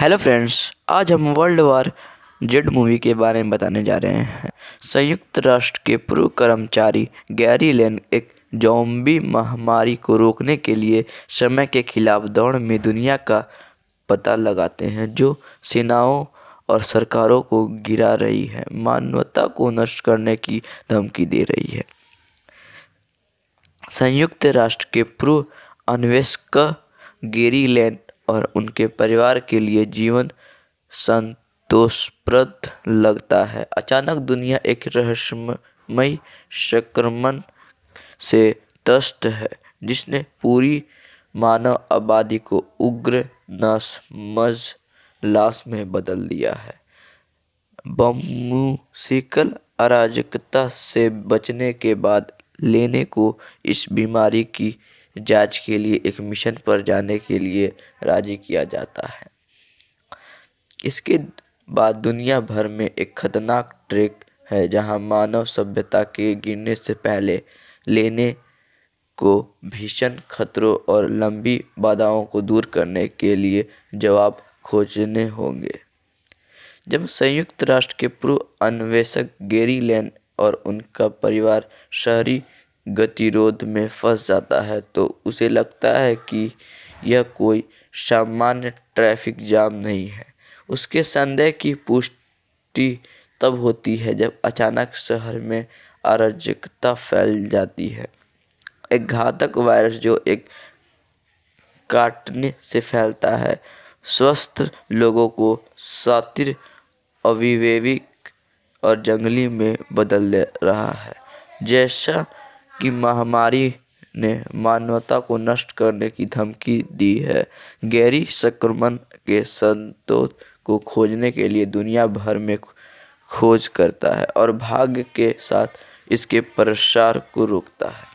Hello friends आज हम world War Z movie के बारे में बताने जा रहे हैं संयुक्त राष्ट्र के पूर्व कर्मचारी गैरी लेन एक जॉम्बी महामारी को रोकने के लिए समय के खिलाफ दौड़ में दुनिया का पता लगाते हैं जो सेनाओं और सरकारों को गिरा रही है मानवता को नष्ट करने की धमकी दे रही है संयुक्त राष्ट्र के पूर्व अन्वेषक गेरी लैन और उनके परिवार के लिए जीवन संतोषप्रद लगता है अचानक दुनिया एक रहस्यमय संक्रमण से त्रस्त है जिसने पूरी मानव आबादी को उग्र नासमझ लाश में बदल दिया है बमूसिकल अराजकता से बचने के बाद लेने को इस बीमारी की जांच के लिए एक मिशन पर जाने के लिए राजी किया जाता है इसके बाद दुनिया भर में एक खतरनाक ट्रैक है जहां मानव सभ्यता के गिरने से पहले लेने को भीषण खतरों और लंबी बाधाओं को दूर करने के लिए जवाब खोजने होंगे जब संयुक्त राष्ट्र के पूर्व अन्वेषक गेरी लैन और उनका परिवार शहरी गतिरोध में फंस जाता है तो उसे लगता है कि यह कोई सामान्य ट्रैफिक जाम नहीं है उसके संदेह की पुष्टि तब होती है जब अचानक शहर में अराजकता फैल जाती है एक घातक वायरस जो एक काटने से फैलता है स्वस्थ लोगों को सातिर अविवेविक और जंगली में बदल रहा है जैसा कि महामारी ने मानवता को नष्ट करने की धमकी दी है गहरी संक्रमण के संतोत को खोजने के लिए दुनिया भर में खोज करता है और भाग्य के साथ इसके प्रसार को रोकता है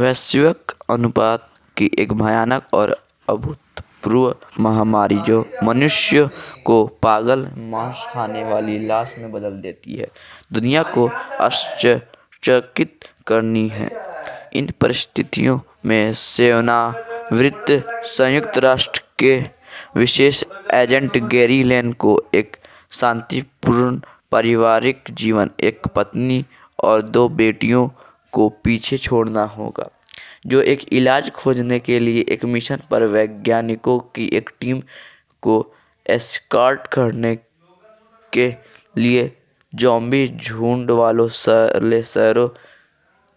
वैश्विक अनुपात की एक भयानक और अभूत पूर्व महामारी जो मनुष्य को पागल मांस खाने वाली लाश में बदल देती है दुनिया को आश्चर्यचकित करनी है इन परिस्थितियों में सेनावृत्त संयुक्त राष्ट्र के विशेष एजेंट गैरी लेन को एक शांतिपूर्ण पारिवारिक जीवन एक पत्नी और दो बेटियों को पीछे छोड़ना होगा जो एक इलाज खोजने के लिए एक मिशन पर वैज्ञानिकों की एक टीम को एस्कार्ट करने के लिए जॉम्बी झुंड वालों सरले शहरों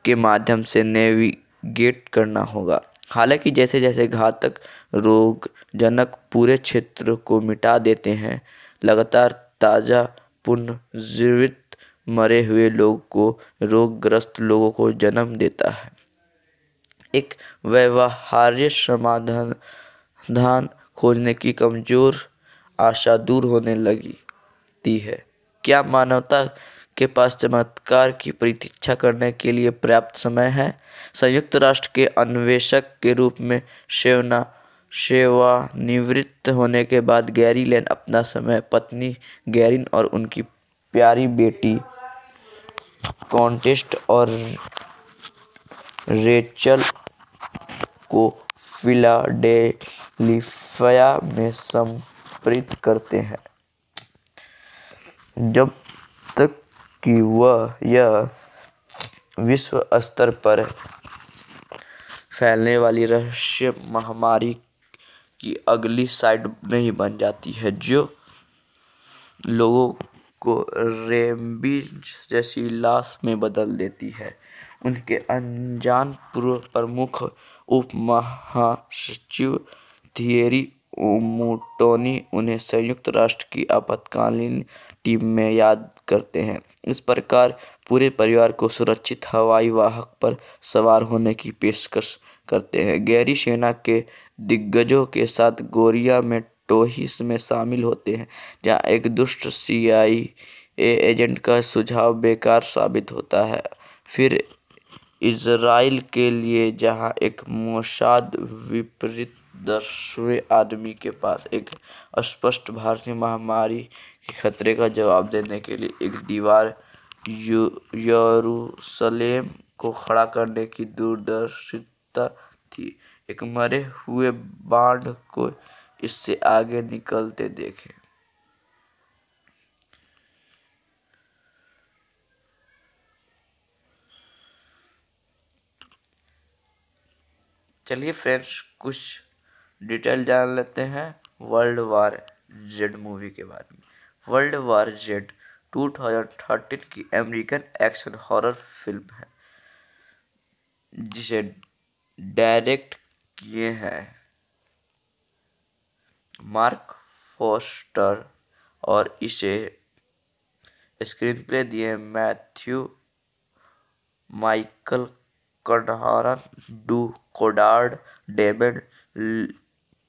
के माध्यम से नेविगेट करना होगा हालांकि जैसे जैसे घातक रोग जनक पूरे क्षेत्र को मिटा देते हैं लगातार ताज़ा पुनर्जीवित मरे हुए लोग को रोगग्रस्त लोगों को जन्म देता है एक व्यवहार्य समाधान खोजने की कमज़ोर आशा दूर होने ती है क्या मानवता के पास चमत्कार की प्रतीक्षा करने के लिए पर्याप्त समय है संयुक्त राष्ट्र के अन्वेषक के रूप में सेवना सेवानिवृत्त होने के बाद गैरी लेन अपना समय पत्नी गैरिन और उनकी प्यारी बेटी कॉन्टेस्ट और रेचल को फिलाडेलिफिया में समर्पित करते हैं जब तक कि वह यह विश्व स्तर पर फैलने वाली रहस्य महामारी की अगली साइड नहीं बन जाती है जो लोगों को रेमबीज जैसी लाश में बदल देती है उनके अनजान पूर्व प्रमुख उप महासचिव थिएरी ओमुटोनी उन्हें संयुक्त राष्ट्र की आपातकालीन टीम में याद करते हैं इस प्रकार पूरे परिवार को सुरक्षित हवाई वाहक पर सवार होने की पेशकश करते हैं गैरी सेना के दिग्गजों के साथ गोरिया में टोहिस में शामिल होते हैं जहाँ एक दुष्ट सीआईए एजेंट का सुझाव बेकार साबित होता है फिर इसराइल के लिए जहां एक मोसाद विपरीत दसवें आदमी के पास एक स्पष्ट भारतीय महामारी के खतरे का जवाब देने के लिए एक दीवार यरूशलेम को खड़ा करने की दूरदर्शिता थी एक मरे हुए बाढ़ को इससे आगे निकलते देखें चलिए फ्रेंड्स कुछ डिटेल जान लेते हैं वर्ल्ड वार जेड मूवी के बारे में वर्ल्ड वार जेड 2013 की अमेरिकन एक्शन हॉरर फिल्म है जिसे डायरेक्ट किए हैं मार्क फोस्टर और इसे स्क्रीन प्ले दिए Matthew Michael Carnahan Drew Goddard Damon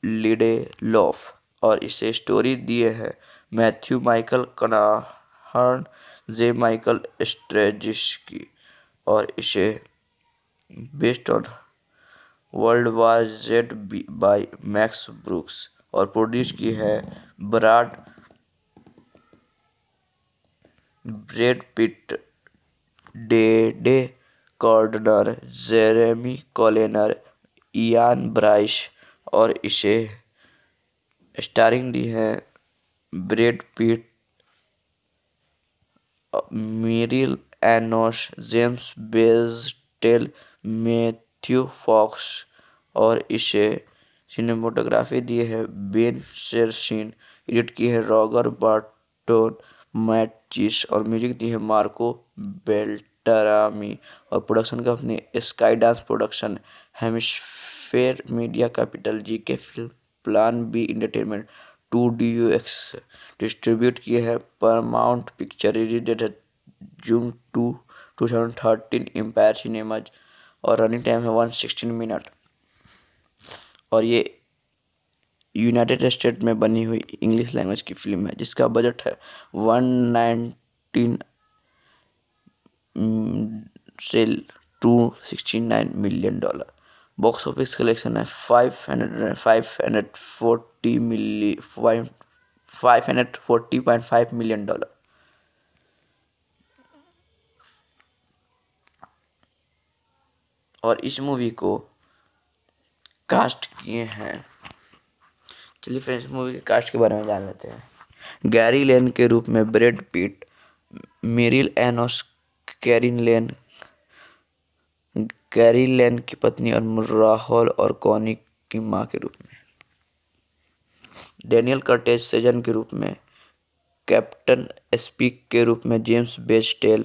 Lindelof और इसे स्टोरी दिए हैं Matthew Michael Carnahan J Michael की और इसे based on World War Z by Max Brooks और प्रोड्यूस की है Brad Brad Pitt Dede Gardner Jeremy Kleiner Ian Bryce और इसे स्टारिंग दी है Brad Pitt Mireille Enos James Badge Dale Matthew Fox और इसे सिनेमोटोग्राफी दी है बेन शेरसिन एडिट की है रॉगर बार्टोन मैट चीस और म्यूजिक दिए है मार्को बेल्ट डरामी और production company Skydance production Hemisphere media capital G K film plan B entertainment two D U X distribute किए है परमाउंट पिक्चर रिलीज डेट है June two two thousand thirteen Empire cinemas और running time है one sixteen minute और ये United state में बनी हुई इंग्लिश लैंग्वेज की फिल्म है जिसका बजट है वन नाइनटीन सेल two sixty nine million dollar box office collection है five hundred five hundred forty मिली five hundred forty point five million dollar और इस मूवी को कास्ट किए हैं चलिए फ्रेंड्स मूवी के कास्ट के बारे में जान लेते हैं गैरी लेन के रूप में Brad Pitt Mireille Enos Karin Lane carry Lane की पत्नी और राहुल और कॉनी की माँ के रूप में डेनियल कर्टेज सेजन के रूप में कैप्टन स्पीक के रूप में जेम्स बेस्टेल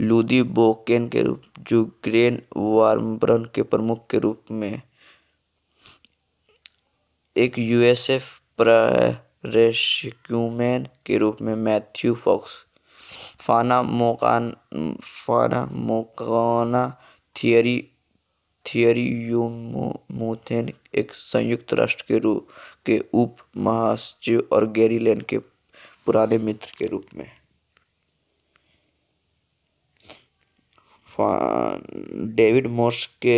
लूदी बोकेन के रूप जो ग्रेन वार्मब्रन के प्रमुख के रूप में एक यूएसएफ रेस्क्यूमैन के रूप में मैथ्यू फॉक्स फाना मोकान फाना मोकाना थियरी थियरी मोथेन एक संयुक्त राष्ट्र के रूप के उप महासचिव और गैरीलैन के पुराने मित्र के रूप में डेविड मोर्स के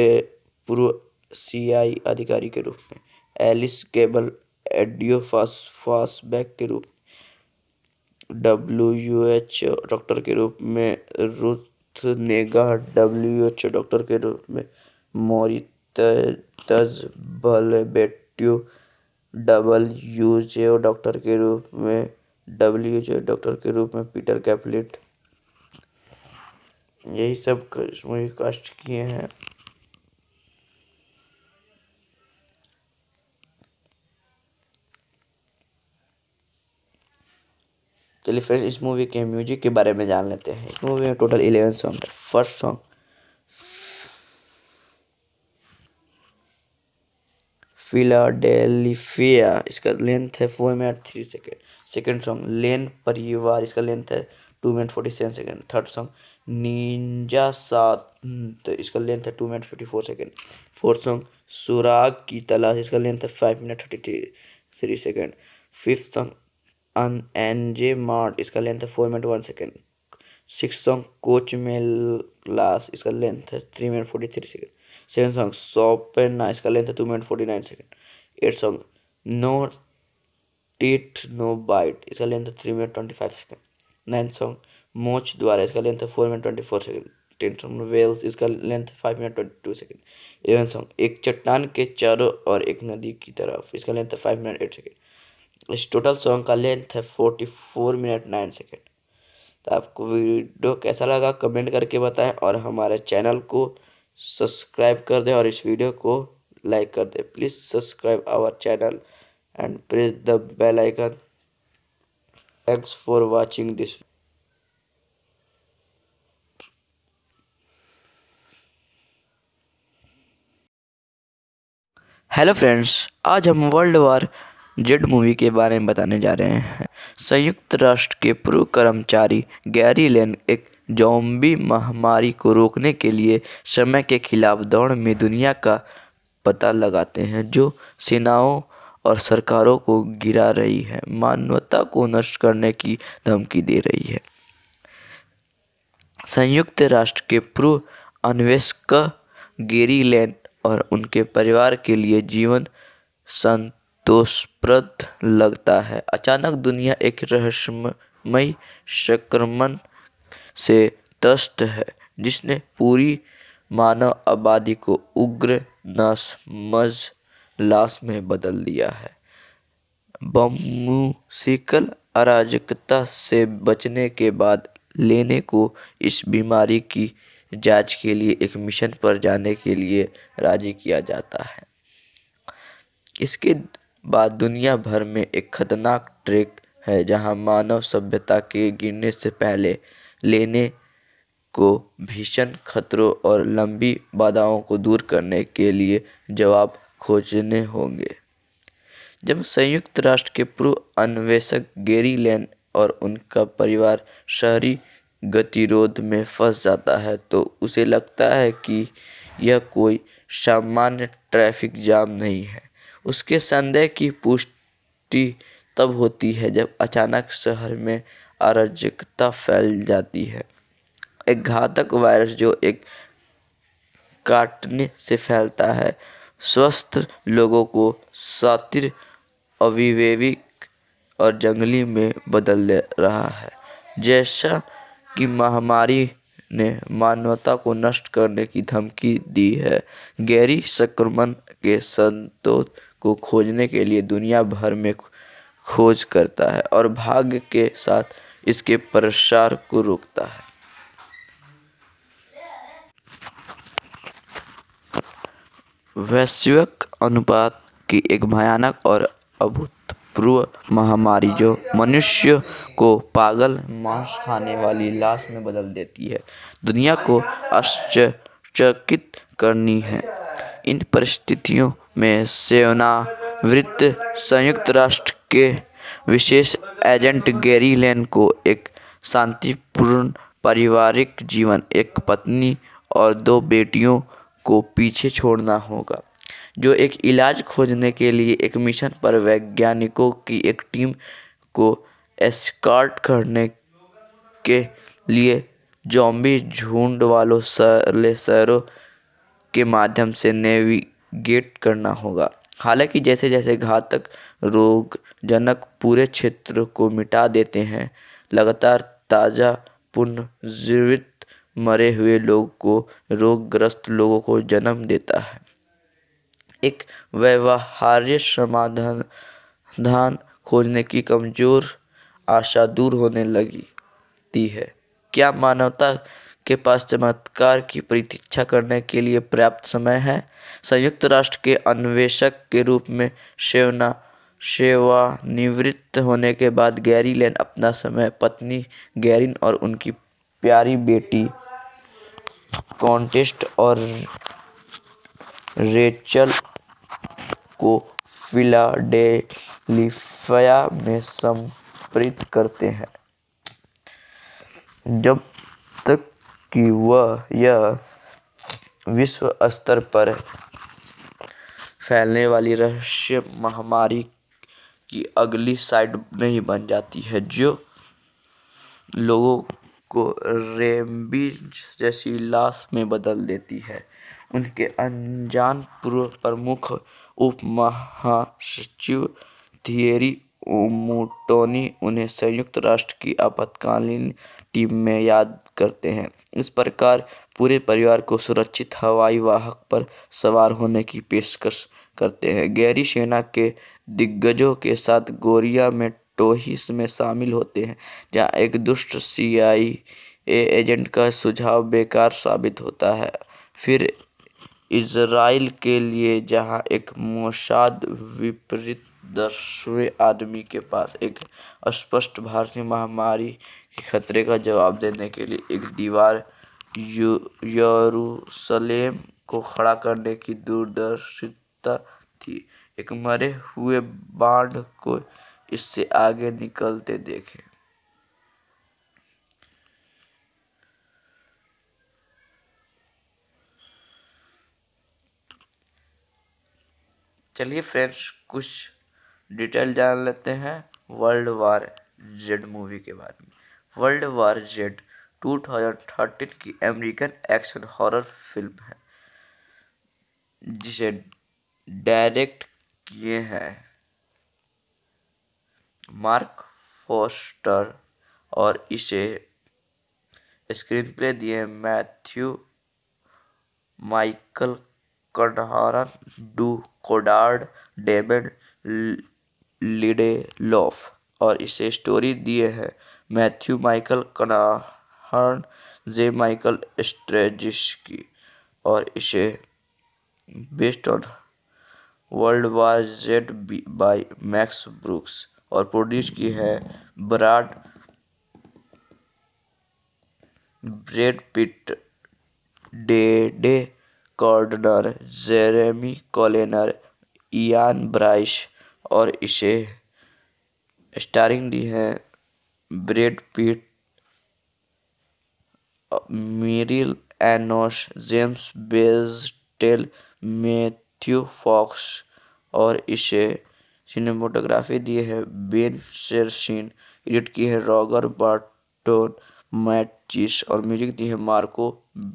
पूर्व सीआई अधिकारी के रूप में एलिस केबल एडियो फास बैक के रूप डब्ल्यू यू एच डॉक्टर के रूप में रुथ नेगा एच डॉक्टर के रूप में मोरितज जे ओ डॉक्टर के रूप में डब्ल्यू जे डॉक्टर के रूप में पीटर कैपलेट यही सब मुझे कष्ट किए हैं चलिए फिर इस मूवी के म्यूजिक के बारे में जान लेते हैं इस मूवी में टोटल इलेवन सॉन्ग है फर्स्ट सॉन्ग फिलाडेलिफिया इसका लेंथ है four minute three second second song Lane परिवार इसका लेंथ है two minute forty seven second third song ninja सात इसका लेंथ है two minute fifty four second fourth song सुराग की तलाश इसका लेंथ है five minute thirty three three second fifth song N जे मार्ट इसका लेंथ है four minute one second six song coach mail लास इसका लेंथ है three minute forty three second seven song सोपेना इसका लेंथ है two minute forty nine second eight song no tit no bite इसका length है three minute twenty five second nine song मोच द्वारा इसका लेंथ है four minute twenty four second ten song Wales इसका लेंथ है five minute twenty two second eleven song एक चट्टान के चारों और एक नदी की तरफ इसका लेंथ है फाइव मिनट एट सेकेंड इस टोटल सॉन्ग का लेंथ है forty four minute nine second तो आपको वीडियो कैसा लगा कमेंट करके बताएं और हमारे चैनल को सब्सक्राइब कर दें और इस वीडियो को लाइक कर दें please subscribe our channel and press the bell icon thanks for watching this hello friends आज हम वर्ल्ड वार जेड मूवी के बारे में बताने जा रहे हैं संयुक्त राष्ट्र के पूर्व कर्मचारी गैरी लेन एक जॉम्बी महामारी को रोकने के लिए समय के खिलाफ दौड़ में दुनिया का पता लगाते हैं जो सेनाओं और सरकारों को गिरा रही है मानवता को नष्ट करने की धमकी दे रही है संयुक्त राष्ट्र के पूर्व अन्वेषक गेरी लैंड और उनके परिवार के लिए जीवन संत दोषप्रद लगता है अचानक दुनिया एक रहस्यमय संक्रमण से त्रस्त है जिसने पूरी मानव आबादी को उग्र मज लाश में बदल दिया है बमूसिकल अराजकता से बचने के बाद लेने को इस बीमारी की जांच के लिए एक मिशन पर जाने के लिए राजी किया जाता है इसके बाद दुनिया भर में एक खतरनाक ट्रैक है जहां मानव सभ्यता के गिरने से पहले लेने को भीषण खतरों और लंबी बाधाओं को दूर करने के लिए जवाब खोजने होंगे जब संयुक्त राष्ट्र के पूर्व अन्वेषक गेरी लेन और उनका परिवार शहरी गतिरोध में फंस जाता है तो उसे लगता है कि यह कोई सामान्य ट्रैफिक जाम नहीं है उसके संदेह की पुष्टि तब होती है जब अचानक शहर में अराजकता फैल जाती है एक घातक वायरस जो एक काटने से फैलता है स्वस्थ लोगों को सातिर अविवेविक और जंगली में बदल रहा है जैसा कि महामारी ने मानवता को नष्ट करने की धमकी दी है गहरी संक्रमण के संतोष को खोजने के लिए दुनिया भर में खोज करता है और भाग्य के साथ इसके प्रसार को रोकता है वैश्विक अनुपात की एक भयानक और अभूतपूर्व महामारी जो मनुष्य को पागल मांस खाने वाली लाश में बदल देती है दुनिया को आश्चर्यचकित करनी है इन परिस्थितियों में वृत्त संयुक्त राष्ट्र के विशेष एजेंट गैरी लेन को एक शांतिपूर्ण पारिवारिक जीवन एक पत्नी और दो बेटियों को पीछे छोड़ना होगा जो एक इलाज खोजने के लिए एक मिशन पर वैज्ञानिकों की एक टीम को एस्कॉर्ट करने के लिए जॉम्बी झुंड वालों शहरों के माध्यम से नेवी गेट करना होगा हालांकि जैसे जैसे घातक रोग जनक पूरे क्षेत्र को मिटा देते हैं लगातार ताज़ा पुनर्जीवित मरे हुए लोग को रोगग्रस्त लोगों को जन्म देता है एक व्यवहार्य समाधान धान खोजने की कमज़ोर आशा दूर होने लगी ती है क्या मानवता के पास चमत्कार की प्रतीक्षा करने के लिए पर्याप्त समय है संयुक्त राष्ट्र के अन्वेषक के रूप में सेवना सेवानिवृत्त होने के बाद गैरी लेन अपना समय पत्नी गैरिन और उनकी प्यारी बेटी कॉन्टेस्ट और रेचल को फिलाडेलिफिया में समर्पित करते हैं जब कि वह यह विश्व स्तर पर फैलने वाली रहस्य महामारी की अगली साइड नहीं बन जाती है जो लोगों को रेमबीज जैसी लाश में बदल देती है उनके अनजान पूर्व प्रमुख उप महासचिव थियरी मोटोनी उन्हें संयुक्त राष्ट्र की आपातकालीन टीम में याद करते हैं इस प्रकार पूरे परिवार को सुरक्षित हवाई वाहक पर सवार होने की पेशकश करते हैं गहरी सेना के दिग्गजों के साथ गोरिया में टोहिस में शामिल होते हैं जहां एक दुष्ट सीआई एजेंट का सुझाव बेकार साबित होता है फिर इसराइल के लिए जहाँ एक मोसाद विपरीत दसवें आदमी के पास एक स्पष्ट भारतीय महामारी खतरे का जवाब देने के लिए एक दीवार यरूशलेम को खड़ा करने की दूरदर्शिता थी एक मरे हुए बाढ़ को इससे आगे निकलते देखे चलिए फ्रेंड्स कुछ डिटेल जान लेते हैं वर्ल्ड वार जेड मूवी के बारे में वर्ल्ड वार जेड 2013 की अमेरिकन एक्शन हॉरर फिल्म है जिसे डायरेक्ट किए हैं मार्क फोस्टर और इसे स्क्रीन प्ले दिए Matthew Michael कडारन Drew Goddard David loaf और इसे स्टोरी दिए हैं Matthew Michael Carnahan J Michael Straczynski और इसे based on World War Z by Max Brooks और प्रोड्यूस की है Brad Brad Pitt Dede Gardner Jeremy Kleiner Ian Bryce और इसे स्टारिंग दी है Brad Pitt Mireille Enos James Badge Dale Matthew Fox और इसे सिनेमोटोग्राफी दी है बेन शेरसिन एडिट की है रॉगर बार्टोन मैटिस और म्यूजिक दी है मार्को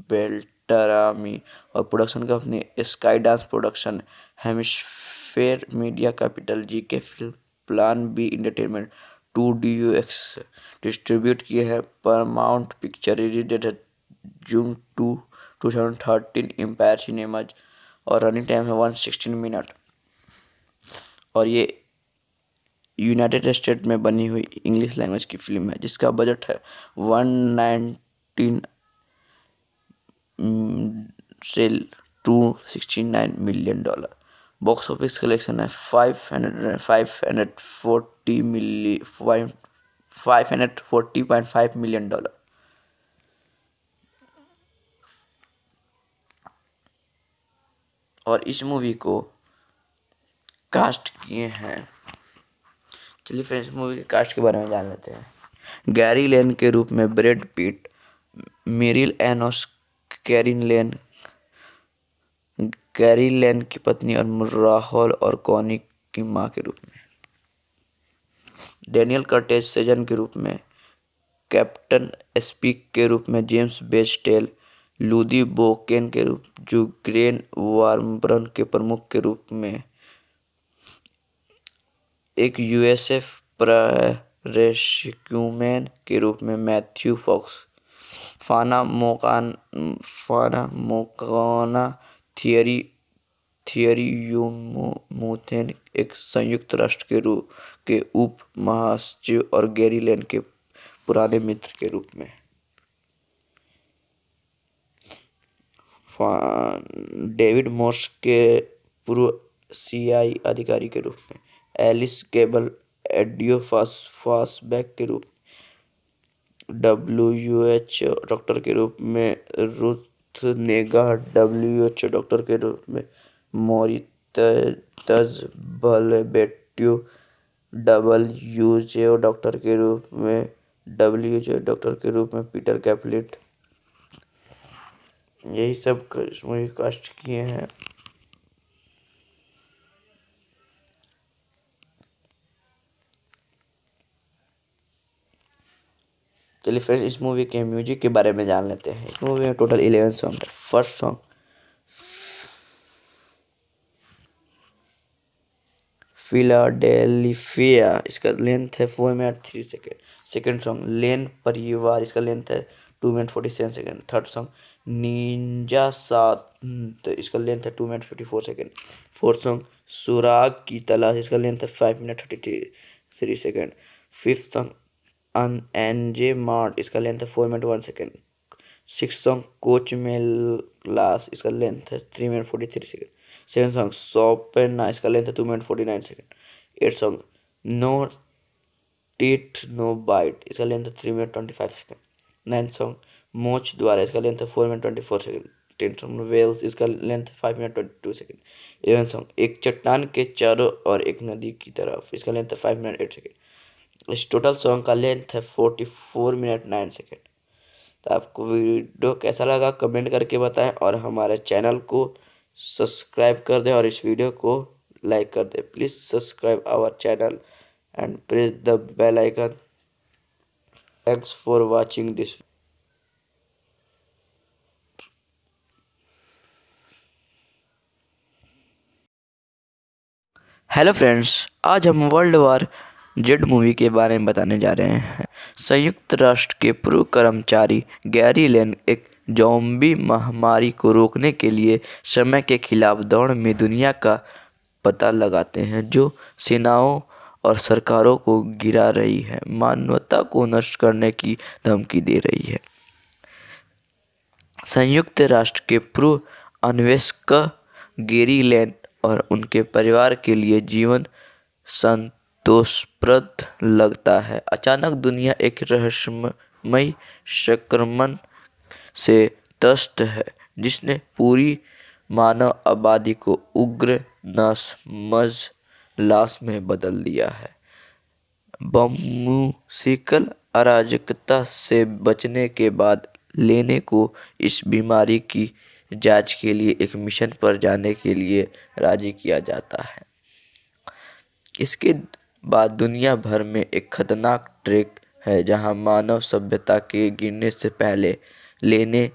बेल्टरामी और production company Skydance production Hemisphere Media capital G K film plan B entertainment two D U X distribute किया है परमाउंट पिक्चर एडिटेड है June two two thousand thirteen Empire cinemas और running time है one sixteen minute और ये United state में बनी हुई इंग्लिश लैंग्वेज की फिल्म है जिसका बजट है वन नाइनटीन सेल two sixty nine million dollar box office collection है five hundred five hundred four forty मिली five hundred forty point five million dollar और इस मूवी को कास्ट किए हैं चलिए फ्रेंड्स मूवी के कास्ट के बारे में जान लेते हैं गैरी लेन के रूप में Brad Pitt Mireille Enos Karin Lane Gerry Lane की पत्नी और राहुल और कॉनिक की माँ के रूप में डेनियल कर्टेज सेजन के रूप में कैप्टन स्पीक के रूप में जेम्स बेस्टेल लूदी बोकेन के रूप जुग्रेन ग्रेन वार्मब्रन के प्रमुख के रूप में एक यूएसएफ रेस्क्यूमैन के रूप में मैथ्यू फॉक्स फाना मोकान फाना मोकाना थियरी थियरी यूमोथेन एक संयुक्त राष्ट्र के रूप के उप महासचिव और गैरी के पुराने मित्र के रूप में डेविड मोर्स के पूर्व सीआई अधिकारी के रूप में एलिस केबल एडियो फास फासबैक के रूप डब्ल्यू यू एच डॉक्टर के रूप में Ruth Negga W H doctor के रूप में Moritz W J O doctor के रूप में डब्ल्यू डब्ल्यूएचओ डॉक्टर के रूप में पीटर कैपलेट यही सब मूवी कास्ट किए हैं चलिए फिर इस मूवी के म्यूजिक के बारे में जान लेते हैं इस मूवी में टोटल इलेवन सॉन्ग है फर्स्ट सॉन्ग फिलाडेल्फिया इसका लेंथ है four minute three second second song Lane परिवार इसका लेंथ है two minute forty seven second third song ninja सात तो इसका लेंथ है two minute fifty four second fourth song सुराग की तलाश इसका लेंथ है five minute thirty three three second fifth song अन एन जे मार्ट इसका लेंथ है four minute one second six song coach mail class इसका लेंथ है three minute forty three second second song and songs. Chopin length है two minute forty nine second eight song no tit no bite इसका length है three minute twenty five second ninth song मोच द्वारा इसका length है four minute twenty four second tenth song Wales इसका length है five minute twenty two second eleven song एक चट्टान के चारों और एक नदी की तरफ इसका लेंथ है फाइव मिनट एट सेकेंड इस टोटल सॉन्ग का लेंथ है forty four minute nine second तो आपको वीडियो कैसा लगा कमेंट करके बताएं और हमारे चैनल को सब्सक्राइब कर दें और इस वीडियो को लाइक कर दें please subscribe our channel and press the bell icon thanks for watching this hello friends आज हम वर्ल्ड वार जेड मूवी के बारे में बताने जा रहे हैं संयुक्त राष्ट्र के पूर्व कर्मचारी गैरी लेन एक जोम्बी महामारी को रोकने के लिए समय के खिलाफ दौड़ में दुनिया का पता लगाते हैं जो सेनाओं और सरकारों को गिरा रही है मानवता को नष्ट करने की धमकी दे रही है संयुक्त राष्ट्र के पूर्व अन्वेषक गेरी लैंड और उनके परिवार के लिए जीवन संतोषप्रद लगता है अचानक दुनिया एक रहस्यमय संक्रमण से त्रस्त है जिसने पूरी मानव आबादी को उग्र मज लाश में बदल दिया है बमूसिकल अराजकता से बचने के बाद लेने को इस बीमारी की जांच के लिए एक मिशन पर जाने के लिए राजी किया जाता है इसके बाद दुनिया भर में एक खतरनाक ट्रैक है जहां मानव सभ्यता के गिरने से पहले लेने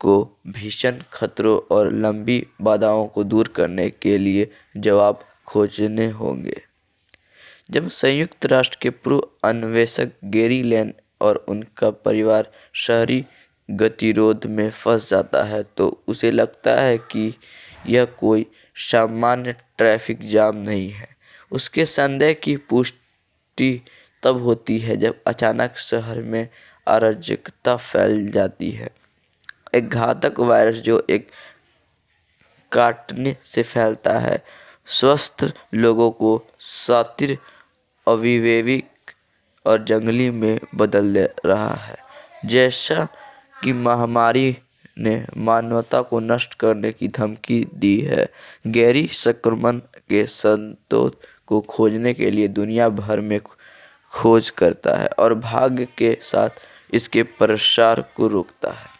को भीषण खतरों और लंबी बाधाओं को दूर करने के लिए जवाब खोजने होंगे जब संयुक्त राष्ट्र के पूर्व अन्वेषक गेरी लैन और उनका परिवार शहरी गतिरोध में फंस जाता है तो उसे लगता है कि यह कोई सामान्य ट्रैफिक जाम नहीं है उसके संदेह की पुष्टि तब होती है जब अचानक शहर में अराजकता फैल जाती है एक घातक वायरस जो एक काटने से फैलता है स्वस्थ लोगों को सातिर अविवेविक और जंगली में बदल रहा है जैसा कि महामारी ने मानवता को नष्ट करने की धमकी दी है गहरी संक्रमण के संतोष को खोजने के लिए दुनिया भर में खोज करता है और भाग्य के साथ इसके प्रसार को रोकता है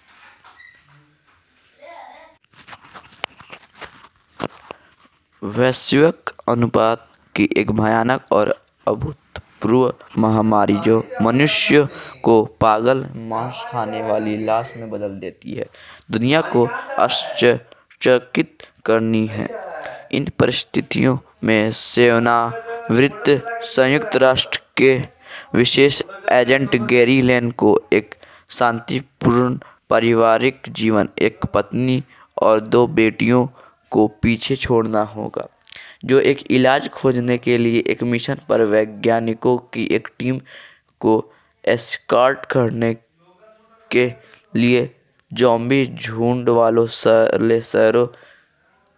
वैश्विक अनुपात की एक भयानक और अभूतपूर्व महामारी जो मनुष्य को पागल मांस खाने वाली लाश में बदल देती है दुनिया को आश्चर्यचकित करनी है इन परिस्थितियों में सेवनावृत्त संयुक्त राष्ट्र के विशेष एजेंट गैरी लेन को एक शांतिपूर्ण पारिवारिक जीवन एक पत्नी और दो बेटियों को पीछे छोड़ना होगा जो एक इलाज खोजने के लिए एक मिशन पर वैज्ञानिकों की एक टीम को एस्कार्ट करने के लिए जॉम्बी झुंड वालों सरले शहरों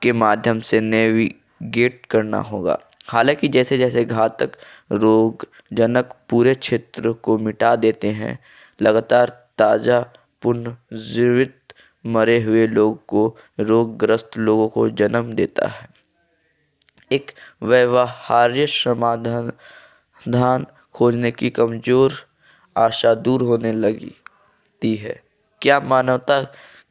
के माध्यम से नेविगेट करना होगा हालांकि जैसे जैसे घातक रोग जनक पूरे क्षेत्र को मिटा देते हैं लगातार ताज़ा पुनर्जीवित मरे हुए लोग को रोगग्रस्त लोगों को जन्म देता है एक व्यवहार्य समाधान धान खोजने की कमज़ोर आशा दूर होने ती है क्या मानवता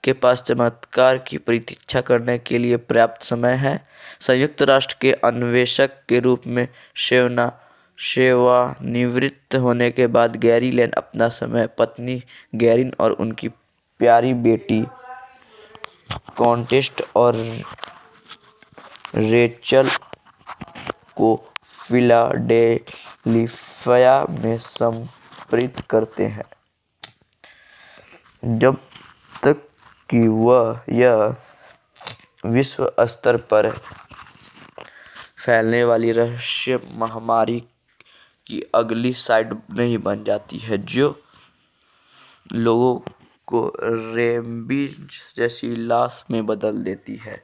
के पास चमत्कार की प्रतीक्षा करने के लिए पर्याप्त समय है संयुक्त राष्ट्र के अन्वेषक के रूप में सेवना सेवानिवृत्त होने के बाद गैरी लेन अपना समय पत्नी गैरिन और उनकी प्यारी बेटी कॉन्टेस्ट और रेचल को फिलाडेलिफिया में समर्पित करते हैं जब तक कि वह यह विश्व स्तर पर फैलने वाली रहस्य महामारी की अगली साइड नहीं बन जाती है जो लोगों को रेमबीज जैसी लाश में बदल देती है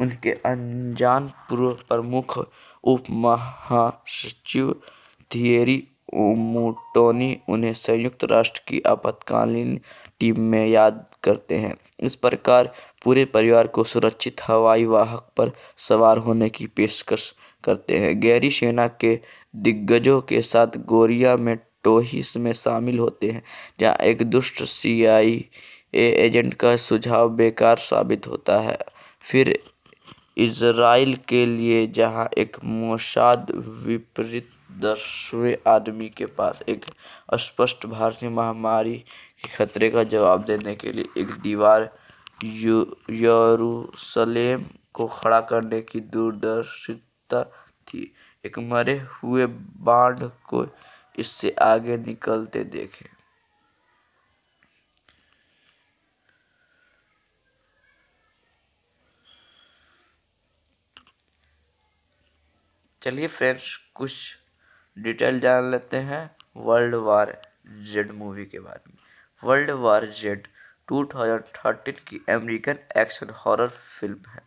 उनके अनजान पूर्व प्रमुख उप महासचिव थियरी ओमोटोनी उन्हें संयुक्त राष्ट्र की आपातकालीन टीम में याद करते हैं इस प्रकार पूरे परिवार को सुरक्षित हवाई वाहक पर सवार होने की पेशकश करते हैं गहरी सेना के दिग्गजों के साथ गोरिया में टोहिस में शामिल होते हैं जहां एक दुष्ट सीआई एजेंट का सुझाव बेकार साबित होता है फिर इसराइल के लिए जहां एक मोसाद विपरीत दसवें आदमी के पास एक स्पष्ट भारतीय महामारी के खतरे का जवाब देने के लिए एक दीवार यरूशलेम को खड़ा करने की दूरदर्शिता थी एक मरे हुए बाढ़ को इससे आगे निकलते देखे चलिए फ्रेंड्स कुछ डिटेल जान लेते हैं वर्ल्ड वार जेड मूवी के बारे में वर्ल्ड वार जेड 2013 की अमेरिकन एक्शन हॉरर फिल्म है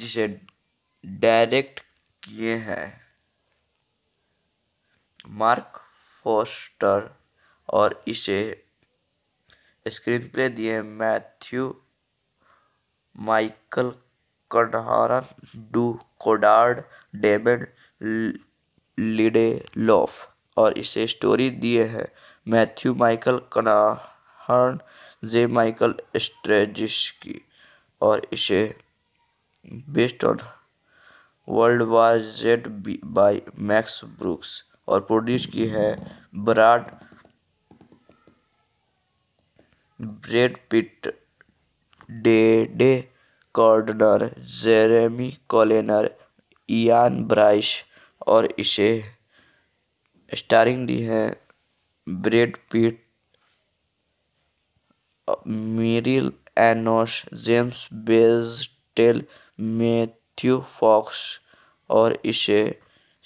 जिसे डायरेक्ट किए हैं मार्क फोस्टर और इसे स्क्रीन प्ले दिए Matthew Michael कडारन Drew Goddard David loaf और इसे स्टोरी दिए हैं मैथ्यू माइकल कना हर्न जे माइकल स्ट्रेजिस्की और इसे based on World War Z by Max Brooks और प्रोड्यूस की है Brad Brad Pitt Dede Gardner Jeremy Kleiner Ian Bryce और इसे स्टारिंग दी है Brad Pitt Mireille Enos James Badge Dale Matthew Fox और इसे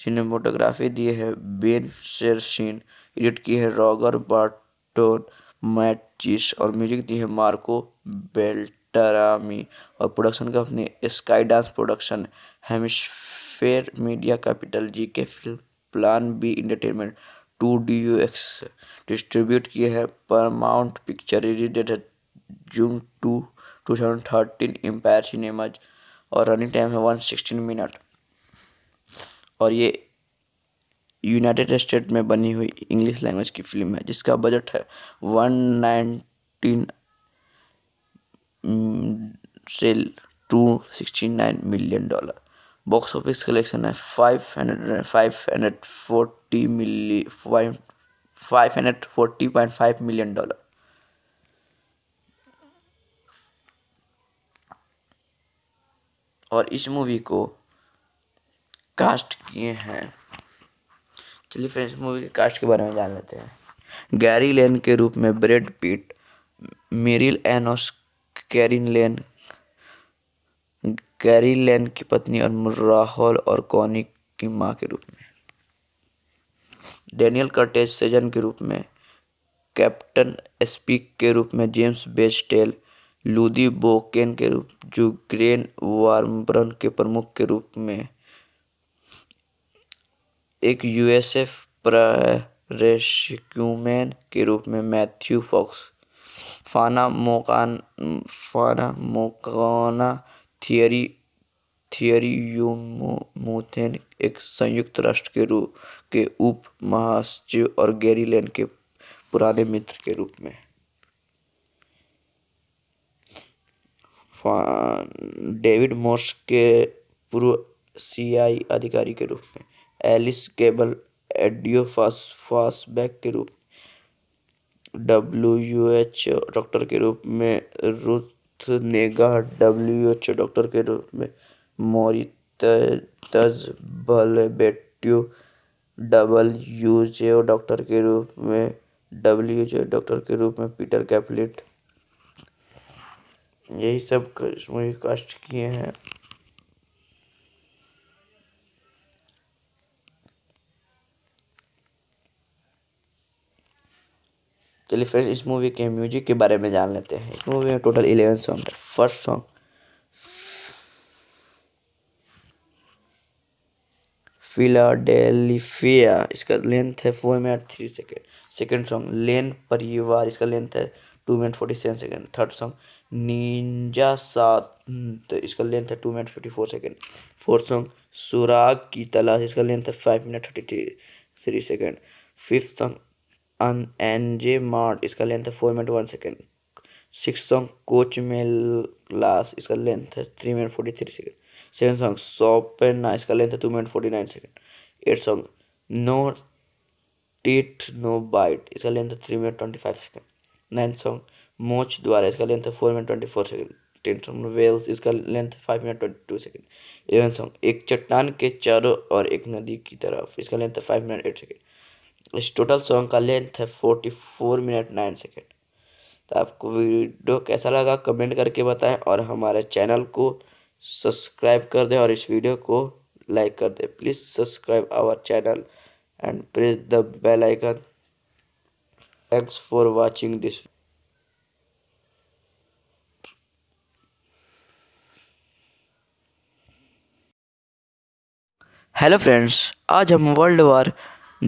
सिनेमोटोग्राफी दी है बेन शेरसिन एडिट की है रॉगर बार्टोन मैट चिस और म्यूजिक दी है मार्को बेल्टरामी और production company Skydance production Hemisphere Media capital G K film plan B entertainment two D U X distribute की है परमाउंट पिक्चर है June two two thousand thirteen Empire cinemas और running time है one sixteen minute और ये United state में बनी हुई इंग्लिश लैंग्वेज की फिल्म है जिसका बजट है वन नाइनटीन सेल two sixty nine million dollar box office collection है five hundred five hundred forty मिली five hundred forty point five million dollar और इस मूवी को कास्ट किए हैं चलिए फ्रेंड्स मूवी के कास्ट के बारे में जान लेते हैं गैरी लेन के रूप में Brad Pitt Mireille Enos Karin Lane Gerry Lane की पत्नी और राहुल और कॉनिक की माँ के रूप में डेनियल कर्टेज सेजन के रूप में कैप्टन स्पीक के रूप में जेम्स बेस्टेल लूदी बोकेन के रूप जो ग्रेन वार्मब्रन के प्रमुख के रूप में एक यूएसएफ रेस्क्यूमैन के रूप में मैथ्यू फॉक्स फाना मोकान फाना मोकाना थियरी थियरीयूमोथेन एक संयुक्त राष्ट्र के रूप के उप महासचिव और गैरी के पुराने मित्र के रूप में डेविड मोर्स के पूर्व सीआई अधिकारी के रूप में एलिस केबल एडियो फास के रूप डब्ल्यू एच डॉक्टर के रूप में Ruth Negga W H doctor के रूप में यू जे डब्ल्यूजे डॉक्टर के रूप में डब्ल्यू जे डॉक्टर के रूप में पीटर कैपलेट यही सब मुझे कष्ट किए हैं चलिए फ्रेंड इस मूवी के म्यूजिक के बारे में जान लेते हैं इस मूवी में टोटल इलेवन सॉन्ग है फर्स्ट सॉन्ग फिलाडेलिफिया इसका लेंथ है four minute three second second song Lane परिवार इसका लेंथ है two minute forty seven second third song ninja सात इसका लेंथ है two minute fifty four second fourth song सुराग की तलाश इसका लेंथ है five minute thirty three three second fifth song अन एन जे मार्ट इसका लेंथ है four minute one second six song coach mail लास इसका लेंथ है three minute forty three second seven song सोपेना इसका लेंथ है two minute forty nine second eight song no tit no bite इसका length है three minute twenty five second nine song मोच द्वारा इसका लेंथ है four minute twenty four second ten song Wales इसका लेंथ है five minute twenty two second eleven song एक चट्टान के चारों और एक नदी की तरफ इसका लेंथ है फाइव मिनट एट सेकेंड इस टोटल सॉन्ग का लेंथ है forty four minute nine second तो आपको वीडियो कैसा लगा कमेंट करके बताएं और हमारे चैनल को सब्सक्राइब कर दें और इस वीडियो को लाइक कर दें please subscribe our channel and press the bell icon thanks for watching this hello friends आज हम वर्ल्ड वार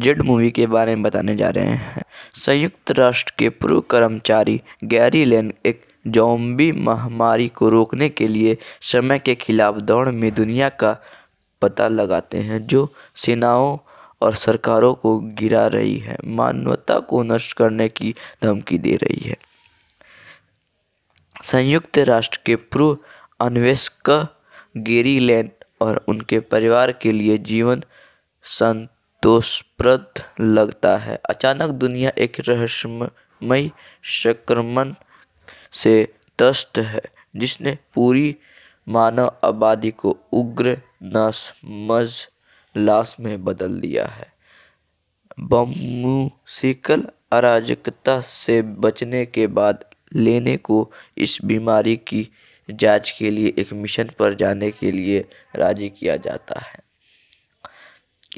जेड मूवी के बारे में बताने जा रहे हैं संयुक्त राष्ट्र के पूर्व कर्मचारी गैरी लेन एक जॉम्बी महामारी को रोकने के लिए समय के खिलाफ दौड़ में दुनिया का पता लगाते हैं जो सेनाओं और सरकारों को गिरा रही है मानवता को नष्ट करने की धमकी दे रही है संयुक्त राष्ट्र के पूर्व अन्वेषक गेरी लैंड और उनके परिवार के लिए जीवन संत दोषप्रद लगता है अचानक दुनिया एक रहस्यमय संक्रमण से त्रस्त है जिसने पूरी मानव आबादी को उग्र नस मज लाश में बदल दिया है बमूसिकल अराजकता से बचने के बाद लेने को इस बीमारी की जांच के लिए एक मिशन पर जाने के लिए राजी किया जाता है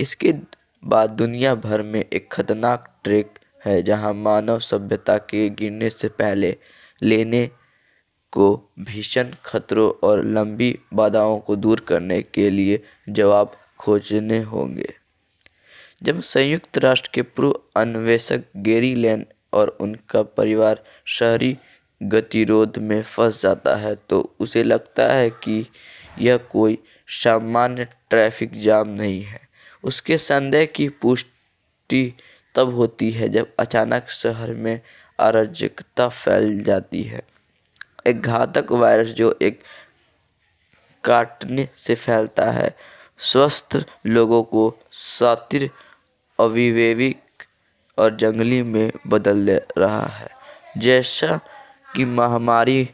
इसके बाद दुनिया भर में एक खतरनाक ट्रैक है जहां मानव सभ्यता के गिरने से पहले लेने को भीषण खतरों और लंबी बाधाओं को दूर करने के लिए जवाब खोजने होंगे जब संयुक्त राष्ट्र के पूर्व अन्वेषक गेरी लैन और उनका परिवार शहरी गतिरोध में फंस जाता है तो उसे लगता है कि यह कोई सामान्य ट्रैफिक जाम नहीं है उसके संदेह की पुष्टि तब होती है जब अचानक शहर में अराजकता फैल जाती है एक घातक वायरस जो एक काटने से फैलता है स्वस्थ लोगों को सातिर अविवेविक और जंगली में बदल रहा है जैसा कि महामारी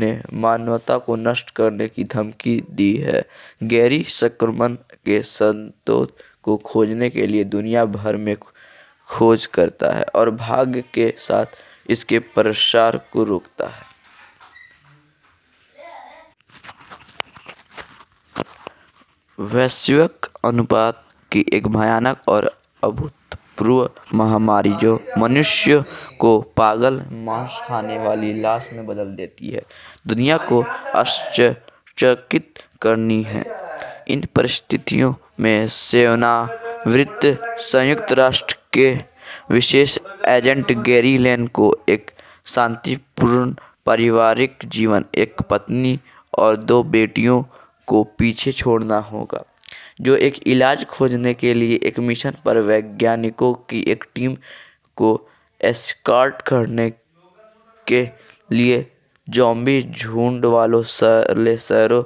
ने मानवता को नष्ट करने की धमकी दी है गहरी संक्रमण के संतोष को खोजने के लिए दुनिया भर में खोज करता है और भाग्य के साथ इसके प्रसार को रोकता है वैश्विक अनुपात की एक भयानक और अभूतपूर्व महामारी जो मनुष्य को पागल मांस खाने वाली लाश में बदल देती है दुनिया को आश्चर्यचकित करनी है इन परिस्थितियों में सेवानिवृत्त संयुक्त राष्ट्र के विशेष एजेंट गैरी लेन को एक शांतिपूर्ण पारिवारिक जीवन एक पत्नी और दो बेटियों को पीछे छोड़ना होगा जो एक इलाज खोजने के लिए एक मिशन पर वैज्ञानिकों की एक टीम को एस्कार्ट करने के लिए जॉम्बी झुंड वालों शहरों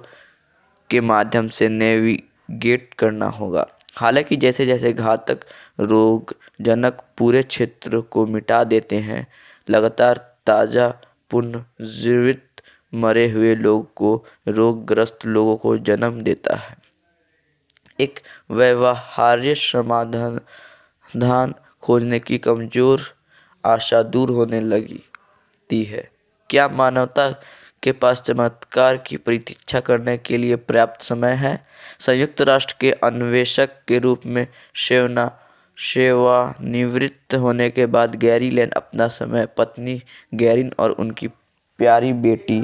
के माध्यम से नेविगेट करना होगा हालांकि जैसे जैसे घातक रोग जनक पूरे क्षेत्र को मिटा देते हैं लगातार ताज़ा पुनर्जीवित मरे हुए लोग को रोगग्रस्त लोगों को जन्म देता है एक व्यवहार्य समाधान धान खोजने की कमज़ोर आशा दूर होने लगती है क्या मानवता के पास चमत्कार की प्रतीक्षा करने के लिए पर्याप्त समय है संयुक्त राष्ट्र के अन्वेषक के रूप में सेवना सेवानिवृत्त होने के बाद गैरी लेन अपना समय पत्नी गैरिन और उनकी प्यारी बेटी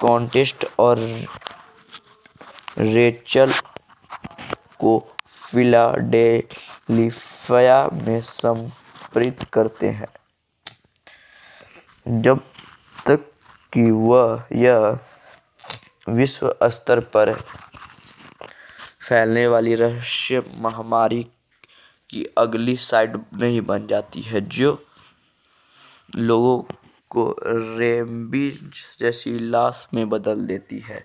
कॉन्टेस्ट और रेचल को फिलाडेलिफिया में समर्पित करते हैं जब कि वह यह विश्व स्तर पर फैलने वाली रहस्य महामारी की अगली साइड नहीं बन जाती है जो लोगों को रेमबीज जैसी लाश में बदल देती है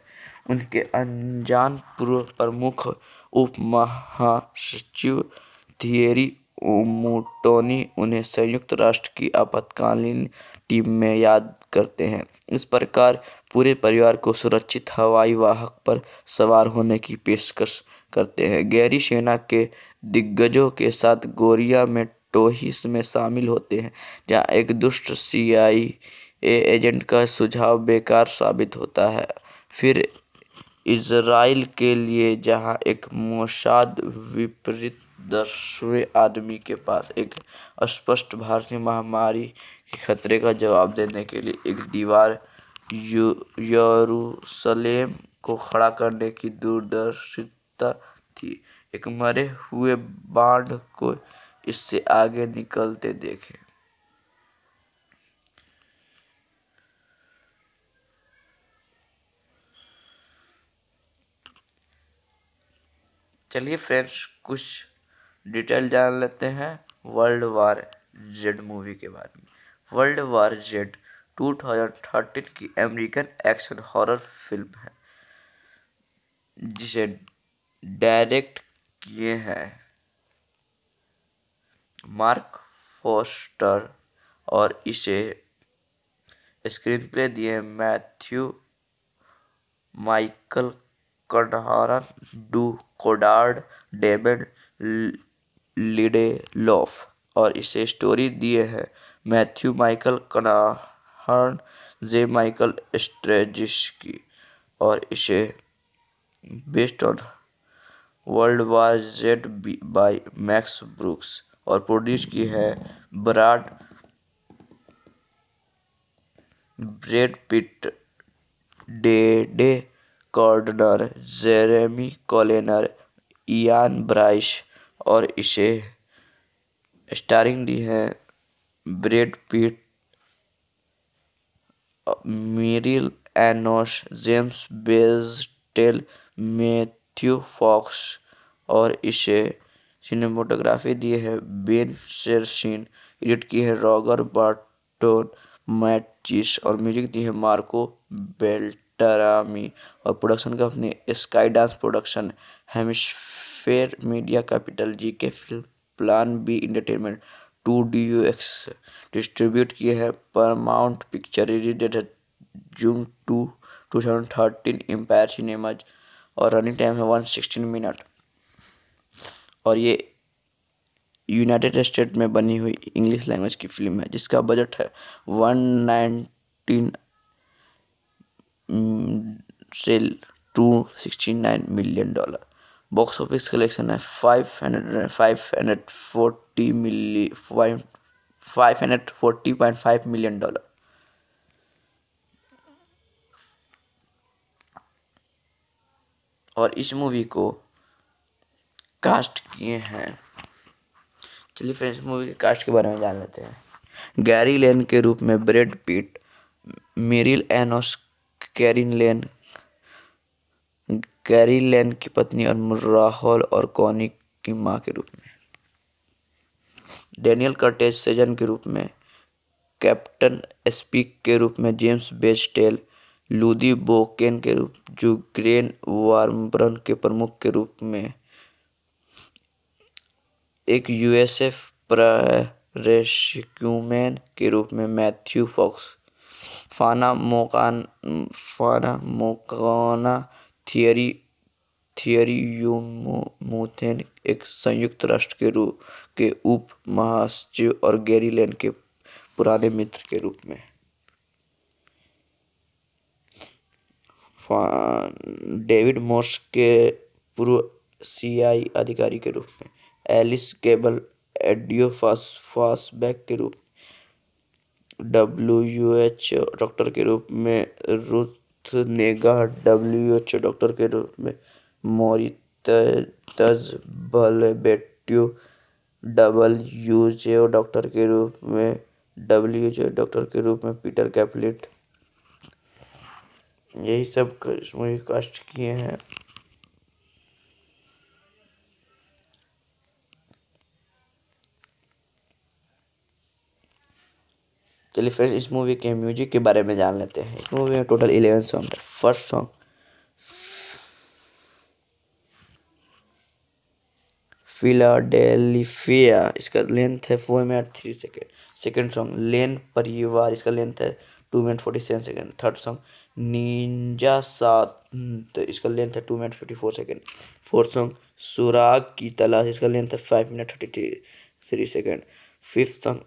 उनके अनजान पूर्व प्रमुख उप महासचिव थियरी उमोटोनी उन्हें संयुक्त राष्ट्र की आपातकालीन टीम में याद करते हैं इस प्रकार पूरे परिवार को सुरक्षित हवाई वाहक पर सवार होने की पेशकश करते हैं गैरी सेना के दिग्गजों के साथ गोरिया में टोहिस में शामिल होते हैं जहां एक दुष्ट सीआई एजेंट का सुझाव बेकार साबित होता है फिर इसराइल के लिए जहां एक मोसाद विपरीत दसवें आदमी के पास एक स्पष्ट भारतीय महामारी खतरे का जवाब देने के लिए एक दीवार यरूशलेम को खड़ा करने की दूरदर्शिता थी एक मरे हुए बाढ़ को इससे आगे निकलते देखे चलिए फ्रेंड्स कुछ डिटेल जान लेते हैं वर्ल्ड वार जेड मूवी के बारे में वर्ल्ड वार जेड 2013 की अमेरिकन एक्शन हॉरर फिल्म है जिसे डायरेक्ट किए हैं मार्क फोस्टर और इसे स्क्रीन प्ले दिए Matthew Michael कडारन Drew Goddard David Lindelof और इसे स्टोरी दिए हैं Matthew Michael Carnahan J Michael Straczynski और इसे based on World War Z by Max Brooks और प्रोड्यूस की है Brad Brad Pitt Dede Gardner Jeremy Kleiner Ian Bryce और इसे स्टारिंग दी है Brad Pitt Mireille Enos James Badge Dale Matthew Fox और इसे सिनेमोटोग्राफी दिए है बेन शेरसिन एडिट की है रॉगर बार्टोन मैट चिस और म्यूजिक दी है मार्को बेल्टरामी और production company Skydance production Hemisphere media capital G K film plan B entertainment two D U X distribute किया है परमाउंट पिक्चर रिलीजेड है June two two thousand thirteen Empire cinemas और running time है one sixteen minute और ये United state में बनी हुई इंग्लिश लैंग्वेज की फिल्म है जिसका बजट है वन नाइनटीन सेल two sixty nine million dollar box office collection है five hundred five hundred four forty मिली five hundred forty point five million dollar और इस मूवी को कास्ट किए हैं चलिए फ्रेंड्स मूवी के कास्ट के बारे में जान लेते हैं गैरी लेन के रूप में Brad Pitt Mireille Enos Karin Lane Gerry Lane की पत्नी और राहुल और कॉनिक की माँ के रूप में डेनियल कर्टेज सेजन के रूप में कैप्टन स्पीक के रूप में जेम्स बेस्टेल लूदी बोकेन के रूप जो ग्रेन वार्मब्रन के प्रमुख के रूप में एक यूएसएफ रेस्क्यूमैन के रूप में मैथ्यू फॉक्स फाना मोकान फाना मोकाना थियरी थियरी यूमोथेन एक संयुक्त राष्ट्र के रूप के उप महासचिव और गैरी के पुराने मित्र के रूप में डेविड मोर्स के पूर्व सीआई अधिकारी के रूप में एलिस केबल एडियो फासबैक के रूप डब्ल्यू यू एच डॉक्टर के रूप में Ruth Negga W H doctor के रूप में Moritz W J O doctor के रूप में डब्ल्यू डब्ल्यूएचओ डॉक्टर के रूप में पीटर कैपलेट यही सब मुझे कष्ट किए हैं चलिए फिर इस मूवी के म्यूजिक के बारे में जान लेते हैं इस मूवी में टोटल इलेवन सॉन्ग है फर्स्ट सॉन्ग फिलाडेल्फिया इसका लेंथ है four minute three second second song Lane परिवार इसका लेंथ है two minute forty seven second third song ninja सात इसका लेंथ है two minute fifty four second fourth song सुराग की तलाश इसका लेंथ है five minute thirty three three second fifth song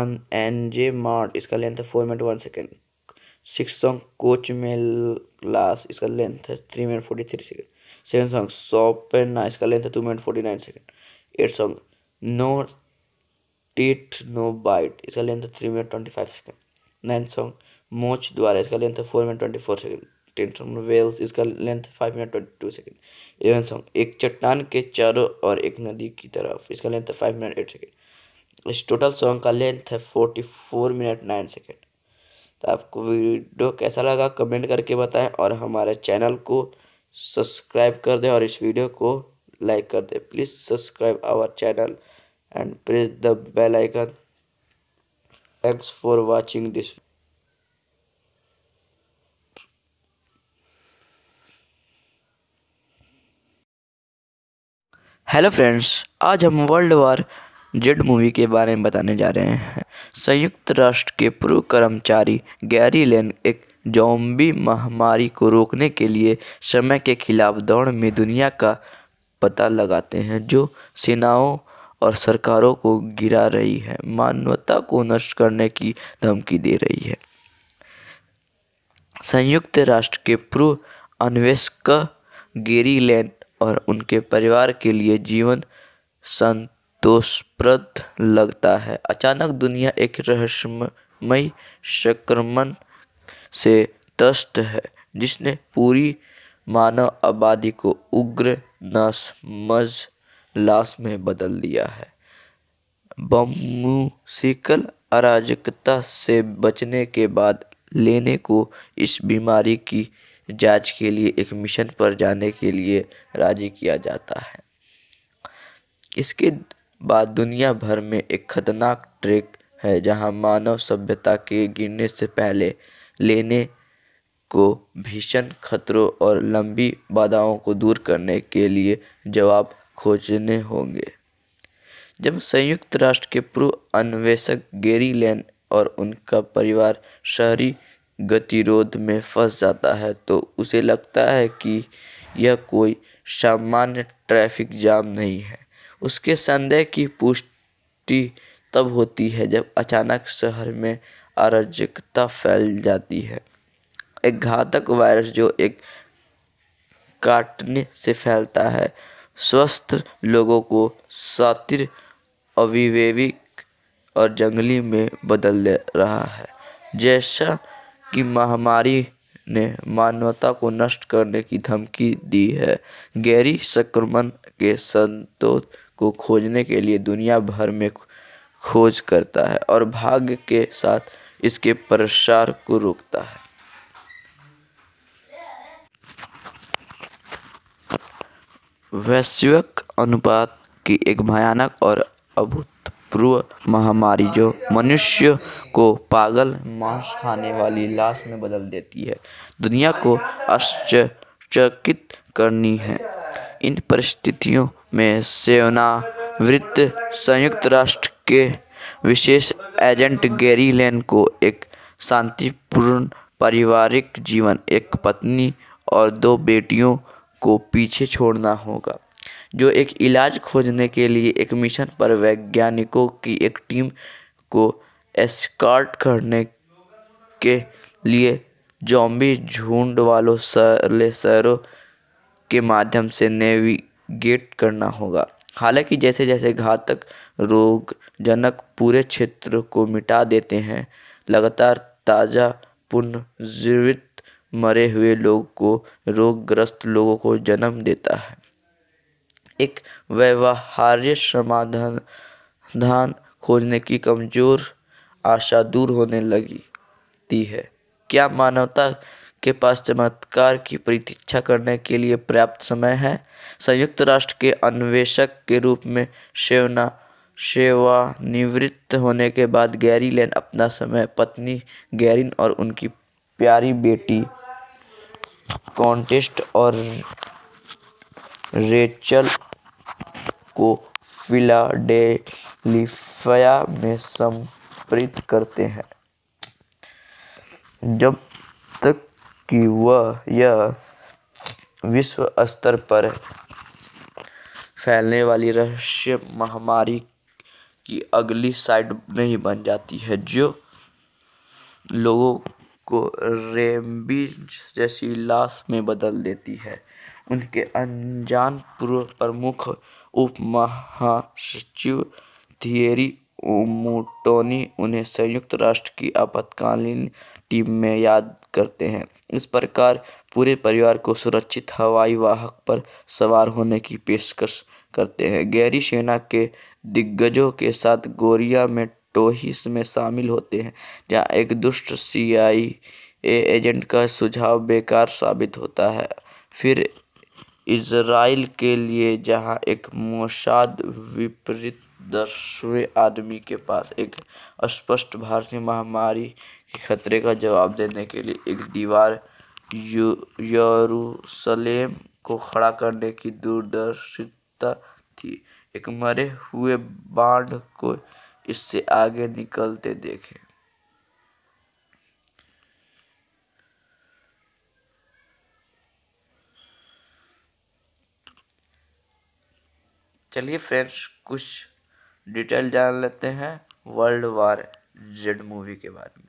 अन एन जे मार्ट इसका लेंथ है four minute one second six song coach mail लास इसका लेंथ है three minute forty three second second song सोपेन ना इसका लेंथ है two minute forty nine second eight song no tit no bite इसका length है three minute twenty five second ninth song मोच द्वारा इसका लेंथ है four minute twenty four second ten song Wales इसका लेंथ है five minute twenty two second eleven song एक चट्टान के चारों और एक नदी की तरफ इसका लेंथ है फाइव मिनट एट सेकेंड इस टोटल सॉन्ग का लेंथ है forty four minute nine second तो आपको वीडियो कैसा लगा कमेंट करके बताएं और हमारे चैनल को सब्सक्राइब कर दें और इस वीडियो को लाइक कर दें please subscribe our channel and press the bell icon thanks for watching this hello friends आज हम वर्ल्ड वार जेड मूवी के बारे में बताने जा रहे हैं संयुक्त राष्ट्र के पूर्व कर्मचारी गैरी लेन एक जोम्बी महामारी को रोकने के लिए समय के खिलाफ दौड़ में दुनिया का पता लगाते हैं जो सेनाओं और सरकारों को गिरा रही है मानवता को नष्ट करने की धमकी दे रही है संयुक्त राष्ट्र के पूर्व अन्वेषक गेरी लैन और उनके परिवार के लिए जीवन संतोषप्रद लगता है अचानक दुनिया एक रहस्यमय संक्रमण से त्रस्त है जिसने पूरी मानव आबादी को उग्र मज लाश में बदल दिया है बमूसिकल अराजकता से बचने के बाद लेने को इस बीमारी की जांच के लिए एक मिशन पर जाने के लिए राजी किया जाता है इसके बाद दुनिया भर में एक खतरनाक ट्रैक है जहां मानव सभ्यता के गिरने से पहले लेने को भीषण खतरों और लंबी बाधाओं को दूर करने के लिए जवाब खोजने होंगे जब संयुक्त राष्ट्र के पूर्व अन्वेषक गेरी लैन और उनका परिवार शहरी गतिरोध में फंस जाता है तो उसे लगता है कि यह कोई सामान्य ट्रैफिक जाम नहीं है उसके संदेह की पुष्टि तब होती है जब अचानक शहर में अराजकता फैल जाती है एक घातक वायरस जो एक काटने से फैलता है स्वस्थ लोगों को सातिर अविवेविक और जंगली में बदल रहा है जैसा कि महामारी ने मानवता को नष्ट करने की धमकी दी है गहरी संक्रमण के संतोष को खोजने के लिए दुनिया भर में खोज करता है और भाग्य के साथ इसके प्रसार को रोकता है वैश्विक अनुपात की एक भयानक और अभूतपूर्व महामारी जो मनुष्य को पागल मांस खाने वाली लाश में बदल देती है दुनिया को आश्चर्यचकित करनी है इन परिस्थितियों में सेवनावृत्त संयुक्त राष्ट्र के विशेष एजेंट गैरी लेन को एक शांतिपूर्ण पारिवारिक जीवन एक पत्नी और दो बेटियों को पीछे छोड़ना होगा जो एक इलाज खोजने के लिए एक मिशन पर वैज्ञानिकों की एक टीम को एस्कार्ट करने के लिए जॉम्बी झुंड वालों सरले शहरों के माध्यम से नेविगेट करना होगा हालांकि जैसे जैसे घातक रोग जनक पूरे क्षेत्र को मिटा देते हैं लगातार ताज़ा पुनर्जीवित मरे हुए लोग को रोगग्रस्त लोगों को जन्म देता है एक व्यवहार्य समाधान धान खोजने की कमज़ोर आशा दूर होने लगती है क्या मानवता के पास चमत्कार की प्रतीक्षा करने के लिए पर्याप्त समय है संयुक्त राष्ट्र के अन्वेषक के रूप में सेवना सेवानिवृत्त होने के बाद गैरी लेन अपना समय पत्नी गैरिन और उनकी प्यारी बेटी कॉन्टेस्ट और रेचल को फिलाडेलिफिया में समर्पित करते हैं जब कि वह यह विश्व स्तर पर फैलने वाली रहस्य महामारी की अगली साइड नहीं बन जाती है जो लोगों को रेमबीज जैसी लाश में बदल देती है उनके अनजान पूर्व प्रमुख उप महासचिव थियरी ओमोटोनी उन्हें संयुक्त राष्ट्र की आपातकालीन टीम में याद करते हैं इस प्रकार पूरे परिवार को सुरक्षित हवाई वाहक पर सवार होने की पेशकश करते हैं गहरी सेना के दिग्गजों के साथ गोरिया में टोहिस में शामिल होते हैं जहां एक दुष्ट सीआई एजेंट का सुझाव बेकार साबित होता है फिर इसराइल के लिए जहां एक मोसाद विपरीत दसवें आदमी के पास एक स्पष्ट भारतीय महामारी खतरे का जवाब देने के लिए एक दीवार यरूशलेम को खड़ा करने की दूरदर्शिता थी एक मरे हुए बाढ़ को इससे आगे निकलते देखे चलिए फ्रेंड्स कुछ डिटेल जान लेते हैं वर्ल्ड वार जेड मूवी के बारे में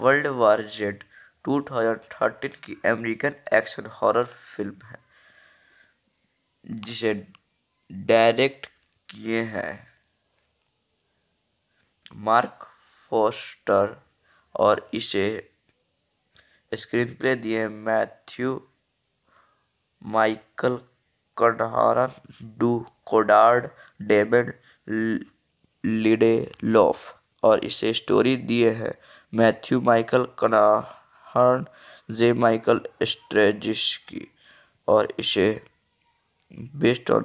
वर्ल्ड वार जेड 2013 की अमेरिकन एक्शन हॉरर फिल्म है जिसे डायरेक्ट किए हैं मार्क फोस्टर और इसे स्क्रीन प्ले दिए Matthew Michael कडारन Drew Goddard David loaf और इसे स्टोरी दिए हैं Matthew Michael Carnahan J Michael Straczynski और इसे based on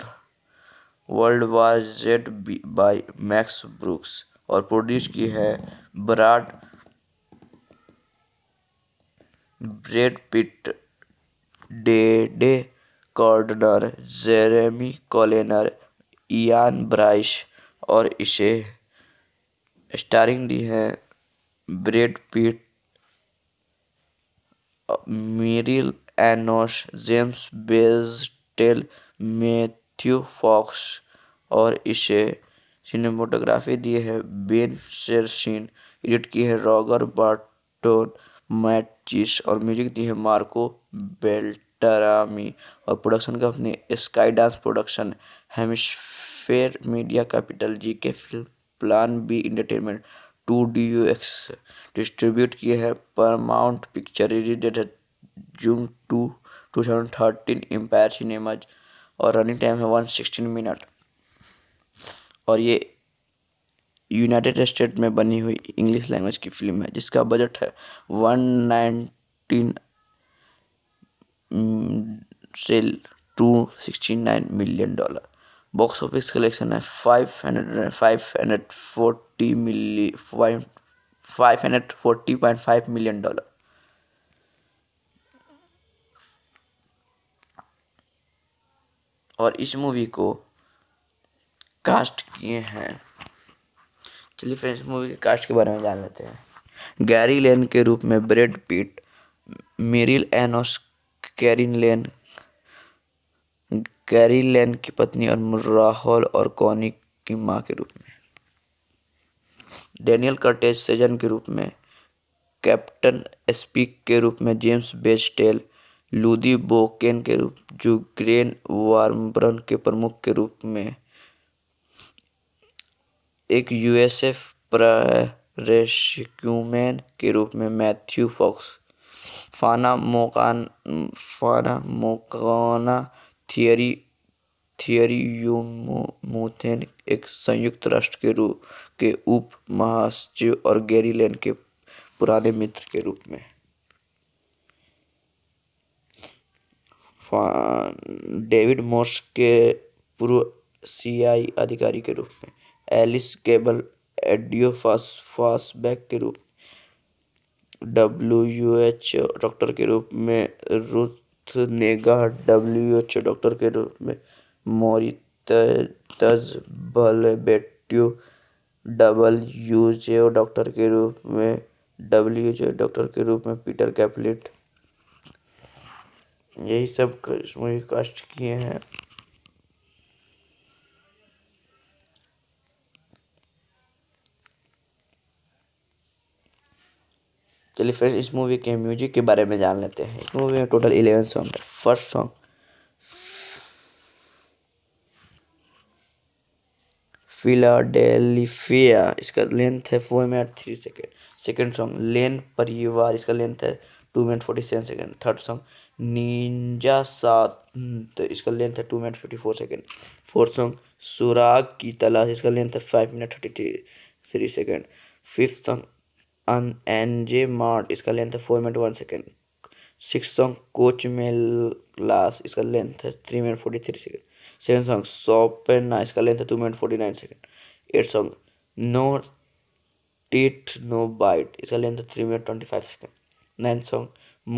World War Z B by Max Brooks और प्रोड्यूस की है Brad Brad Pitt Dede Gardner Jeremy Kleiner Ian Bryce और इसे स्टारिंग दी है Brad Pitt Mireille Enos James Badge Dale Matthew Fox और इसे सिनेमोटोग्राफी दी है बेन शेरसिन एडिट की है रॉगर बार्टोन मैट चिस और म्यूजिक दी है मार्को बेल्टरामी और production company Skydance production Hemisphere media capital G K film plan B entertainment two D U X distribute की है परमाउंट पिक्चर है June two two thousand thirteen Empire cinemas और running time है one sixteen minute और ये United state में बनी हुई इंग्लिश लैंग्वेज की फिल्म है जिसका बजट है वन नाइनटीन से two sixty nine million dollar box office collection है five hundred five hundred forty मिली five hundred forty point five million dollar और इस मूवी को कास्ट किए हैं चलिए फ्रेंड्स मूवी के कास्ट के बारे में जान लेते हैं गैरी लेन के रूप में Brad Pitt Mireille Enos Karin Lane Gerry Lane की पत्नी और राहुल और कॉनी की माँ के रूप में डेनियल कर्टेज सेजन के रूप में कैप्टन स्पीक के रूप में जेम्स बेस्टेल लूदी बोकेन के रूप जो ग्रेन वार्मब्रन के प्रमुख के रूप में एक यूएसएफ रेस्क्यूमैन के रूप में मैथ्यू फॉक्स फाना मोकान फाना मोकाना थियरी थियरी एक संयुक्त राष्ट्र के रूप के उप महासचिव और गैरी के पुराने मित्र के रूप में डेविड मोर्स के पूर्व सीआई अधिकारी के रूप में एलिस केबल एडियो फास के रूप डब्ल्यू एच डॉक्टर के रूप में Ruth Negga W H doctor के रूप में मोरितज जे ओ डॉक्टर के रूप में डब्ल्यू ओ डॉक्टर के रूप में पीटर कैपलेट यही सब मुझे कष्ट किए हैं चलिए फ्रेंड इस मूवी के म्यूजिक के बारे में जान लेते हैं इस मूवी में टोटल इलेवन सॉन्ग है फर्स्ट सॉन्ग फिलाडेलिफिया इसका लेंथ है four minute three second second song Lane परिवार इसका लेंथ है two minute forty seven second third song ninja सात इसका लेंथ है two minute fifty four second fourth song सुराग की तलाश इसका लेंथ है five minute thirty three second fifth song अन एन जे मार्ट इसका लेंथ है four minute one second six song coach mail class इसका लेंथ है three minute forty three second seven song shop and ना इसका लेंथ है two minute forty nine second eight song no tit no bite इसका length है three minute twenty five second nine song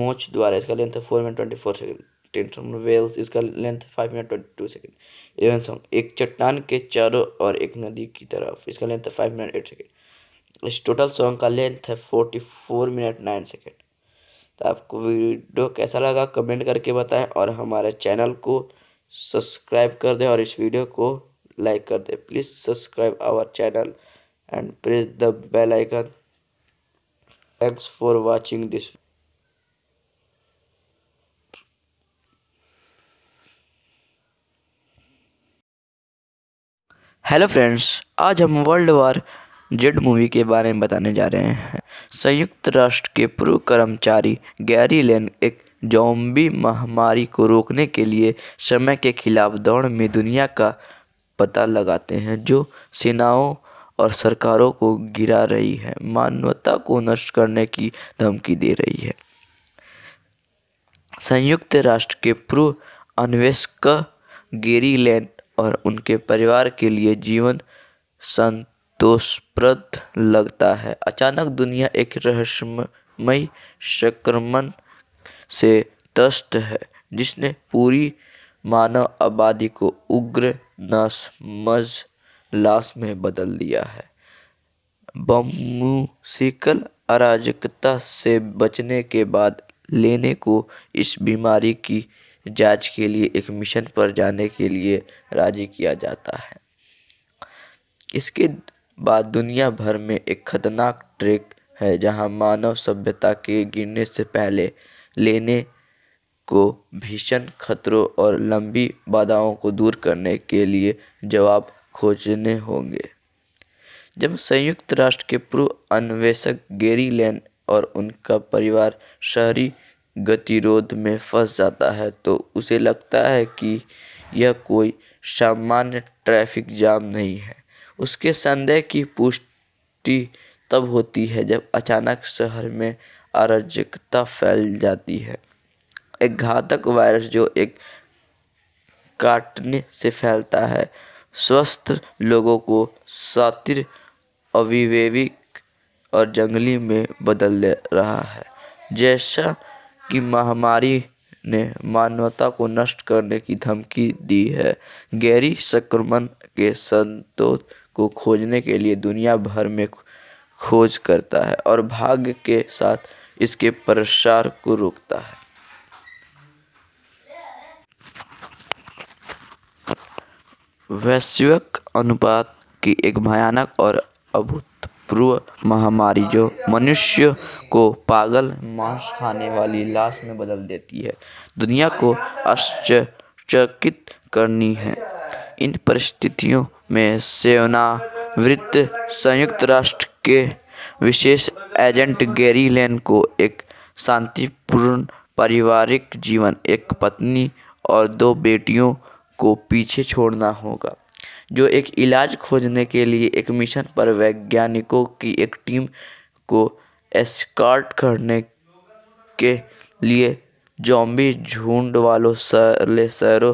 मोच द्वारा इसका लेंथ है four minute twenty four second ten song Wales इसका length five minute twenty two second eleven song एक चट्टान के चारों और एक नदी की तरफ इसका लेंथ है फाइव मिनट एट सेकेंड इस टोटल सॉन्ग का लेंथ है forty four minute nine second तो आपको वीडियो कैसा लगा कमेंट करके बताएं और हमारे चैनल को सब्सक्राइब कर दें और इस वीडियो को लाइक कर दें please subscribe our channel and press the bell icon thanks for watching this hello friends आज हम वर्ल्ड वार जेड मूवी के बारे में बताने जा रहे हैं संयुक्त राष्ट्र के पूर्व कर्मचारी गैरी लेन एक जॉम्बी महामारी को रोकने के लिए समय के खिलाफ दौड़ में दुनिया का पता लगाते हैं जो सेनाओं और सरकारों को गिरा रही है मानवता को नष्ट करने की धमकी दे रही है संयुक्त राष्ट्र के पूर्व अन्वेषक गेरी लैंड और उनके परिवार के लिए जीवन संत दोषप्रद लगता है अचानक दुनिया एक रहस्यमय संक्रमण से त्रस्त है जिसने पूरी मानव आबादी को उग्र नासमझ लाश में बदल दिया है बमूसिकल अराजकता से बचने के बाद लेने को इस बीमारी की जांच के लिए एक मिशन पर जाने के लिए राजी किया जाता है इसके बाद दुनिया भर में एक खतरनाक ट्रेक है जहां मानव सभ्यता के गिरने से पहले लेने को भीषण खतरों और लंबी बाधाओं को दूर करने के लिए जवाब खोजने होंगे जब संयुक्त राष्ट्र के पूर्व अन्वेषक गेरी लैन और उनका परिवार शहरी गतिरोध में फंस जाता है तो उसे लगता है कि यह कोई सामान्य ट्रैफिक जाम नहीं है उसके संदेह की पुष्टि तब होती है जब अचानक शहर में अराजकता फैल जाती है एक घातक वायरस जो एक काटने से फैलता है स्वस्थ लोगों को सातिर अविवेविक और जंगली में बदल रहा है जैसा कि महामारी ने मानवता को नष्ट करने की धमकी दी है गहरी संक्रमण के संतोष को खोजने के लिए दुनिया भर में खोज करता है और भाग्य के साथ इसके प्रसार को रोकता है वैश्विक अनुपात की एक भयानक और अभूतपूर्व महामारी जो मनुष्य को पागल मांस खाने वाली लाश में बदल देती है दुनिया को आश्चर्यचकित करनी है इन परिस्थितियों में सेवानिवृत्त संयुक्त राष्ट्र के विशेष एजेंट गैरी लेन को एक शांतिपूर्ण पारिवारिक जीवन एक पत्नी और दो बेटियों को पीछे छोड़ना होगा जो एक इलाज खोजने के लिए एक मिशन पर वैज्ञानिकों की एक टीम को एस्कॉर्ट करने के लिए जॉम्बी झुंड वालों शहरों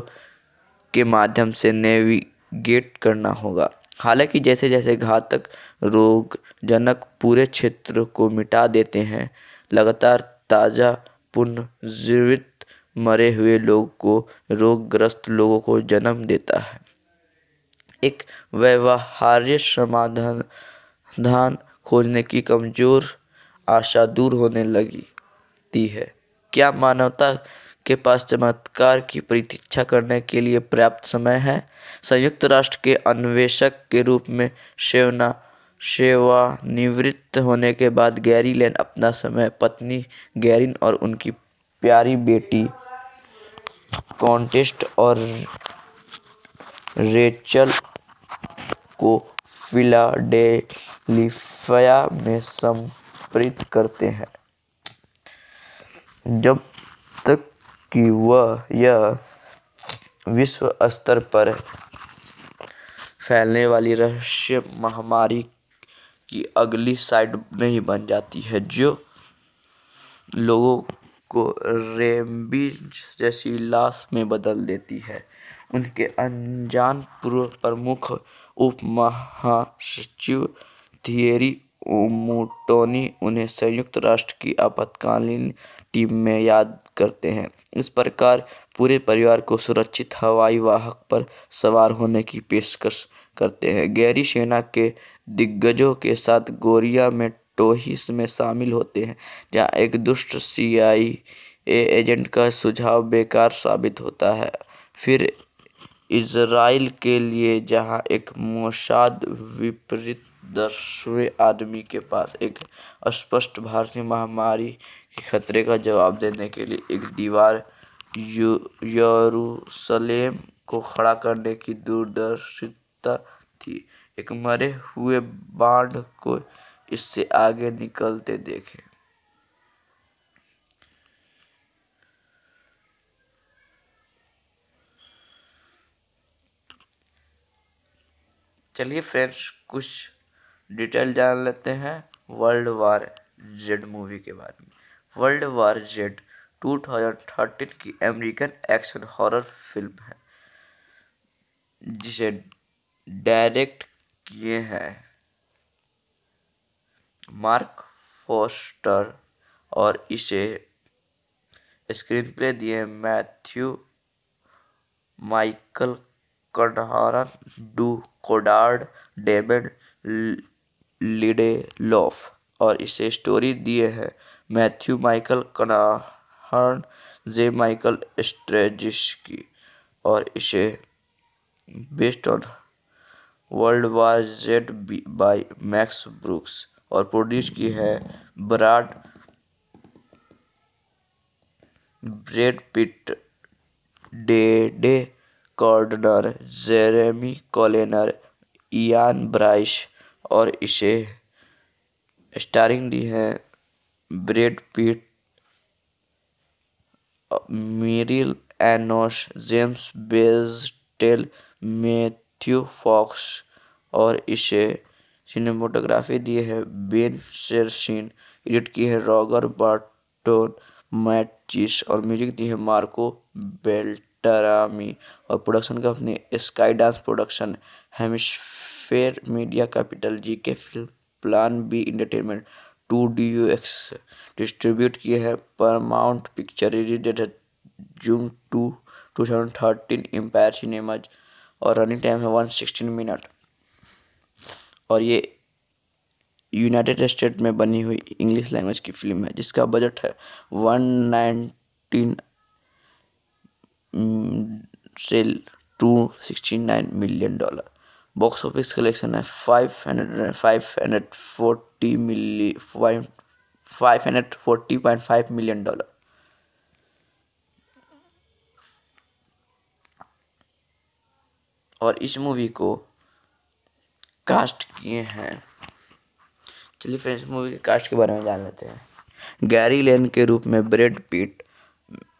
के माध्यम से नेविगेट करना होगा हालांकि जैसे जैसे घातक रोग जनक पूरे क्षेत्र को मिटा देते हैं लगातार ताज़ा पुनर्जीवित मरे हुए लोग को रोगग्रस्त लोगों को जन्म देता है एक व्यवहार्य समाधान धान खोजने की कमज़ोर आशा दूर होने लगी है क्या मानवता के पास चमत्कार की प्रतीक्षा करने के लिए पर्याप्त समय है संयुक्त राष्ट्र के अन्वेषक के रूप में सेवना सेवानिवृत्त होने के बाद गैरी लेन अपना समय पत्नी गैरिन और उनकी प्यारी बेटी कॉन्टेस्ट और रेचल को फिलाडेलिफिया में समर्पित करते हैं जब कि वह यह विश्व स्तर पर फैलने वाली रहस्य महामारी की अगली साइड नहीं बन जाती है जो लोगों को रेमबीज जैसी लाश में बदल देती है उनके अनजान पूर्व प्रमुख उप महासचिव थियरी उमोटोनी उन्हें संयुक्त राष्ट्र की आपातकालीन टीम में याद करते हैं इस प्रकार पूरे परिवार को सुरक्षित हवाई वाहक पर सवार होने की पेशकश करते हैं गैरी सेना के दिग्गजों के साथ गोरिया में टोहिस में शामिल होते हैं जहां एक दुष्ट सीआई एजेंट का सुझाव बेकार साबित होता है फिर इसराइल के लिए जहां एक मोसाद विपरीत दसवें आदमी के पास एक स्पष्ट भारतीय महामारी खतरे का जवाब देने के लिए एक दीवार यरूशलेम को खड़ा करने की दूरदर्शिता थी एक मरे हुए बाढ़ को इससे आगे निकलते देखे चलिए फ्रेंड्स कुछ डिटेल जान लेते हैं वर्ल्ड वार जेड मूवी के बारे में वर्ल्ड वार जेड 2013 की अमेरिकन एक्शन हॉरर फिल्म है जिसे डायरेक्ट किए हैं मार्क फोस्टर और इसे स्क्रीन प्ले दिए Matthew Michael कडारन Drew Goddard David Lindelof और इसे स्टोरी दिए हैं Matthew Michael Carnahan J Michael Straczynski और इसे based on World War Z by Max Brooks और प्रोड्यूस की है Brad Brad Pitt Dede Gardner Jeremy Kleiner Ian Bryce और इसे स्टारिंग दी है Brad Pitt Mireille Enos James Badge Dale Matthew Fox और इसे सिनेमोटोग्राफी दिए है बेन शेरसिन एडिट की है रॉगर बार्टोन मैटिस और म्यूजिक दी है मार्को बेल्टरामी और production company Skydance production Hemisphere media capital G K film plan B entertainment two D U X distribute की है परमाउंट पिक्चर डेट है June two two thousand thirteen Empire cinemas और running time है one sixteen minute और ये United state में बनी हुई इंग्लिश लैंग्वेज की फिल्म है जिसका बजट है वन नाइनटीन से two sixty nine million dollar box office collection है five hundred five hundred forty मिली five hundred forty point five million dollar और इस मूवी को कास्ट किए हैं चलिए फ्रेंड्स मूवी के कास्ट के बारे में जान लेते हैं गैरी लेन के रूप में Brad Pitt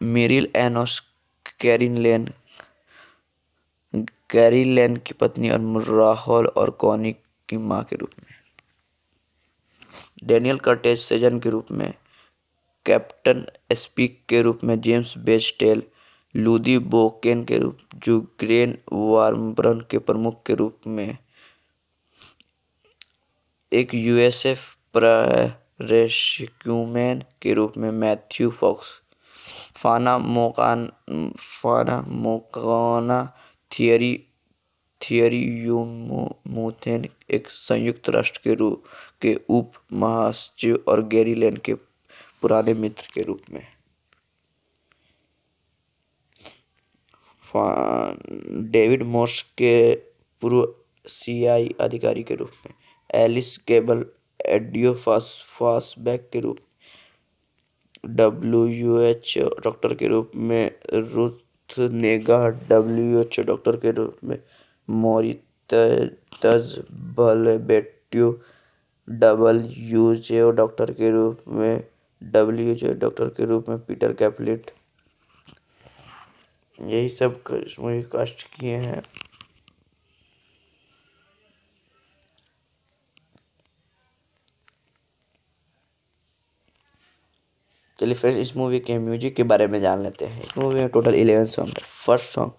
Mireille Enos Karin Lane Gerry Lane की पत्नी और राहुल और कॉनी की माँ के रूप में डेनियल कर्टेज सेजन के रूप में कैप्टन स्पीक के रूप में जेम्स बेस्टेल लूदी बोकेन के रूप ग्रेन वार्मब्रन के प्रमुख के रूप में एक यूएसएफ रेस्क्यूमैन के रूप में मैथ्यू फॉक्स फाना मोकान फाना मोकाना थियरी थियरी एक संयुक्त राष्ट्र के रूप के उप महासचिव और गैरी के पुराने मित्र के रूप में डेविड मोर्स के पूर्व सीआई अधिकारी के रूप में एलिस केबल एडियो फास फासबैक के रूप डब्ल्यू एच डॉक्टर के रूप में Ruth Negga W O doctor के रूप में मोरितज जे ओ डॉक्टर के रूप में डब्ल्यू ओ डॉक्टर के रूप में पीटर कैपलेट यही सब कश्मीर किए हैं चलिए फिर इस मूवी के म्यूजिक के बारे में जान लेते हैं इस मूवी में टोटल इलेवन सॉन्ग है फर्स्ट सॉन्ग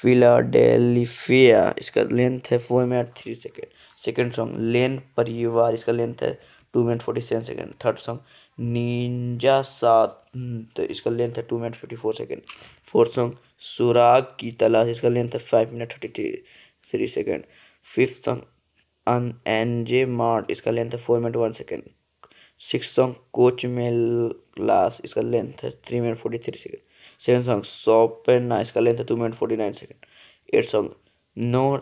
फिलाडेलिफिया इसका लेंथ है four minute three second second song Lane परिवार इसका लेंथ है two minute forty seven second third song ninja सात इसका लेंथ है two minute fifty four second fourth song सुराग की तलाश इसका लेंथ है five minute thirty three three second fifth song N जे मार्ट इसका लेंथ है four minute one second six song coach mail class इसका लेंथ है three minute forty three second seven song shop and ना इसका length है two minute forty nine second eight song no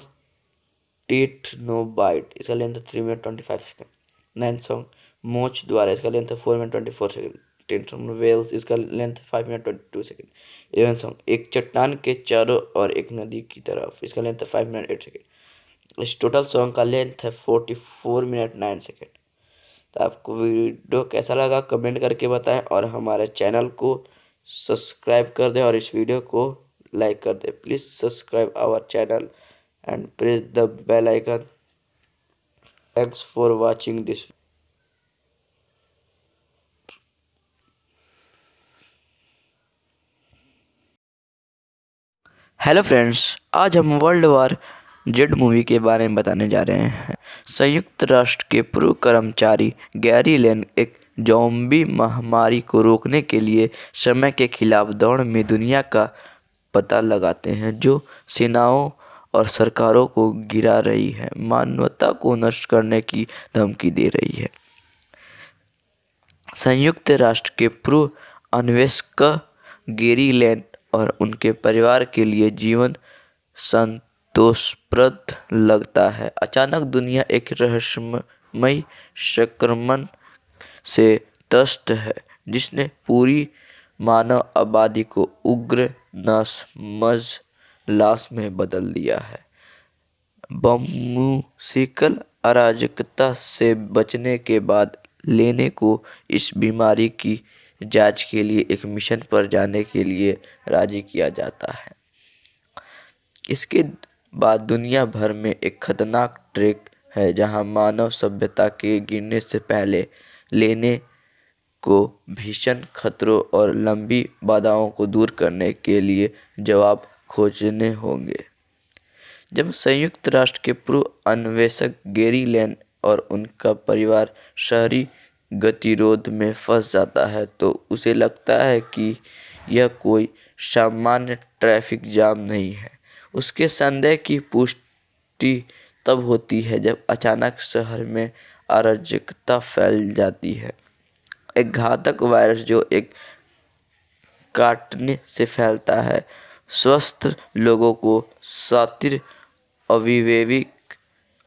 tit no bite इसका length है three minute twenty five second nine song मोच द्वारा इसका लेंथ है four minute twenty four second ten song Wales इसका लेंथ है five minute twenty two second eleven song एक चट्टान के चारों और एक नदी की तरफ इसका लेंथ है फाइव मिनट एट सेकेंड इस टोटल सॉन्ग का लेंथ है forty four minute nine second तो आपको वीडियो कैसा लगा कमेंट करके बताएं और हमारे चैनल को सब्सक्राइब कर दें और इस वीडियो को लाइक कर दें please subscribe our channel and press the bell icon thanks for watching this hello friends आज हम वर्ल्ड वार जेड मूवी के बारे में बताने जा रहे हैं संयुक्त राष्ट्र के पूर्व कर्मचारी गैरी लेन एक जॉम्बी महामारी को रोकने के लिए समय के खिलाफ दौड़ में दुनिया का पता लगाते हैं जो सेनाओं और सरकारों को गिरा रही है मानवता को नष्ट करने की धमकी दे रही है संयुक्त राष्ट्र के पूर्व अन्वेषक गेरी लैंड और उनके परिवार के लिए जीवन संत दोषप्रद लगता है अचानक दुनिया एक रहस्यमय संक्रमण से त्रस्त है जिसने पूरी मानव आबादी को उग्र मज लाश में बदल दिया है बमूसिकल अराजकता से बचने के बाद लेने को इस बीमारी की जांच के लिए एक मिशन पर जाने के लिए राजी किया जाता है इसके बाद दुनिया भर में एक खतरनाक ट्रैक है जहां मानव सभ्यता के गिरने से पहले लेने को भीषण खतरों और लंबी बाधाओं को दूर करने के लिए जवाब खोजने होंगे जब संयुक्त राष्ट्र के पूर्व अन्वेषक गेरी लेन और उनका परिवार शहरी गतिरोध में फंस जाता है तो उसे लगता है कि यह कोई सामान्य ट्रैफिक जाम नहीं है उसके संदेह की पुष्टि तब होती है जब अचानक शहर में अराजकता फैल जाती है एक घातक वायरस जो एक काटने से फैलता है स्वस्थ लोगों को सातिर अविवेविक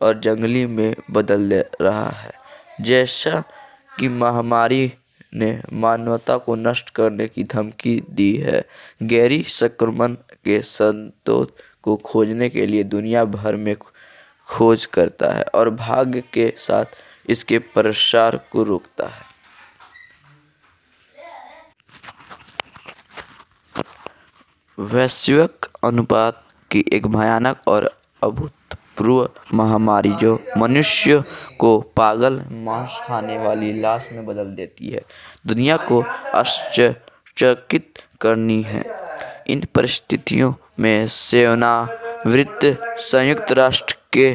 और जंगली में बदल रहा है जैसा कि महामारी ने मानवता को नष्ट करने की धमकी दी है गहरी संक्रमण के संतोष को खोजने के लिए दुनिया भर में खोज करता है और भाग्य के साथ इसके प्रसार को रोकता है वैश्विक अनुपात की एक भयानक और अभूतपूर्व महामारी जो मनुष्य को पागल मांस खाने वाली लाश में बदल देती है दुनिया को आश्चर्यचकित करनी है इन परिस्थितियों में वृत्त संयुक्त राष्ट्र के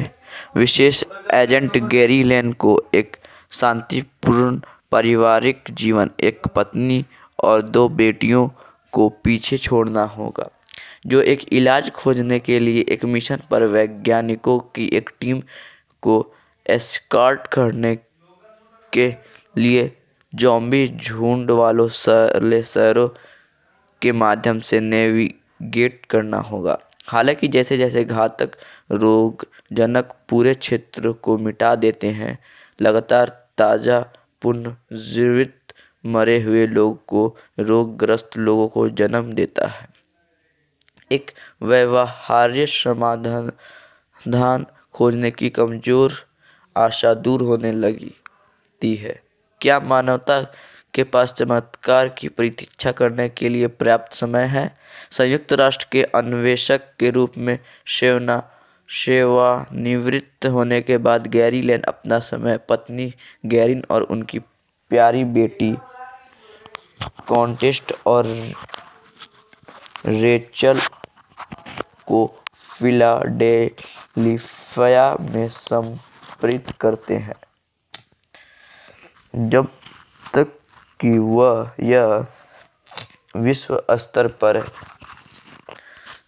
विशेष एजेंट गैरी लेन को एक शांतिपूर्ण पारिवारिक जीवन एक पत्नी और दो बेटियों को पीछे छोड़ना होगा जो एक इलाज खोजने के लिए एक मिशन पर वैज्ञानिकों की एक टीम को एस्कॉर्ट करने के लिए जॉम्बी झुंड वालों शहरों के माध्यम से नेवी गेट करना होगा हालांकि जैसे जैसे घातक रोग जनक पूरे क्षेत्र को मिटा देते हैं लगातार ताज़ा पुनर्जीवित मरे हुए लोग को रोगग्रस्त लोगों को जन्म देता है एक व्यवहार्य समाधान धान खोजने की कमज़ोर आशा दूर होने लगती है क्या मानवता के पास चमत्कार की प्रतीक्षा करने के लिए पर्याप्त समय है संयुक्त राष्ट्र के अन्वेषक के रूप में सेवना सेवानिवृत्त होने के बाद गैरी लेन अपना समय पत्नी गैरिन और उनकी प्यारी बेटी कॉन्टेस्ट और रेचल को फिलाडेलिफिया में समर्पित करते हैं जब तक कि वह यह विश्व स्तर पर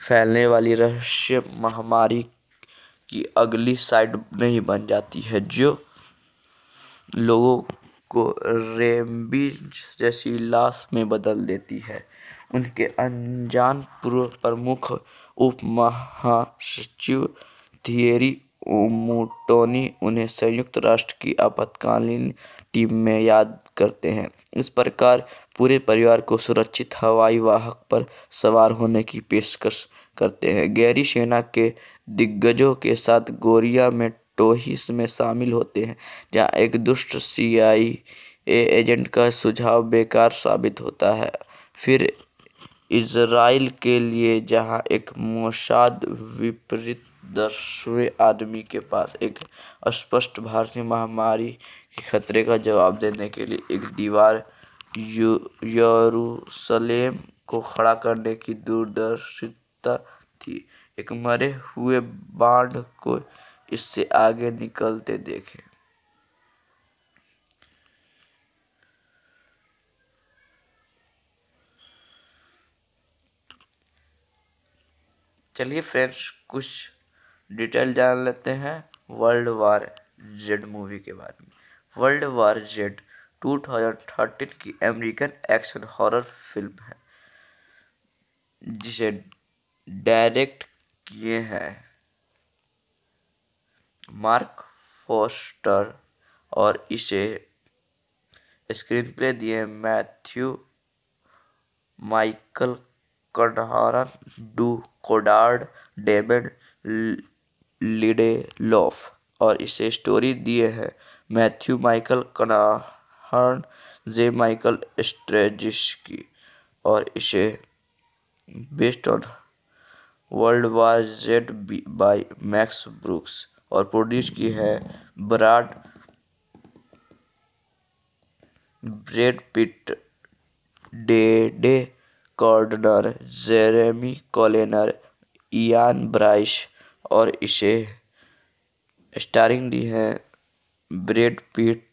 फैलने वाली रहस्य महामारी की अगली साइड नहीं बन जाती है जो लोगों को रेमबीज जैसी लाश में बदल देती है उनके अनजान पूर्व प्रमुख उप महासचिव थियरी उमोटोनी उन्हें संयुक्त राष्ट्र की आपातकालीन टीम में याद करते हैं इस प्रकार पूरे परिवार को सुरक्षित हवाई वाहक पर सवार होने की पेशकश करते हैं गहरी सेना के दिग्गजों के साथ गोरिया में टोहिस में शामिल होते हैं जहाँ एक दुष्ट सी ए एजेंट का सुझाव बेकार साबित होता है फिर इसराइल के लिए जहाँ एक मोसाद विपरीत दसवें आदमी के पास एक स्पष्ट भारतीय महामारी के खतरे का जवाब देने के लिए एक दीवार यरूशलेम को खड़ा करने की दूरदर्शिता थी एक मरे हुए बाढ़ को इससे आगे निकलते देखे चलिए फ्रेंड्स कुछ डिटेल जान लेते हैं वर्ल्ड वार जेड मूवी के बारे में वर्ल्ड वार जेड 2013 की अमेरिकन एक्शन हॉरर फिल्म है जिसे डायरेक्ट किए हैं मार्क फोस्टर और इसे स्क्रीन प्ले दिए Matthew Michael कडारन Drew Goddard David loaf और इसे स्टोरी दिए हैं Matthew Michael Carnahan J Michael स्ट्रेजिश की और इसे based on World War Z B by Max Brooks और प्रोड्यूस की है Brad Brad Pitt Dede Gardner Jeremy Kleiner Ian Bryce और इसे स्टारिंग दी है Brad Pitt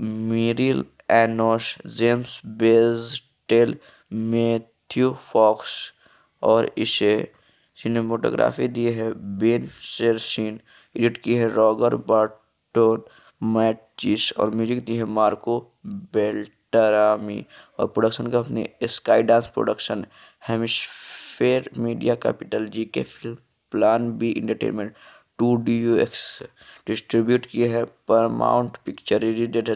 Mireille Enos James Badge Dale Matthew Fox और इसे सिनेमोटोग्राफी दी है बेन शेरसिन एडिट की है रॉगर बार्टोन मैटिस और म्यूजिक दी है मार्को बेल्टरामी और production company Skydance production Hemisphere media capital G K film plan B entertainment two D U X distribute किए हैं परमाउंट पिक्चर रिलीडेड है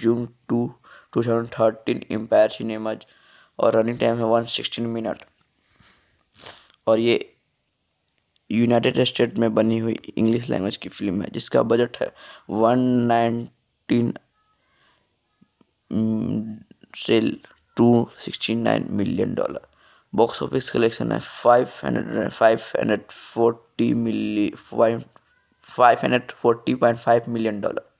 June two two thousand thirteen Empire cinemas और running time है one sixteen minute और ये United state में बनी हुई इंग्लिश लैंग्वेज की फिल्म है जिसका बजट है वन नाइनटीन सेल two sixty nine million dollar box office collection है five hundred five hundred forty मिली five hundred forty point five million dollar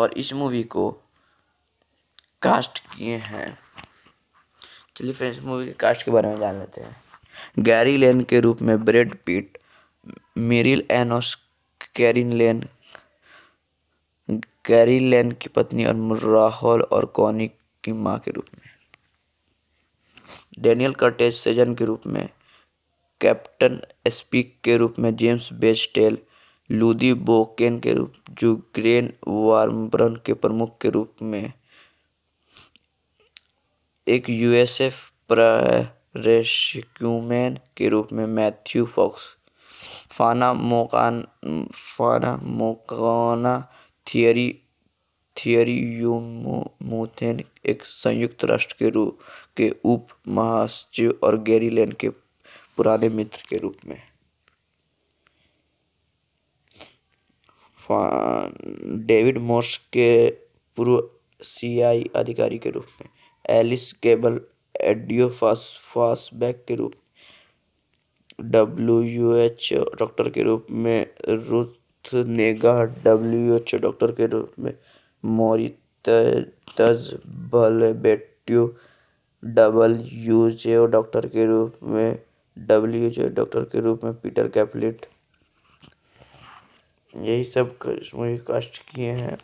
और इस मूवी को कास्ट किए हैं चलिए फ्रेंड्स मूवी के कास्ट के बारे में जान लेते हैं गैरी लेन के रूप में Brad Pitt Mireille Enos Karin Lane Gerry Lane की पत्नी और राहुल और कॉनी की माँ के रूप में डेनियल कर्टेज सेजन के रूप में कैप्टन स्पीक के रूप में जेम्स बेस्टेल लूदी बोकेन के रूप जो ग्रेन वार्मब्रन के प्रमुख के रूप में एक यूएसएफ प्रेस्क्यूमैन के रूप में मैथ्यू फॉक्स फाना मोकान फाना मोकाना थियरी थियरीयूमोथेन एक संयुक्त राष्ट्र के रूप के उप महासचिव और गैरी के पुराने मित्र के रूप में डेविड मोर्स के पूर्व सीआई अधिकारी के रूप में एलिस केबल एडियो फास फासबैक के रूप डब्ल्यू एच डॉक्टर के रूप में Ruth Negga W H doctor के रूप में यू जे ओ डॉक्टर के रूप में डब्ल्यू ओ डॉक्टर के रूप में पीटर कैपलेट यही सब कास्ट किए हैं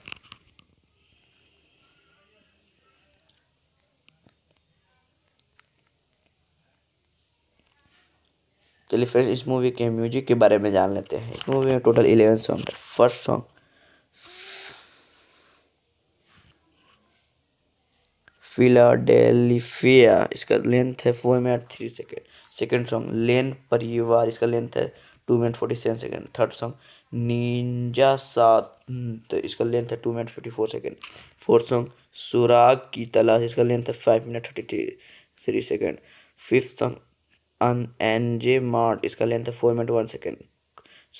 चलिए फिर इस मूवी के म्यूजिक के बारे में जान लेते हैं इस मूवी में टोटल इलेवन सॉन्ग है फर्स्ट सॉन्ग फिलाडेलिफिया इसका लेंथ है four minute three second second song Lane परिवार इसका लेंथ है two minute forty seven second third song ninja सात तो इसका लेंथ है two minute fifty four second fourth song सुराग की तलाश इसका लेंथ है five minute thirty three three second fifth song अन एन जे मार्ट इसका लेंथ है four minute one second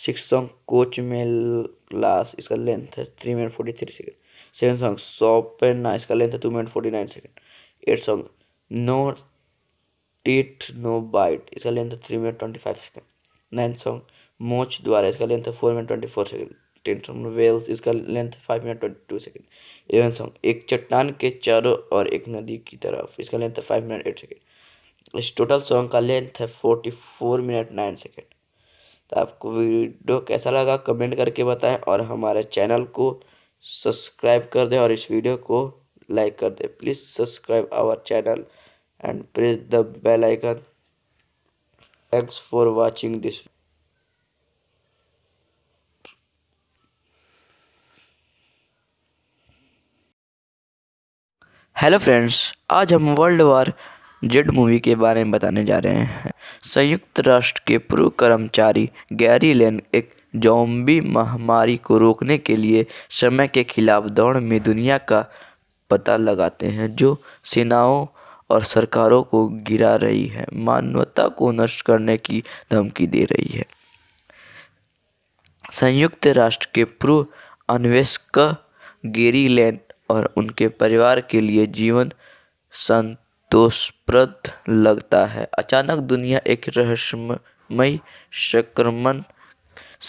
six song coach mail class इसका लेंथ है three minute forty three second seven song shop and ना इसका length है two minute forty nine second eight song no tit no bite इसका length है three minute twenty five second nine song मोच द्वारा इसका लेंथ है four minute twenty four second ten song Wales इसका लेंथ है five minute twenty two second eleven song एक चट्टान के चारों और एक नदी की तरफ इसका लेंथ है फाइव मिनट एट सेकेंड इस टोटल सॉन्ग का लेंथ है forty four minute nine second तो आपको वीडियो कैसा लगा कमेंट करके बताएं और हमारे चैनल को सब्सक्राइब कर दें और इस वीडियो को लाइक कर दें please subscribe our channel and press the bell icon thanks for watching this hello friends आज हम वर्ल्ड वार जेड मूवी के बारे में बताने जा रहे हैं संयुक्त राष्ट्र के पूर्व कर्मचारी गैरी लेन एक जॉम्बी महामारी को रोकने के लिए समय के खिलाफ दौड़ में दुनिया का पता लगाते हैं जो सेनाओं और सरकारों को गिरा रही है मानवता को नष्ट करने की धमकी दे रही है संयुक्त राष्ट्र के पूर्व अन्वेषक गेरी लैंड और उनके परिवार के लिए जीवन संत दोषप्रद लगता है अचानक दुनिया एक रहस्यमय संक्रमण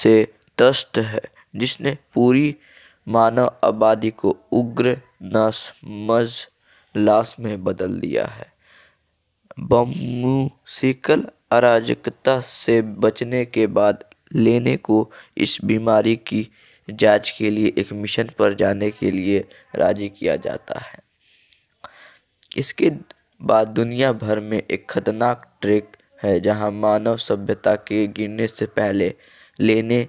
से त्रस्त है जिसने पूरी मानव आबादी को उग्र मज लाश में बदल दिया है बमुसिकल अराजकता से बचने के बाद लेने को इस बीमारी की जांच के लिए एक मिशन पर जाने के लिए राजी किया जाता है इसके बाद दुनिया भर में एक खतरनाक ट्रेक है जहां मानव सभ्यता के गिरने से पहले लेने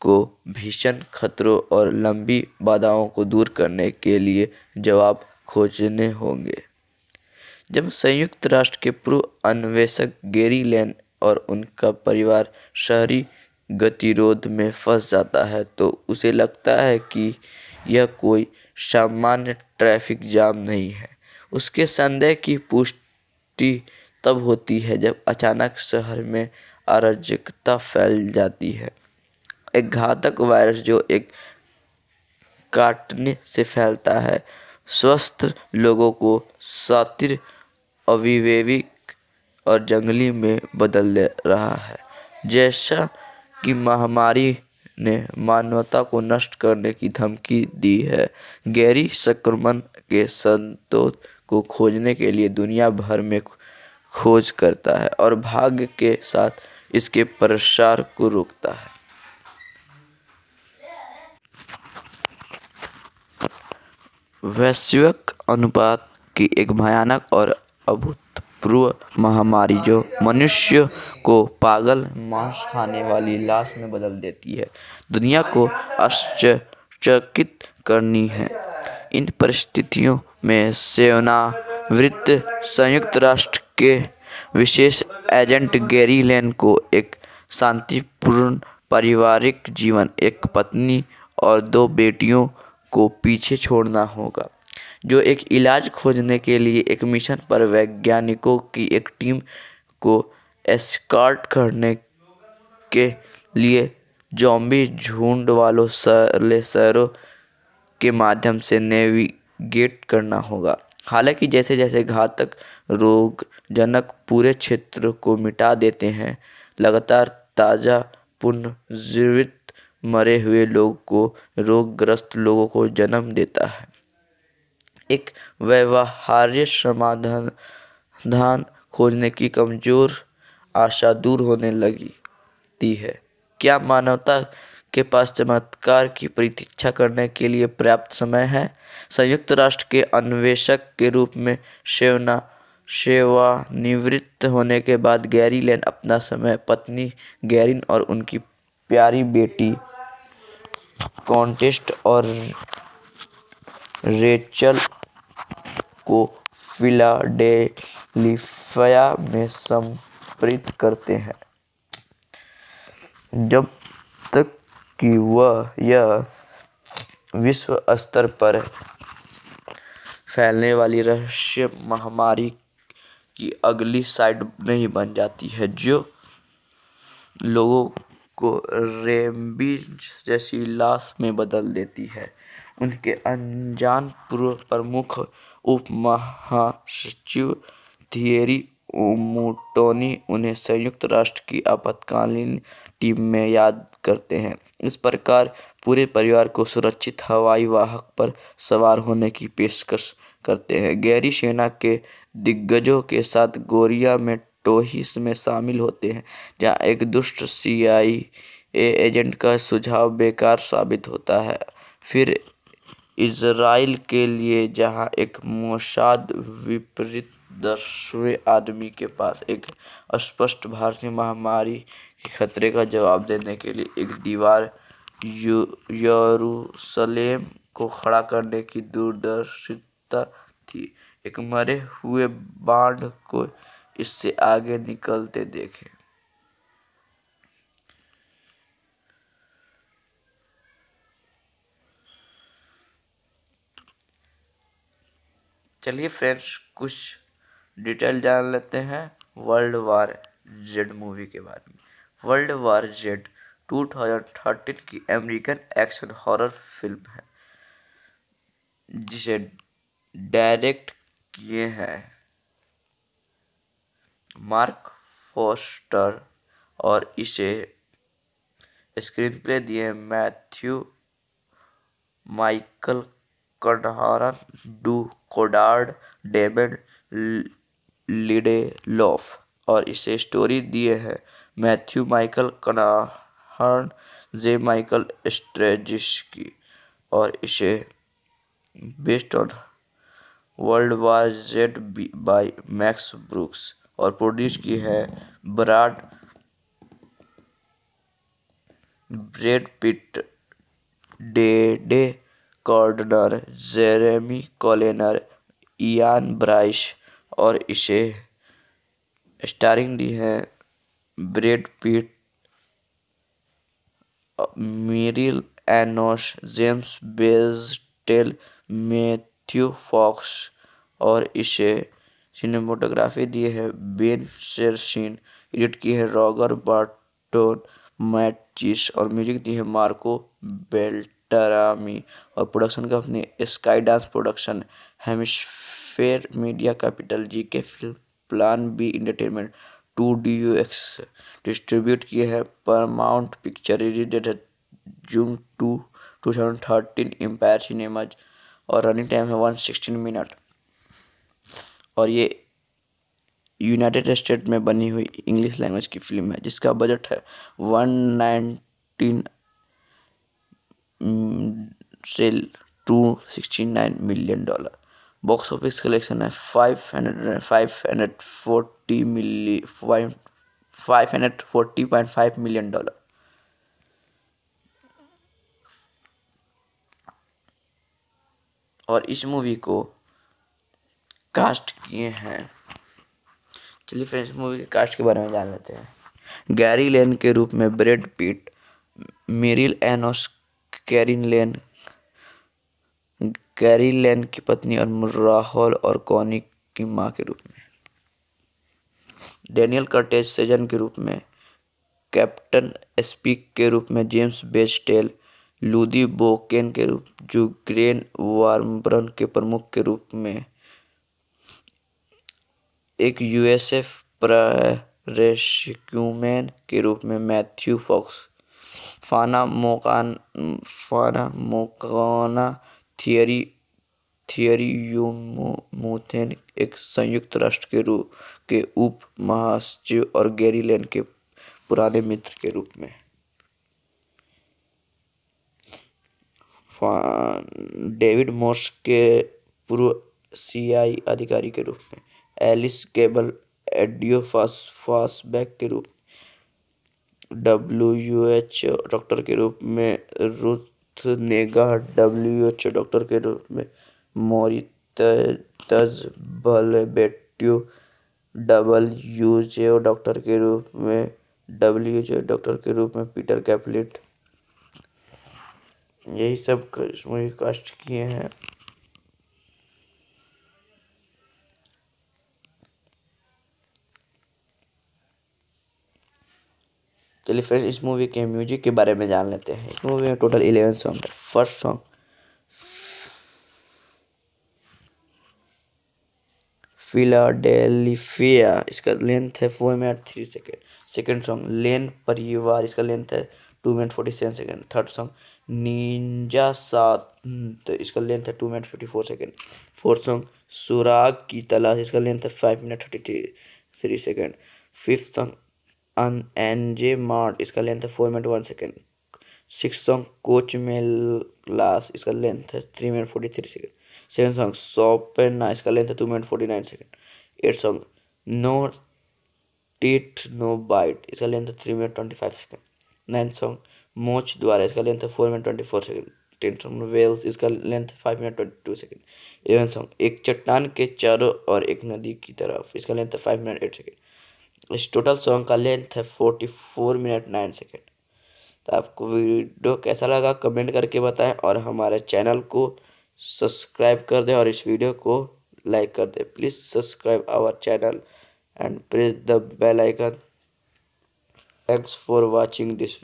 को भीषण खतरों और लंबी बाधाओं को दूर करने के लिए जवाब खोजने होंगे जब संयुक्त राष्ट्र के पूर्व अन्वेषक गेरी लैन और उनका परिवार शहरी गतिरोध में फंस जाता है तो उसे लगता है कि यह कोई सामान्य ट्रैफिक जाम नहीं है उसके संदेह की पुष्टि तब होती है जब अचानक शहर में अराजकता फैल जाती है एक घातक वायरस जो एक काटने से फैलता है स्वस्थ लोगों को सातिर अविवेविक और जंगली में बदल रहा है जैसा कि महामारी ने मानवता को नष्ट करने की धमकी दी है गहरी संक्रमण के संतोष को खोजने के लिए दुनिया भर में खोज करता है और भाग्य के साथ इसके प्रसार को रोकता है वैश्विक अनुपात की एक भयानक और अभूतपूर्व महामारी जो मनुष्य को पागल मांस खाने वाली लाश में बदल देती है दुनिया को आश्चर्यचकित करनी है इन परिस्थितियों में सेवानिवृत्त संयुक्त राष्ट्र के विशेष एजेंट गैरी लेन को एक शांतिपूर्ण पारिवारिक जीवन एक पत्नी और दो बेटियों को पीछे छोड़ना होगा जो एक इलाज खोजने के लिए एक मिशन पर वैज्ञानिकों की एक टीम को एस्कार्ट करने के लिए जॉम्बी झुंड वालों शहरों के माध्यम से नेवी गेट करना होगा हालांकि जैसे जैसे घातक रोग जनक पूरे क्षेत्र को मिटा देते हैं लगातार ताज़ा पुनर्जीवित मरे हुए लोग को रोगग्रस्त लोगों को जन्म देता है एक व्यवहार्य समाधान धान खोजने की कमज़ोर आशा दूर होने ती है क्या मानवता के पास चमत्कार की प्रतीक्षा करने के लिए पर्याप्त समय है संयुक्त राष्ट्र के अन्वेषक के रूप में सेवना सेवानिवृत्त होने के बाद गैरी लेन अपना समय पत्नी गैरिन और उनकी प्यारी बेटी कॉन्टेस्ट और रेचल को फिलाडेलिफिया में समर्पित करते हैं जब तक कि वह यह विश्व स्तर पर फैलने वाली रहस्य महामारी की अगली साइड नहीं बन जाती है जो लोगों को रेमबीज जैसी लाश में बदल देती है उनके अनजान पूर्व प्रमुख उप महासचिव थियरी ओमोटोनी उन्हें संयुक्त राष्ट्र की आपातकालीन टीम में याद करते हैं इस प्रकार पूरे परिवार को सुरक्षित हवाई वाहक पर सवार होने की पेशकश करते हैं गैरी सेना के दिग्गजों के साथ गोरिया में टोहिस में शामिल होते हैं जहाँ एक दुष्ट ए एजेंट का सुझाव बेकार साबित होता है फिर इसराइल के लिए जहाँ एक मोसाद विपरीत दसवें आदमी के पास एक स्पष्ट भारतीय महामारी के खतरे का जवाब देने के लिए एक दीवार यरूशलेम को खड़ा करने की दूरदर्शित रास्ता थी एक मरे हुए बाढ़ को इससे आगे निकलते देखे चलिए फ्रेंड्स कुछ डिटेल जान लेते हैं वर्ल्ड वार जेड मूवी के बारे में वर्ल्ड वार जेड 2013 की अमेरिकन एक्शन हॉरर फिल्म है जिसे डायरेक्ट किए हैं मार्क फोस्टर और इसे स्क्रीन प्ले दिए Matthew Michael कडारन Drew Goddard David loaf और इसे स्टोरी दिए हैं Matthew Michael Carnahan J Michael की और इसे based on World War Z by Max Brooks और प्रोड्यूस की है Brad Brad Pitt Dede Gardner Jeremy Kleiner Ian Bryce और इसे स्टारिंग दी है Brad Pitt Mireille Enos James Badge Dale में मैथ्यू फॉक्स और इसे सिनेमोटोग्राफी दी है बेन शेरसिन एडिट की है रॉगर बार्टोन मैट चिस और म्यूजिक दी है मार्को बेल्टरामी और production company Skydance production Hemisphere media capital G K film plan B entertainment two D U X distribute किए है परमाउंट पिक्चर एडिटेड है June two two thousand thirteen Empire cinemas और running time है one sixteen minute और ये United state में बनी हुई इंग्लिश लैंग्वेज की फिल्म है जिसका बजट है वन नाइनटीन से two sixty nine million dollar box office collection है five hundred five hundred forty मिली five five hundred forty point five million dollar और इस मूवी को कास्ट किए हैं चलिए फ्रेंड्स मूवी के कास्ट के बारे में जान लेते हैं गैरी लेन के रूप में Brad Pitt Mireille Enos Karin Lane Gerry Lane की पत्नी और राहुल और कॉनी की माँ के रूप में डेनियल कर्टेज सेजन के रूप में कैप्टन स्पीक के रूप में जेम्स बेस्टेल बोकेन के रूप जो ग्रेन वॉर्मब्रन के प्रमुख के रूप में एक यूएसएफ रेस्क्यूमैन के रूप में मैथ्यू फॉक्स फाना मोकान फाना मोकाना थियरी थियरी यूमोथेन एक संयुक्त राष्ट्र के रूप के उप महासचिव और गैरीलैन के पुराने मित्र के रूप में डेविड मोर्स के पूर्व सीआई अधिकारी के रूप में एलिस केबल एडियो फासबैक के रूप डब्ल्यू यू एच डॉक्टर के रूप में Ruth Negga W H doctor के रूप में मोरी तज डबल यू जे डॉक्टर के रूप में डब्ल्यू जे डॉक्टर के रूप में पीटर कैपलेट यही सब मुझे कष्ट किए हैं चलिए फिर इस मूवी के म्यूजिक के बारे में जान लेते हैं इस मूवी में टोटल इलेवन सॉन्ग है फर्स्ट सॉन्ग फिलाडेलिफिया इसका लेंथ है four minute three second second song Lane परिवार इसका लेंथ है two minute forty seven second third song ninja सात hmm, तो इसका लेंथ है two minute fifty four second fourth song सुराग की तलाश इसका लेंथ है five minute thirty three three second fifth song अन एन जे मार्ट इसका लेंथ है four minute one second six song coach mail लास इसका लेंथ है three minute forty three second seven song सोपेना इसका लेंथ है two minute forty nine second eight song no tit no bite इसका length है three minute twenty five second ninth song मोच द्वारा इसका लेंथ है four minute twenty four second song Wales इसका length five minute twenty two second Avon song एक चट्टान के चारों और एक नदी की तरफ इसका लेंथ है फाइव मिनट एट सेकेंड इस टोटल सॉन्ग का लेंथ है forty four minute nine second तो आपको वीडियो कैसा लगा कमेंट करके बताएं और हमारे चैनल को सब्सक्राइब कर दें और इस वीडियो को लाइक कर दें please subscribe our channel and press the bell icon thanks for watching this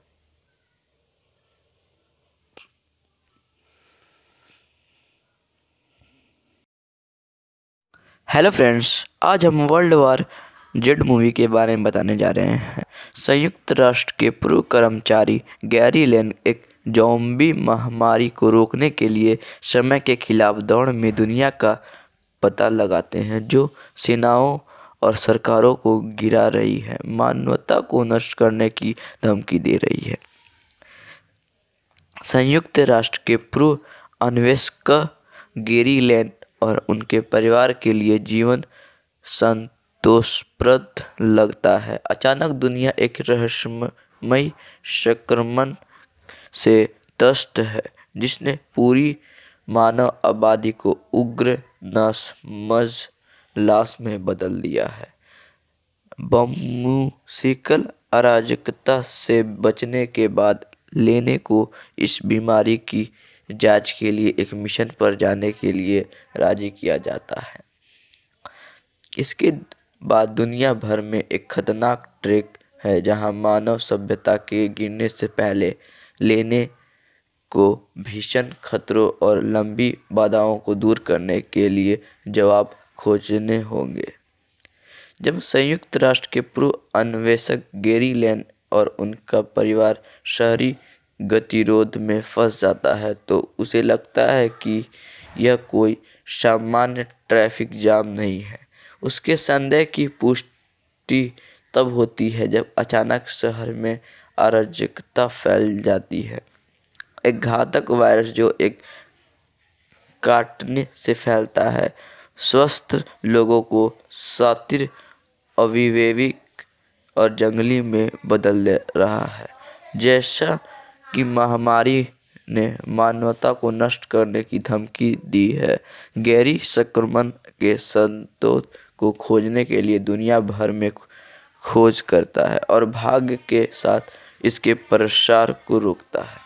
hello friends आज हम वर्ल्ड वार जेड मूवी के बारे में बताने जा रहे हैं संयुक्त राष्ट्र के पूर्व कर्मचारी गैरी लेन एक जॉम्बी महामारी को रोकने के लिए समय के खिलाफ दौड़ में दुनिया का पता लगाते हैं जो सेनाओं और सरकारों को गिरा रही है मानवता को नष्ट करने की धमकी दे रही है संयुक्त राष्ट्र के पूर्व अन्वेषक गेरी लैंड और उनके परिवार के लिए जीवन संतोषप्रद लगता है अचानक दुनिया एक रहस्यमय संक्रमण से त्रस्त है जिसने पूरी मानव आबादी को उग्र मज लाश में बदल दिया है बमूसिकल अराजकता से बचने के बाद लेने को इस बीमारी की जांच के लिए एक मिशन पर जाने के लिए राजी किया जाता है इसके बाद दुनिया भर में एक खतरनाक ट्रैक है जहां मानव सभ्यता के गिरने से पहले लेने को भीषण खतरों और लंबी बाधाओं को दूर करने के लिए जवाब खोजने होंगे जब संयुक्त राष्ट्र के पूर्व अन्वेषक गेरी लैन और उनका परिवार शहरी गतिरोध में फंस जाता है तो उसे लगता है कि यह कोई सामान्य ट्रैफिक जाम नहीं है उसके संदेह की पुष्टि तब होती है जब अचानक शहर में अराजकता फैल जाती है एक घातक वायरस जो एक काटने से फैलता है स्वस्थ लोगों को सातिर अविवेविक और जंगली में बदल रहा है जैसा कि महामारी ने मानवता को नष्ट करने की धमकी दी है गहरी संक्रमण के संतोष को खोजने के लिए दुनिया भर में खोज करता है और भाग्य के साथ इसके प्रसार को रोकता है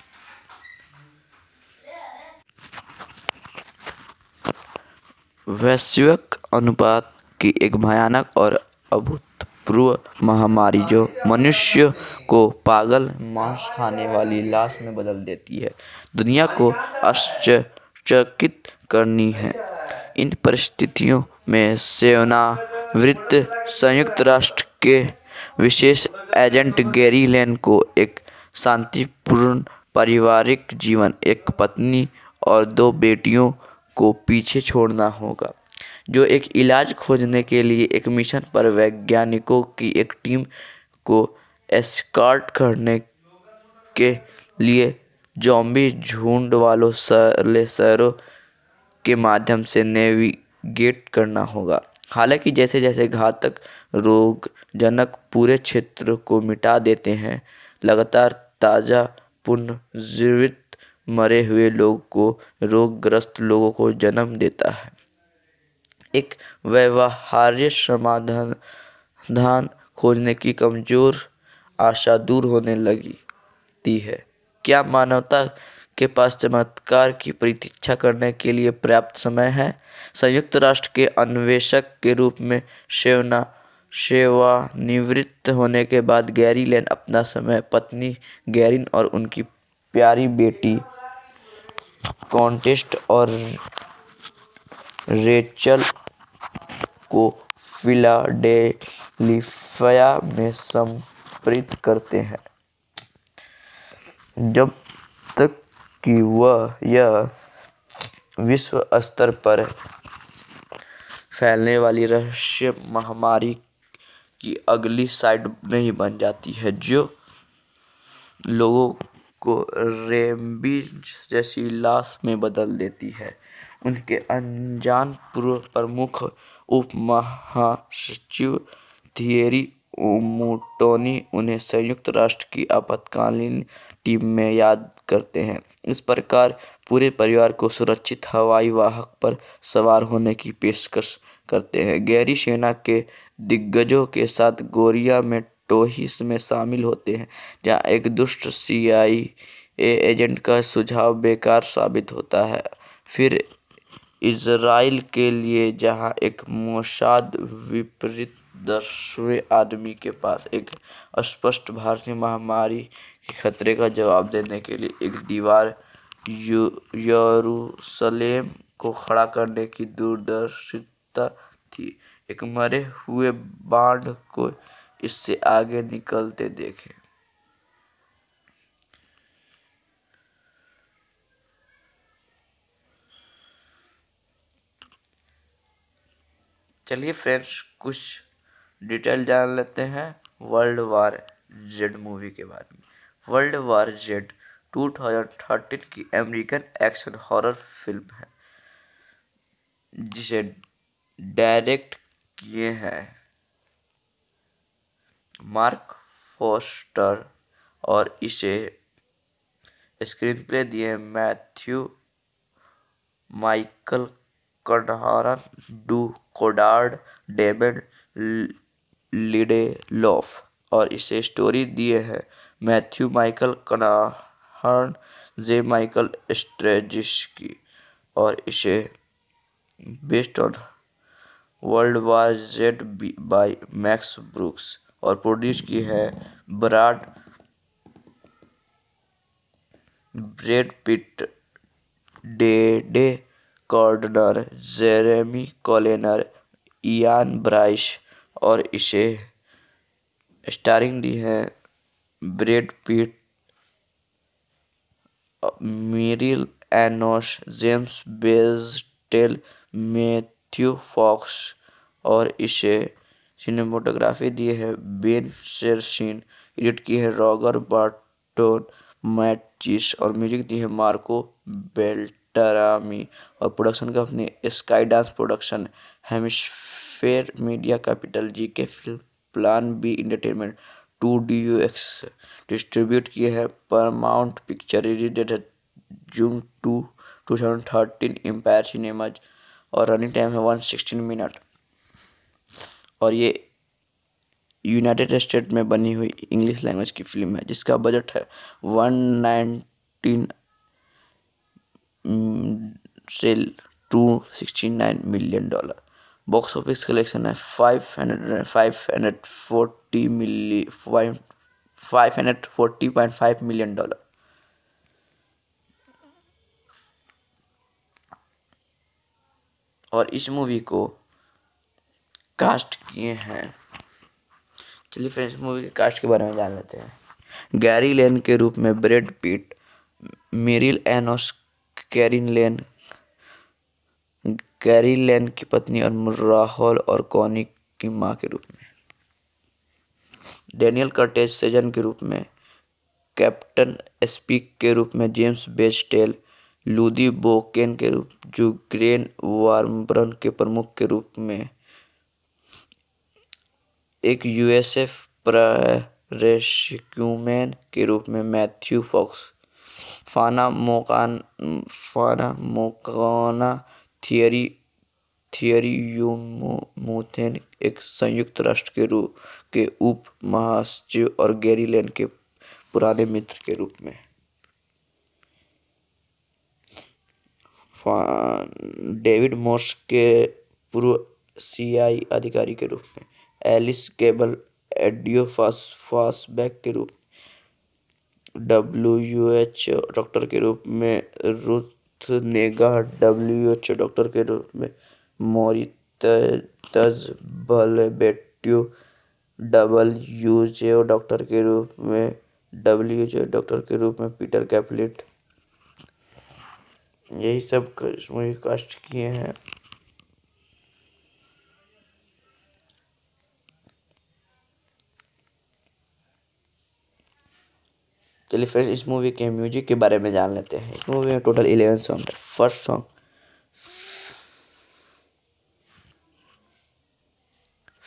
वैश्विक अनुपात की एक भयानक और अभूतपूर्व भूतपूर्व महामारी जो मनुष्य को पागल मांस खाने वाली लाश में बदल देती है दुनिया को आश्चर्यचकित करनी है इन परिस्थितियों में सेनावृत्त संयुक्त राष्ट्र के विशेष एजेंट गैरी लेन को एक शांतिपूर्ण पारिवारिक जीवन एक पत्नी और दो बेटियों को पीछे छोड़ना होगा जो एक इलाज खोजने के लिए एक मिशन पर वैज्ञानिकों की एक टीम को एस्कॉर्ट करने के लिए जॉम्बी झुंड वालों शहरों के माध्यम से नेविगेट करना होगा हालांकि जैसे जैसे घातक रोग जनक पूरे क्षेत्र को मिटा देते हैं लगातार ताज़ा पुनर्जीवित मरे हुए लोग को रोगग्रस्त लोगों को जन्म देता है एक व्यवहार्य समाधान खोजने की कमज़ोर आशा दूर होने लगती है क्या मानवता के पास चमत्कार की प्रतीक्षा करने के लिए पर्याप्त समय है संयुक्त राष्ट्र के अन्वेषक के रूप में सेवना सेवानिवृत्त होने के बाद गैरी लेन अपना समय पत्नी गैरिन और उनकी प्यारी बेटी कॉन्टेस्ट और रेचल को फिलाडेलिफिया में समर्पित करते हैं जब तक कि वह यह विश्व स्तर पर फैलने वाली रहस्य महामारी की अगली साइड नहीं बन जाती है जो लोगों को रेमबीज जैसी लाश में बदल देती है उनके अनजान पूर्व प्रमुख उप महासचिव थियरी ओमोटोनी उन्हें संयुक्त राष्ट्र की आपातकालीन टीम में याद करते हैं इस प्रकार पूरे परिवार को सुरक्षित हवाई वाहक पर सवार होने की पेशकश करते हैं गैरी सेना के दिग्गजों के साथ गोरिया में टोहिस में शामिल होते हैं जहाँ एक दुष्ट सीआईए ए एजेंट का सुझाव बेकार साबित होता है फिर इजराइल के लिए जहां एक मोशाद विपरीत दसवें आदमी के पास एक स्पष्ट भारतीय महामारी के खतरे का जवाब देने के लिए एक दीवार यरूशलेम को खड़ा करने की दूरदर्शिता थी एक मरे हुए बाढ़ को इससे आगे निकलते देखें चलिए फ्रेंड्स कुछ डिटेल जान लेते हैं वर्ल्ड वार जेड मूवी के बारे में वर्ल्ड वार जेड 2013 की अमेरिकन एक्शन हॉरर फिल्म है जिसे डायरेक्ट किए हैं मार्क फोस्टर और इसे स्क्रीन प्ले दिए Matthew Michael Carnahan Drew Goddard David Lindelof और इसे स्टोरी दिए हैं Matthew Michael Carnahan J Michael की और इसे based on World War Z by Max Brooks और प्रोड्यूस की है Brad Brad Pitt Dede Gardner Jeremy Kleiner Ian Bryce और इसे स्टारिंग दी है Brad Pitt Mireille Enos James Badge Dale Matthew Fox और इसे सिनेमोटोग्राफी दी है बेन शेरसिन एडिट की है रॉगर बार्टोन मैट चीस और म्यूजिक दिए है मार्को बेल्ट डरामी और production company Skydance production Hemisphere media capital G K film plan B entertainment two D U X distribute किए हैं परमाउंट पिक्चर रिलीजेड है June two two thousand thirteen Empire cinemas और running time है one sixteen minute और ये United state में बनी हुई इंग्लिश लैंग्वेज की फिल्म है जिसका बजट है वन नाइनटीन सेल two sixty nine million dollar box office collection है five hundred five hundred forty मिली five hundred forty point five million dollar और इस मूवी को कास्ट किए हैं चलिए फ्रेंड्स मूवी के कास्ट के बारे में जान लेते हैं गैरी लेन के रूप में Brad Pitt Mireille Enos Karin Lane carry Lane की पत्नी और राहुल और कॉनी की माँ के रूप में डेनियल कर्टेज सेजन के रूप में कैप्टन स्पीक के रूप में जेम्स बेस्टेल लूदी बोकेन के रूप जो ग्रेन वार्मब्रन के प्रमुख के रूप में एक यूएसएफ रेस्क्यूमैन के रूप में मैथ्यू फॉक्स फाना मोकान फाना मोकाना थियरी थियरी यूमोथेन एक संयुक्त राष्ट्र के रूप के उप महासचिव और गैरी लैन के पुराने मित्र के रूप में डेविड मोर्स के पूर्व सीआई अधिकारी के रूप में एलिस केबल एडियो फास फासबैक के रूप एच डॉक्टर के रूप में रूथ डब्ल्यू एच डॉक्टर के रूप में मोरितज जे ओ डॉक्टर के रूप में डब्ल्यू जे डॉक्टर के रूप में पीटर कैपलेट यही सब मुझे कष्ट किए हैं चलिए फ्रेंड इस मूवी के म्यूजिक के बारे में जान लेते हैं इस मूवी में टोटल इलेवन सॉन्ग है फर्स्ट सॉन्ग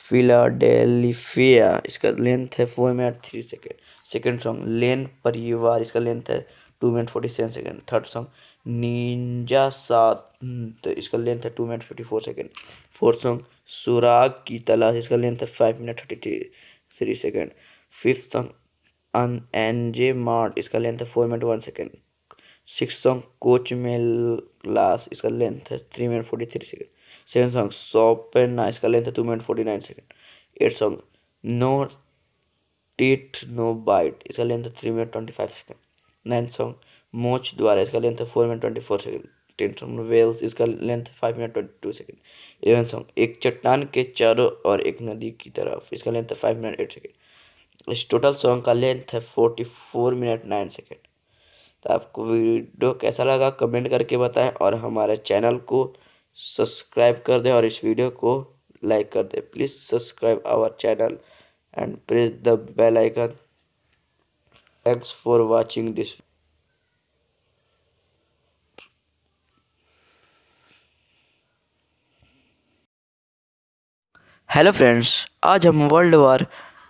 फिलाडेलिफिया इसका लेंथ है four minute three second second song Lane परिवार इसका लेंथ है two minute forty seven second third song ninja सात इसका लेंथ है two minute fifty four second fourth song सुराग की तलाश इसका लेंथ है five minute thirty three second fifth song अन एन जे मार्ट इसका लेंथ है four minute one second six song coach mail glass इसका लेंथ है three minute forty three second seven song shop and ना इसका लेंथ है two minute forty nine second eight song no tit no bite इसका length है three minute twenty five second nine song मोच द्वारा इसका लेंथ है four minute twenty four second ten song Wales इसका लेंथ है five minute twenty two second eleven song एक चट्टान के चारों और एक नदी की तरफ इसका लेंथ है फाइव मिनट एट सेकेंड इस टोटल सॉन्ग का लेंथ है forty four minute nine second तो आपको वीडियो कैसा लगा कमेंट करके बताएं और हमारे चैनल को सब्सक्राइब कर दें और इस वीडियो को लाइक कर दें please subscribe our channel and press the bell icon thanks for watching this hello friends आज हम वर्ल्ड वार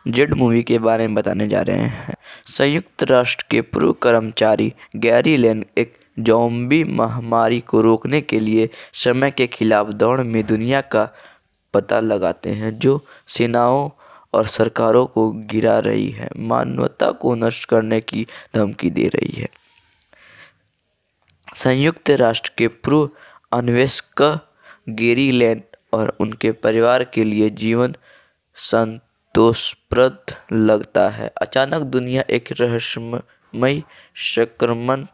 जेड मूवी के बारे में बताने जा रहे हैं संयुक्त राष्ट्र के पूर्व कर्मचारी गैरी लेन एक जॉम्बी महामारी को रोकने के लिए समय के खिलाफ दौड़ में दुनिया का पता लगाते हैं जो सेनाओं और सरकारों को गिरा रही है मानवता को नष्ट करने की धमकी दे रही है संयुक्त राष्ट्र के पूर्व अन्वेषक गेरी लैंड और उनके परिवार के लिए जीवन संत दोषप्रद लगता है अचानक दुनिया एक रहस्यमय संक्रमण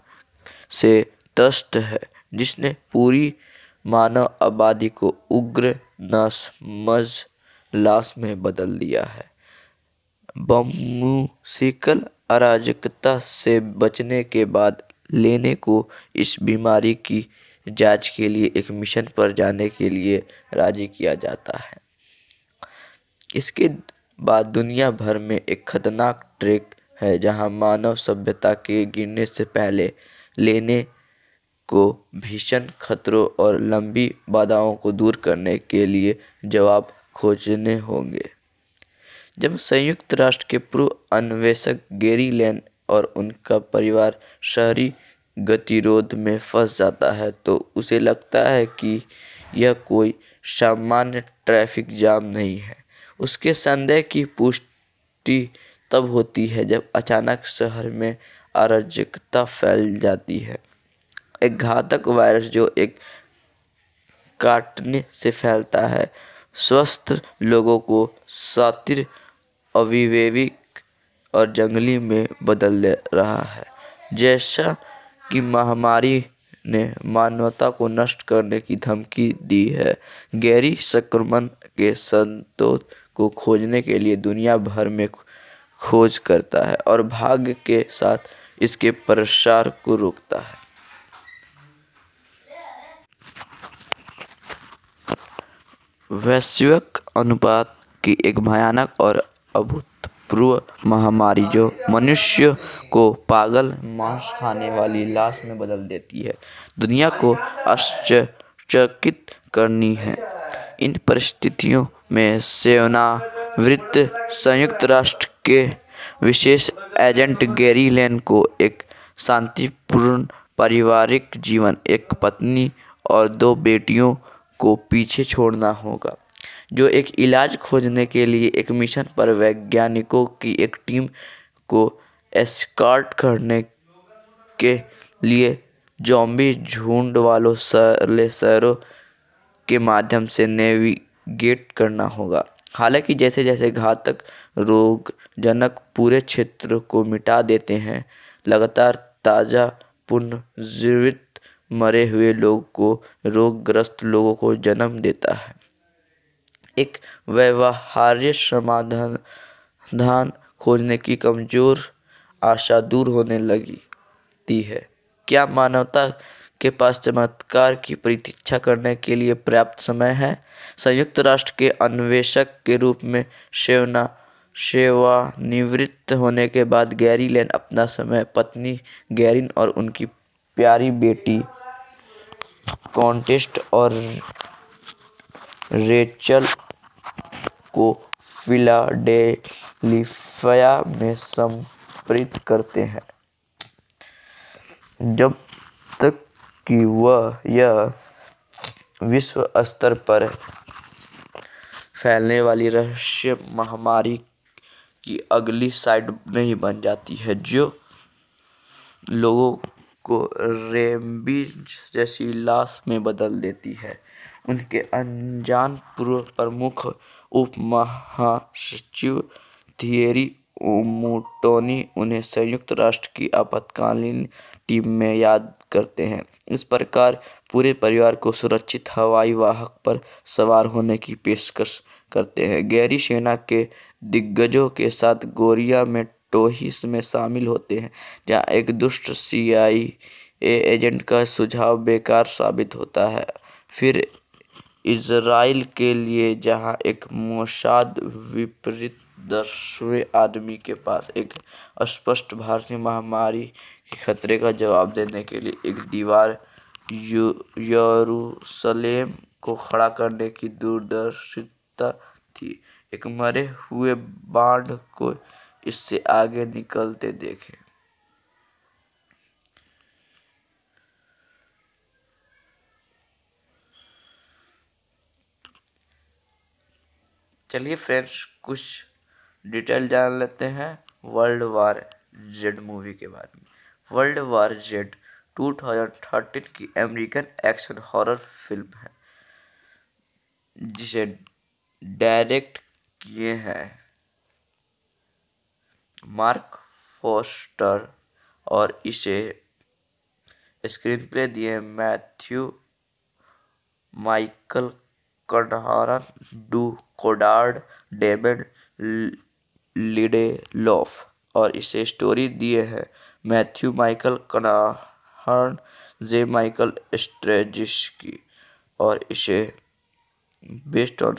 से त्रस्त है जिसने पूरी मानव आबादी को उग्र मज लाश में बदल दिया है बमुसिकल अराजकता से बचने के बाद लेने को इस बीमारी की जांच के लिए एक मिशन पर जाने के लिए राजी किया जाता है इसके बाद दुनिया भर में एक खतरनाक ट्रैक है जहां मानव सभ्यता के गिरने से पहले लेने को भीषण खतरों और लंबी बाधाओं को दूर करने के लिए जवाब खोजने होंगे जब संयुक्त राष्ट्र के पूर्व अन्वेषक गेरी लैन और उनका परिवार शहरी गतिरोध में फंस जाता है तो उसे लगता है कि यह कोई सामान्य ट्रैफिक जाम नहीं है उसके संदेह की पुष्टि तब होती है जब अचानक शहर में अराजकता फैल जाती है एक घातक वायरस जो एक काटने से फैलता है स्वस्थ लोगों को सातिर अविवेविक और जंगली में बदल रहा है जैसा कि महामारी ने मानवता को नष्ट करने की धमकी दी है गहरी संक्रमण के संतोष को खोजने के लिए दुनिया भर में खोज करता है और भाग्य के साथ इसके प्रसार को रोकता है वैश्विक अनुपात की एक भयानक और अभूतपूर्व महामारी जो मनुष्य को पागल मांस खाने वाली लाश में बदल देती है दुनिया को आश्चर्यचकित करनी है इन परिस्थितियों में सेवानिवृत्त संयुक्त राष्ट्र के विशेष एजेंट गैरी लेन को एक शांतिपूर्ण पारिवारिक जीवन एक पत्नी और दो बेटियों को पीछे छोड़ना होगा जो एक इलाज खोजने के लिए एक मिशन पर वैज्ञानिकों की एक टीम को एस्कॉर्ट करने के लिए जॉम्बी झुंड वालों सरले शहरों के माध्यम से नेवी गेट करना होगा हालांकि जैसे जैसे घातक रोग जनक पूरे क्षेत्र को मिटा देते हैं लगातार ताज़ा पुनर्जीवित मरे हुए लोग को रोगग्रस्त लोगों को जन्म देता है एक व्यवहार्य समाधान धान खोजने की कमज़ोर आशा दूर होने ती है क्या मानवता के पास चमत्कार की प्रतीक्षा करने के लिए पर्याप्त समय है संयुक्त राष्ट्र के अन्वेषक के रूप में सेवना सेवानिवृत्त होने के बाद गैरी लेन अपना समय पत्नी गैरिन और उनकी प्यारी बेटी कॉन्टेस्ट और रेचल को फिलाडेलिफिया में समर्पित करते हैं जब तक कि वह यह विश्व स्तर पर फैलने वाली रहस्य महामारी की अगली साइड नहीं बन जाती है जो लोगों को रेमबीज जैसी लाश में बदल देती है उनके अनजान पूर्व प्रमुख उप महासचिव थियरी ओमोटोनी उन्हें संयुक्त राष्ट्र की आपातकालीन टीम में याद करते हैं इस प्रकार पूरे परिवार को सुरक्षित हवाई वाहक पर सवार होने की पेशकश करते हैं गहरी सेना के दिग्गजों के साथ गोरिया में टोहिस में शामिल होते हैं जहां एक दुष्ट सीआई एजेंट का सुझाव बेकार साबित होता है फिर इसराइल के लिए जहां एक मोशाद विपरीत दसवें आदमी के पास एक स्पष्ट भारतीय महामारी खतरे का जवाब देने के लिए एक दीवार यरूशलेम को खड़ा करने की दूरदर्शिता थी एक मरे हुए बाढ़ को इससे आगे निकलते देखे चलिए फ्रेंड्स कुछ डिटेल जान लेते हैं वर्ल्ड वार जेड मूवी के बारे में वर्ल्ड वार जेड 2013 की अमेरिकन एक्शन हॉरर फिल्म है जिसे डायरेक्ट किए हैं मार्क फोस्टर और इसे स्क्रीन प्ले दिए Matthew Michael कडारन Drew Goddard David loaf और इसे स्टोरी दिए हैं Matthew Michael Carnahan J Michael Straczynski और इसे based on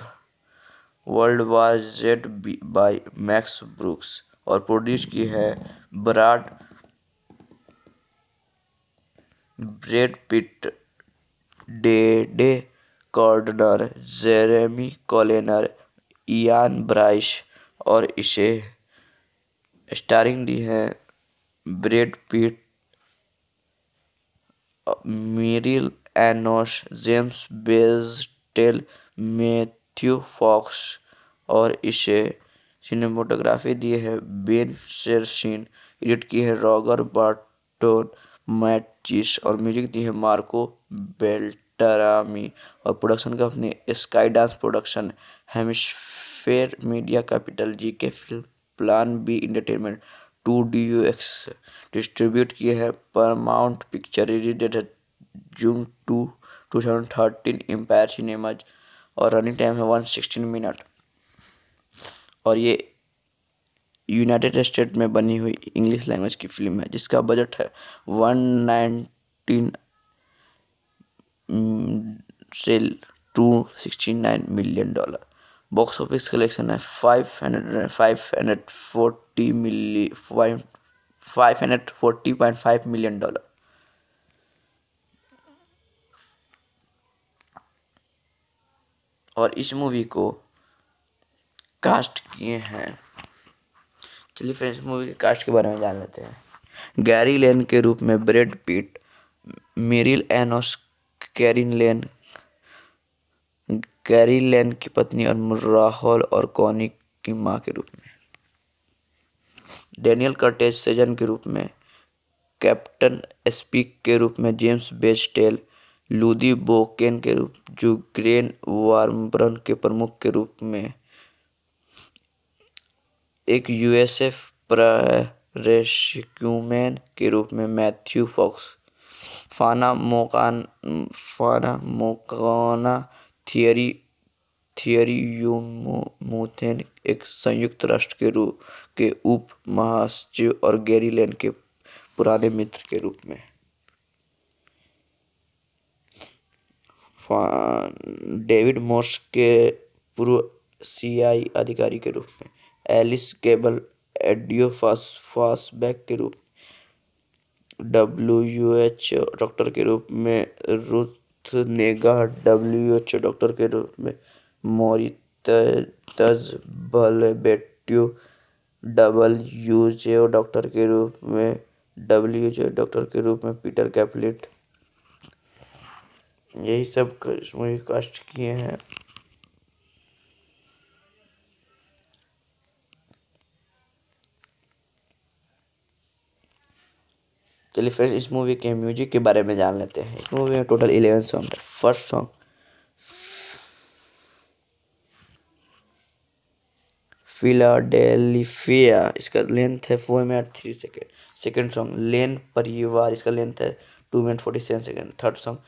World War Z B by Max Brooks और प्रोड्यूस की है Brad Brad Pitt Dede Gardner Jeremy Kleiner Ian Bryce और इसे स्टारिंग दी है Brad Pitt Mireille Enos James Badge Dale Matthew Fox और इसे सिनेमोटोग्राफी दी है बेन शेरसिन एडिट की है रॉगर बार्टोन मैट चिस और म्यूजिक दी है मार्को बेल्टरामी और production company Skydance production Hemisphere media capital G K film plan B entertainment two D U X distribute की है परमाउंट पिक्चर है June two two thousand thirteen Empire cinemas और running time है one sixteen minute और ये United state में बनी हुई इंग्लिश लैंग्वेज की फिल्म है जिसका बजट है वन नाइनटीन सेल two sixty nine million dollar box office collection है five hundred five hundred forty मिली five hundred forty point five million dollar और इस मूवी को कास्ट किए हैं चलिए फ्रेंड्स मूवी के कास्ट के बारे में जान लेते हैं गैरी लेन के रूप में Brad Pitt Mireille Enos Karin Lane Gerry Lane की पत्नी और राहुल और कॉनिक की माँ के रूप में डेनियल कर्टेज सेजन के रूप में कैप्टन स्पीक के रूप में जेम्स बेस्टेल लूदी बोकेन के रूप जो ग्रेन वार्मब्रन के प्रमुख के रूप में एक यूएसएफ रेस्क्यूमैन के रूप में मैथ्यू फॉक्स फाना मोकान फाना मोकाना थियरी थियरीयूमोथेन एक संयुक्त राष्ट्र के रूप के उप महासचिव और गैरी के पुराने मित्र के रूप में डेविड मोर्स के पूर्व सीआई अधिकारी के रूप में एलिस केबल एडियो बैक के रूप डब्ल्यू एच डॉक्टर के रूप में Ruth Negga W H doctor के रूप में मोरितज जे ओ डॉक्टर के रूप में डब्ल्यू जे डॉक्टर के रूप में पीटर कैपलेट यही सब इसमें कास्ट किए हैं चलिए फिर इस मूवी के म्यूजिक के बारे में जान लेते हैं इस मूवी में टोटल इलेवन सॉन्ग है फर्स्ट सॉन्ग फिलाडेल्फिया इसका लेंथ है four minute three second second song Lane परिवार इसका लेंथ है two minute forty seven second third song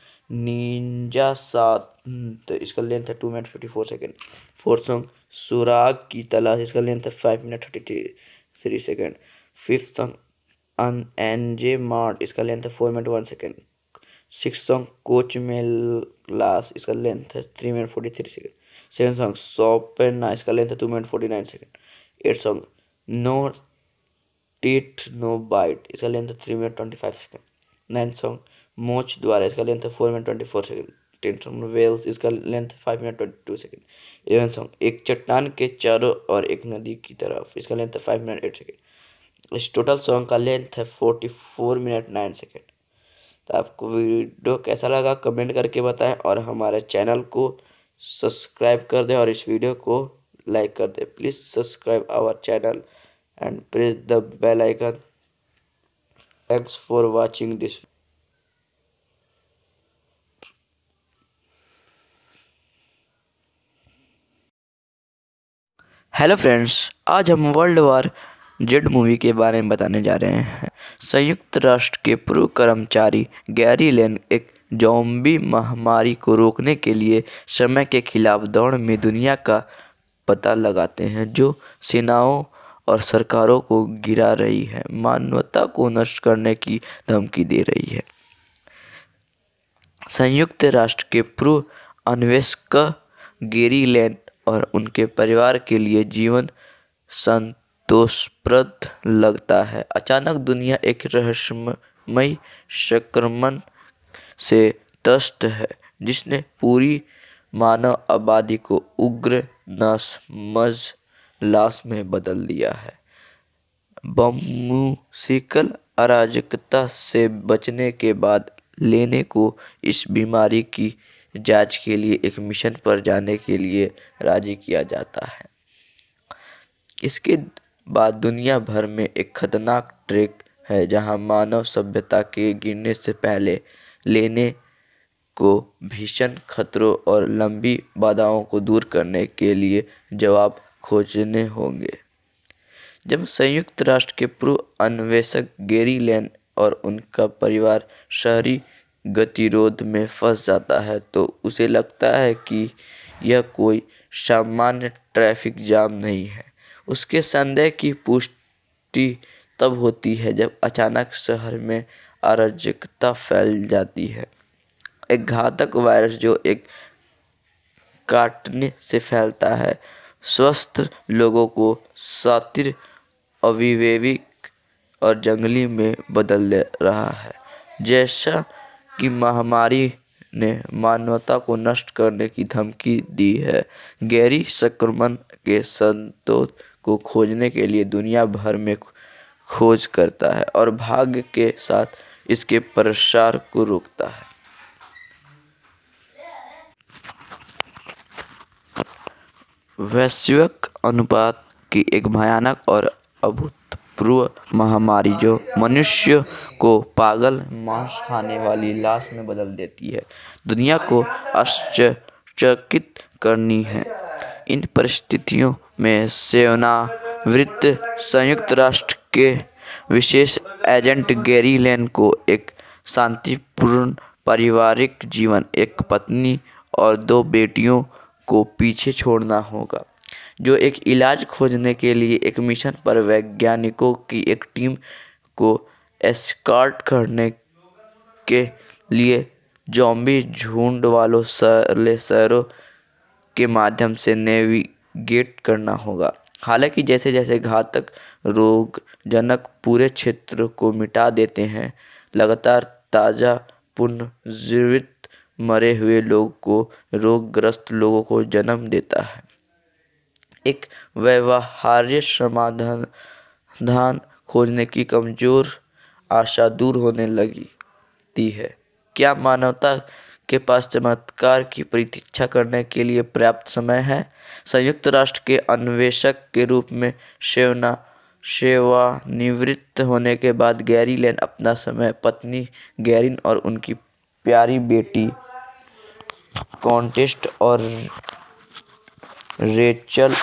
ninja सात इसका लेंथ है two minute fifty four second fourth song सुराग की तलाश इसका लेंथ है five minute thirty three three second fifth song अन एन जे मार्ट इसका लेंथ है four minute one second six song coach में लास इसका लेंथ है three minute forty three second seven song सॉप ना इसका लेंथ है two minute forty nine second eight song no tit no bite इसका लेंथ है three minute twenty five second nine song मोच द्वारा इसका लेंथ है four minute twenty four second ten song Wales इसका length five minute twenty two second eleven song एक चट्टान के चारों और एक नदी की तरफ इसका लेंथ है फाइव मिनट एट सेकेंड इस टोटल सॉन्ग का लेंथ है forty four minute nine second तो आपको वीडियो कैसा लगा कमेंट करके बताएं और हमारे चैनल को सब्सक्राइब कर दें और इस वीडियो को लाइक कर दें please subscribe our channel and press the bell icon thanks for watching this hello friends आज हम वर्ल्ड वार जेड मूवी के बारे में बताने जा रहे हैं संयुक्त राष्ट्र के पूर्व कर्मचारी गैरी लेन एक जॉम्बी महामारी को रोकने के लिए समय के खिलाफ दौड़ में दुनिया का पता लगाते हैं जो सेनाओं और सरकारों को गिरा रही है मानवता को नष्ट करने की धमकी दे रही है संयुक्त राष्ट्र के पूर्व अन्वेषक गेरी लैंड और उनके परिवार के लिए जीवन संत दोषप्रद लगता है अचानक दुनिया एक रहस्यमय संक्रमण से त्रस्त है जिसने पूरी मानव आबादी को उग्र मज लाश में बदल दिया है बमूसिकल अराजकता से बचने के बाद लेने को इस बीमारी की जांच के लिए एक मिशन पर जाने के लिए राजी किया जाता है इसके बाद दुनिया भर में एक खतरनाक ट्रैक है जहां मानव सभ्यता के गिरने से पहले लेने को भीषण खतरों और लंबी बाधाओं को दूर करने के लिए जवाब खोजने होंगे जब संयुक्त राष्ट्र के पूर्व अन्वेषक गेरी लैन और उनका परिवार शहरी गतिरोध में फंस जाता है तो उसे लगता है कि यह कोई सामान्य ट्रैफिक जाम नहीं है उसके संदेह की पुष्टि तब होती है जब अचानक शहर में अराजकता फैल जाती है एक घातक वायरस जो एक काटने से फैलता है स्वस्थ लोगों को सातिर अविवेविक और जंगली में बदल रहा है जैसा कि महामारी ने मानवता को नष्ट करने की धमकी दी है गहरी संक्रमण के संतोष को खोजने के लिए दुनिया भर में खोज करता है और भाग्य के साथ इसके प्रसार को रोकता है वैश्विक अनुपात की एक भयानक और अभूतपूर्व महामारी जो मनुष्य को पागल मांस खाने वाली लाश में बदल देती है दुनिया को आश्चर्यचकित करनी है इन परिस्थितियों में सेवानिवृत्त संयुक्त राष्ट्र के विशेष एजेंट गैरी लेन को एक शांतिपूर्ण पारिवारिक जीवन एक पत्नी और दो बेटियों को पीछे छोड़ना होगा जो एक इलाज खोजने के लिए एक मिशन पर वैज्ञानिकों की एक टीम को एस्कॉर्ट करने के लिए जॉम्बी झुंड वालों शहरों के माध्यम से नेविगेट करना होगा हालांकि जैसे जैसे घातक रोग जनक पूरे क्षेत्र को मिटा देते हैं लगातार ताज़ा पुनर्जीवित मरे हुए लोग को रोगग्रस्त लोगों को जन्म देता है एक व्यवहार्य समाधान धान खोजने की कमज़ोर आशा दूर होने लगती है क्या मानवता के पास चमत्कार की प्रतीक्षा करने के लिए पर्याप्त समय है संयुक्त राष्ट्र के अन्वेषक के रूप में सेवना सेवानिवृत्त होने के बाद गैरी लेन अपना समय पत्नी गैरिन और उनकी प्यारी बेटी कॉन्टेस्ट और रेचल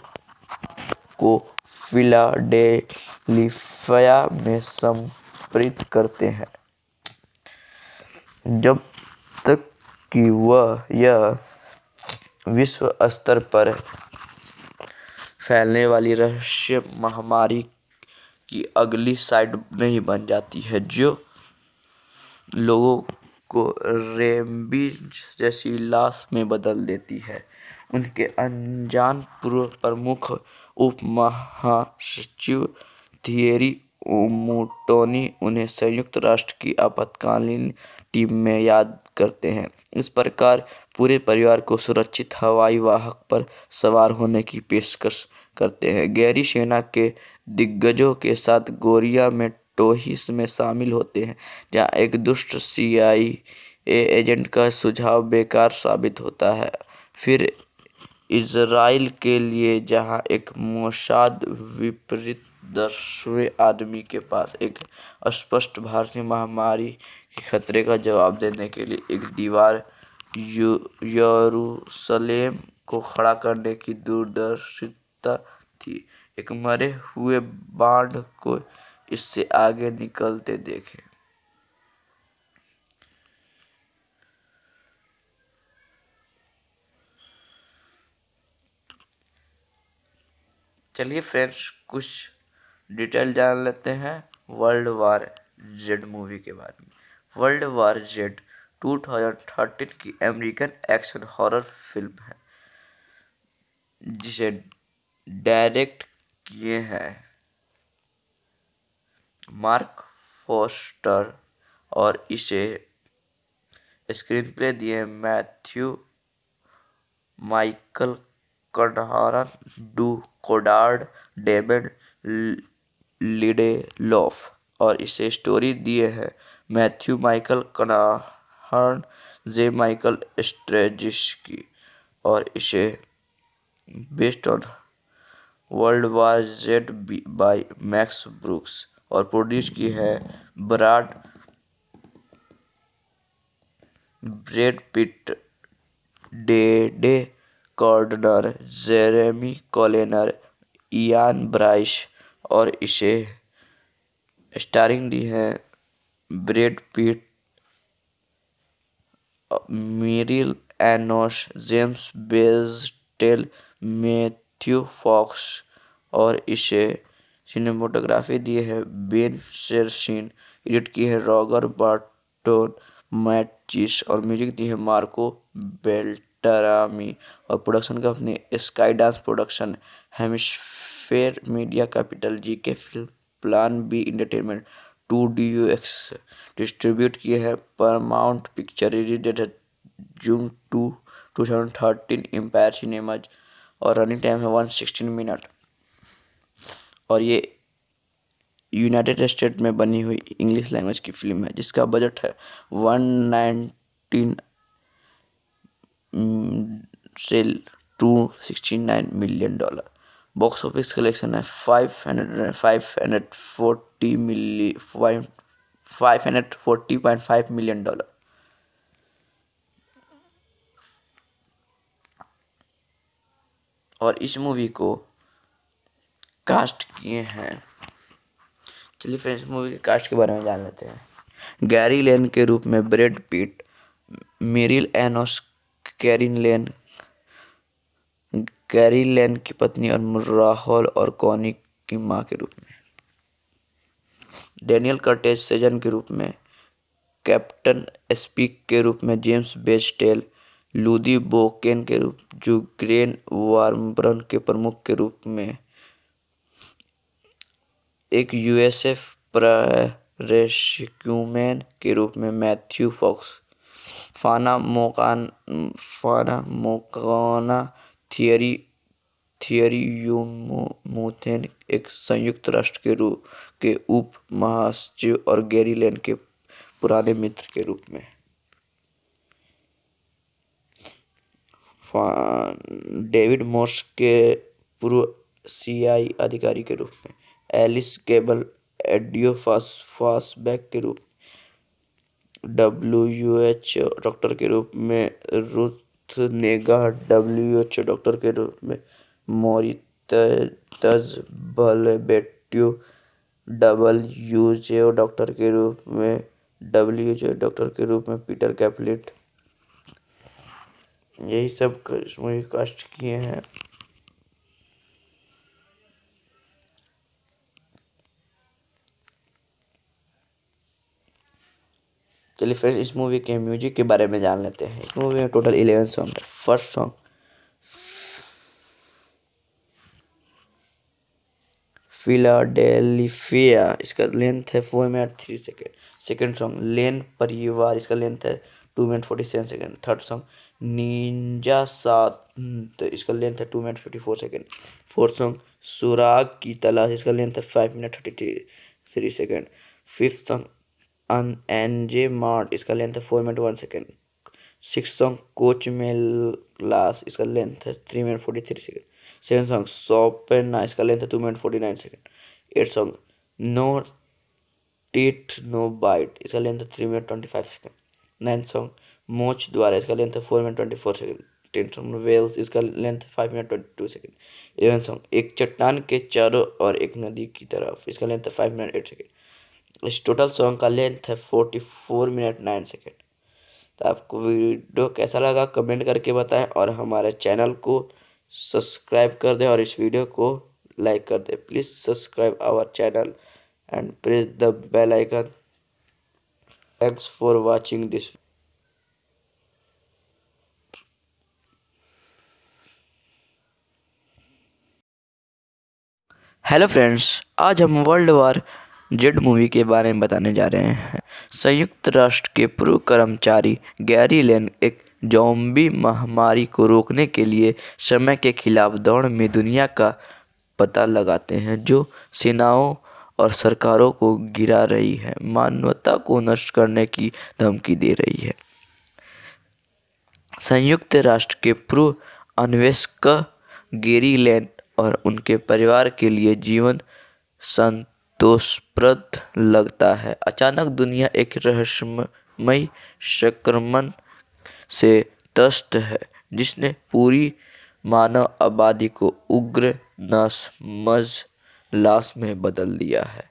को फिलाडेलिफिया में समर्पित करते हैं जब तक कि वह यह विश्व स्तर पर फैलने वाली रहस्य महामारी की अगली साइड नहीं बन जाती है जो लोगों को रेमबीज जैसी लाश में बदल देती है उनके अनजान पूर्व प्रमुख उप महासचिव थियरी उमोटोनी उन्हें संयुक्त राष्ट्र की आपातकालीन टीम में याद करते हैं इस प्रकार पूरे परिवार को सुरक्षित हवाई वाहक पर सवार होने की पेशकश करते हैं गैरी सेना के दिग्गजों के साथ गोरिया में टोहिस में शामिल होते हैं जहाँ एक दुष्ट सीआई एजेंट का सुझाव बेकार साबित होता है फिर इसराइल के लिए जहाँ एक मोशाद विपरीत दसवें आदमी के पास एक स्पष्ट भारतीय महामारी खतरे का जवाब देने के लिए एक दीवार यरूशलेम को खड़ा करने की दूरदर्शिता थी एक मरे हुए बाढ़ को इससे आगे निकलते देखे चलिए फ्रेंड्स कुछ डिटेल जान लेते हैं वर्ल्ड वार जेड मूवी के बारे में वर्ल्ड वार जेड 2013 की अमेरिकन एक्शन हॉरर फिल्म है जिसे डायरेक्ट किए हैं मार्क फोस्टर और इसे स्क्रीन प्ले दिए Matthew Michael कडारन Drew Goddard David loaf और इसे स्टोरी दिए हैं Matthew Michael Carnahan J Michael Straczynski और इसे based on World War Z by Max Brooks और प्रोड्यूस की है Brad Brad Pitt Dede Gardner Jeremy Kleiner Ian Bryce और इसे स्टारिंग दी है Brad Pitt Mireille Enos James Badge Dale Matthew Fox और इसे सिनेमोटोग्राफी दिए है बेन शेरसिन एडिट की है रॉगर बार्टोन मैट चिस और म्यूजिक दी है मार्को बेल्टरामी और production company Skydance production Hemisphere media capital G K film plan B entertainment two D U X distribute किए हैं परमाउंट पिक्चर डेट है June two two thousand thirteen Empire cinemas और running time है one sixteen minute और ये United state में बनी हुई इंग्लिश लैंग्वेज की फिल्म है जिसका बजट है वन नाइनटीन से two sixty nine million dollar box office collection है five hundred five hundred four forty मिली five hundred forty point five million dollar और इस मूवी को कास्ट किए हैं चलिए फ्रेंड्स मूवी के कास्ट के बारे में जान लेते हैं गैरी लेन के रूप में Brad Pitt Mireille Enos Karin Lane Gerry Lane की पत्नी और राहुल और कॉनिक की माँ के रूप में डेनियल कर्टेज सेजन के रूप में कैप्टन स्पीक के रूप में जेम्स बेस्टेल लूदी बोकेन के रूप जो ग्रेन वार्मब्रन के प्रमुख के रूप में एक यूएसएफ रेस्क्यूमैन के रूप में मैथ्यू फॉक्स फाना मोकान फाना मोकाना थियरी थियरी यूमोथेन एक संयुक्त राष्ट्र के रूप के उप महासचिव और गैरीलैन के पुराने मित्र के रूप में डेविड मोर्स के पूर्व सीआई अधिकारी के रूप में एलिस केबल एडियो फास फासबैक के रूप डब्ल्यू यू एच डॉक्टर के रूप में Ruth Negga W H doctor के रूप में Moritz W J O doctor के रूप में डब्ल्यू डब्ल्यूएचओ डॉक्टर के रूप में पीटर कैपलेट यही सब मुझे कष्ट किए हैं चलिए फिर इस मूवी के म्यूजिक के बारे में जान लेते हैं इस मूवी में टोटल इलेवन सॉन्ग है फर्स्ट सॉन्ग फिलाडेल्फिया इसका लेंथ है four minute three second second song Lane परिवार इसका लेंथ है two minute forty seven second third song ninja सात इसका लेंथ है two minute fifty four second fourth song सुराग की तलाश इसका लेंथ है five minute thirty three three second fifth song अन एन जे मार्ट इसका लेंथ है four minute one second six song coach mail लास इसका लेंथ है three minute forty three second second song सोपेन इसका लेंथ है two minute forty nine second eight song no tit no bite इसका length है three minute twenty five second nine song मोच द्वारा इसका लेंथ है four minute twenty four second ten song Wales इसका लेंथ है five minute twenty two second eleven song एक चट्टान के चारों और एक नदी की तरफ इसका लेंथ है फाइव मिनट एट सेकेंड इस टोटल सॉन्ग का लेंथ है forty four minute nine second तो आपको वीडियो कैसा लगा कमेंट करके बताएं और हमारे चैनल को सब्सक्राइब कर दें और इस वीडियो को लाइक कर दें please subscribe our channel and press the bell icon thanks for watching this hello friends आज हम वर्ल्ड वार जेड मूवी के बारे में बताने जा रहे हैं संयुक्त राष्ट्र के पूर्व कर्मचारी गैरी लेन एक ज़ोंबी महामारी को रोकने के लिए समय के खिलाफ दौड़ में दुनिया का पता लगाते हैं जो सेनाओं और सरकारों को गिरा रही है मानवता को नष्ट करने की धमकी दे रही है संयुक्त राष्ट्र के पूर्व अन्वेषक गेरी लैंड और उनके परिवार के लिए जीवन संतोषप्रद लगता है अचानक दुनिया एक रहस्यमय संक्रमण से त्रस्त है जिसने पूरी मानव आबादी को उग्र मज लाश में बदल दिया है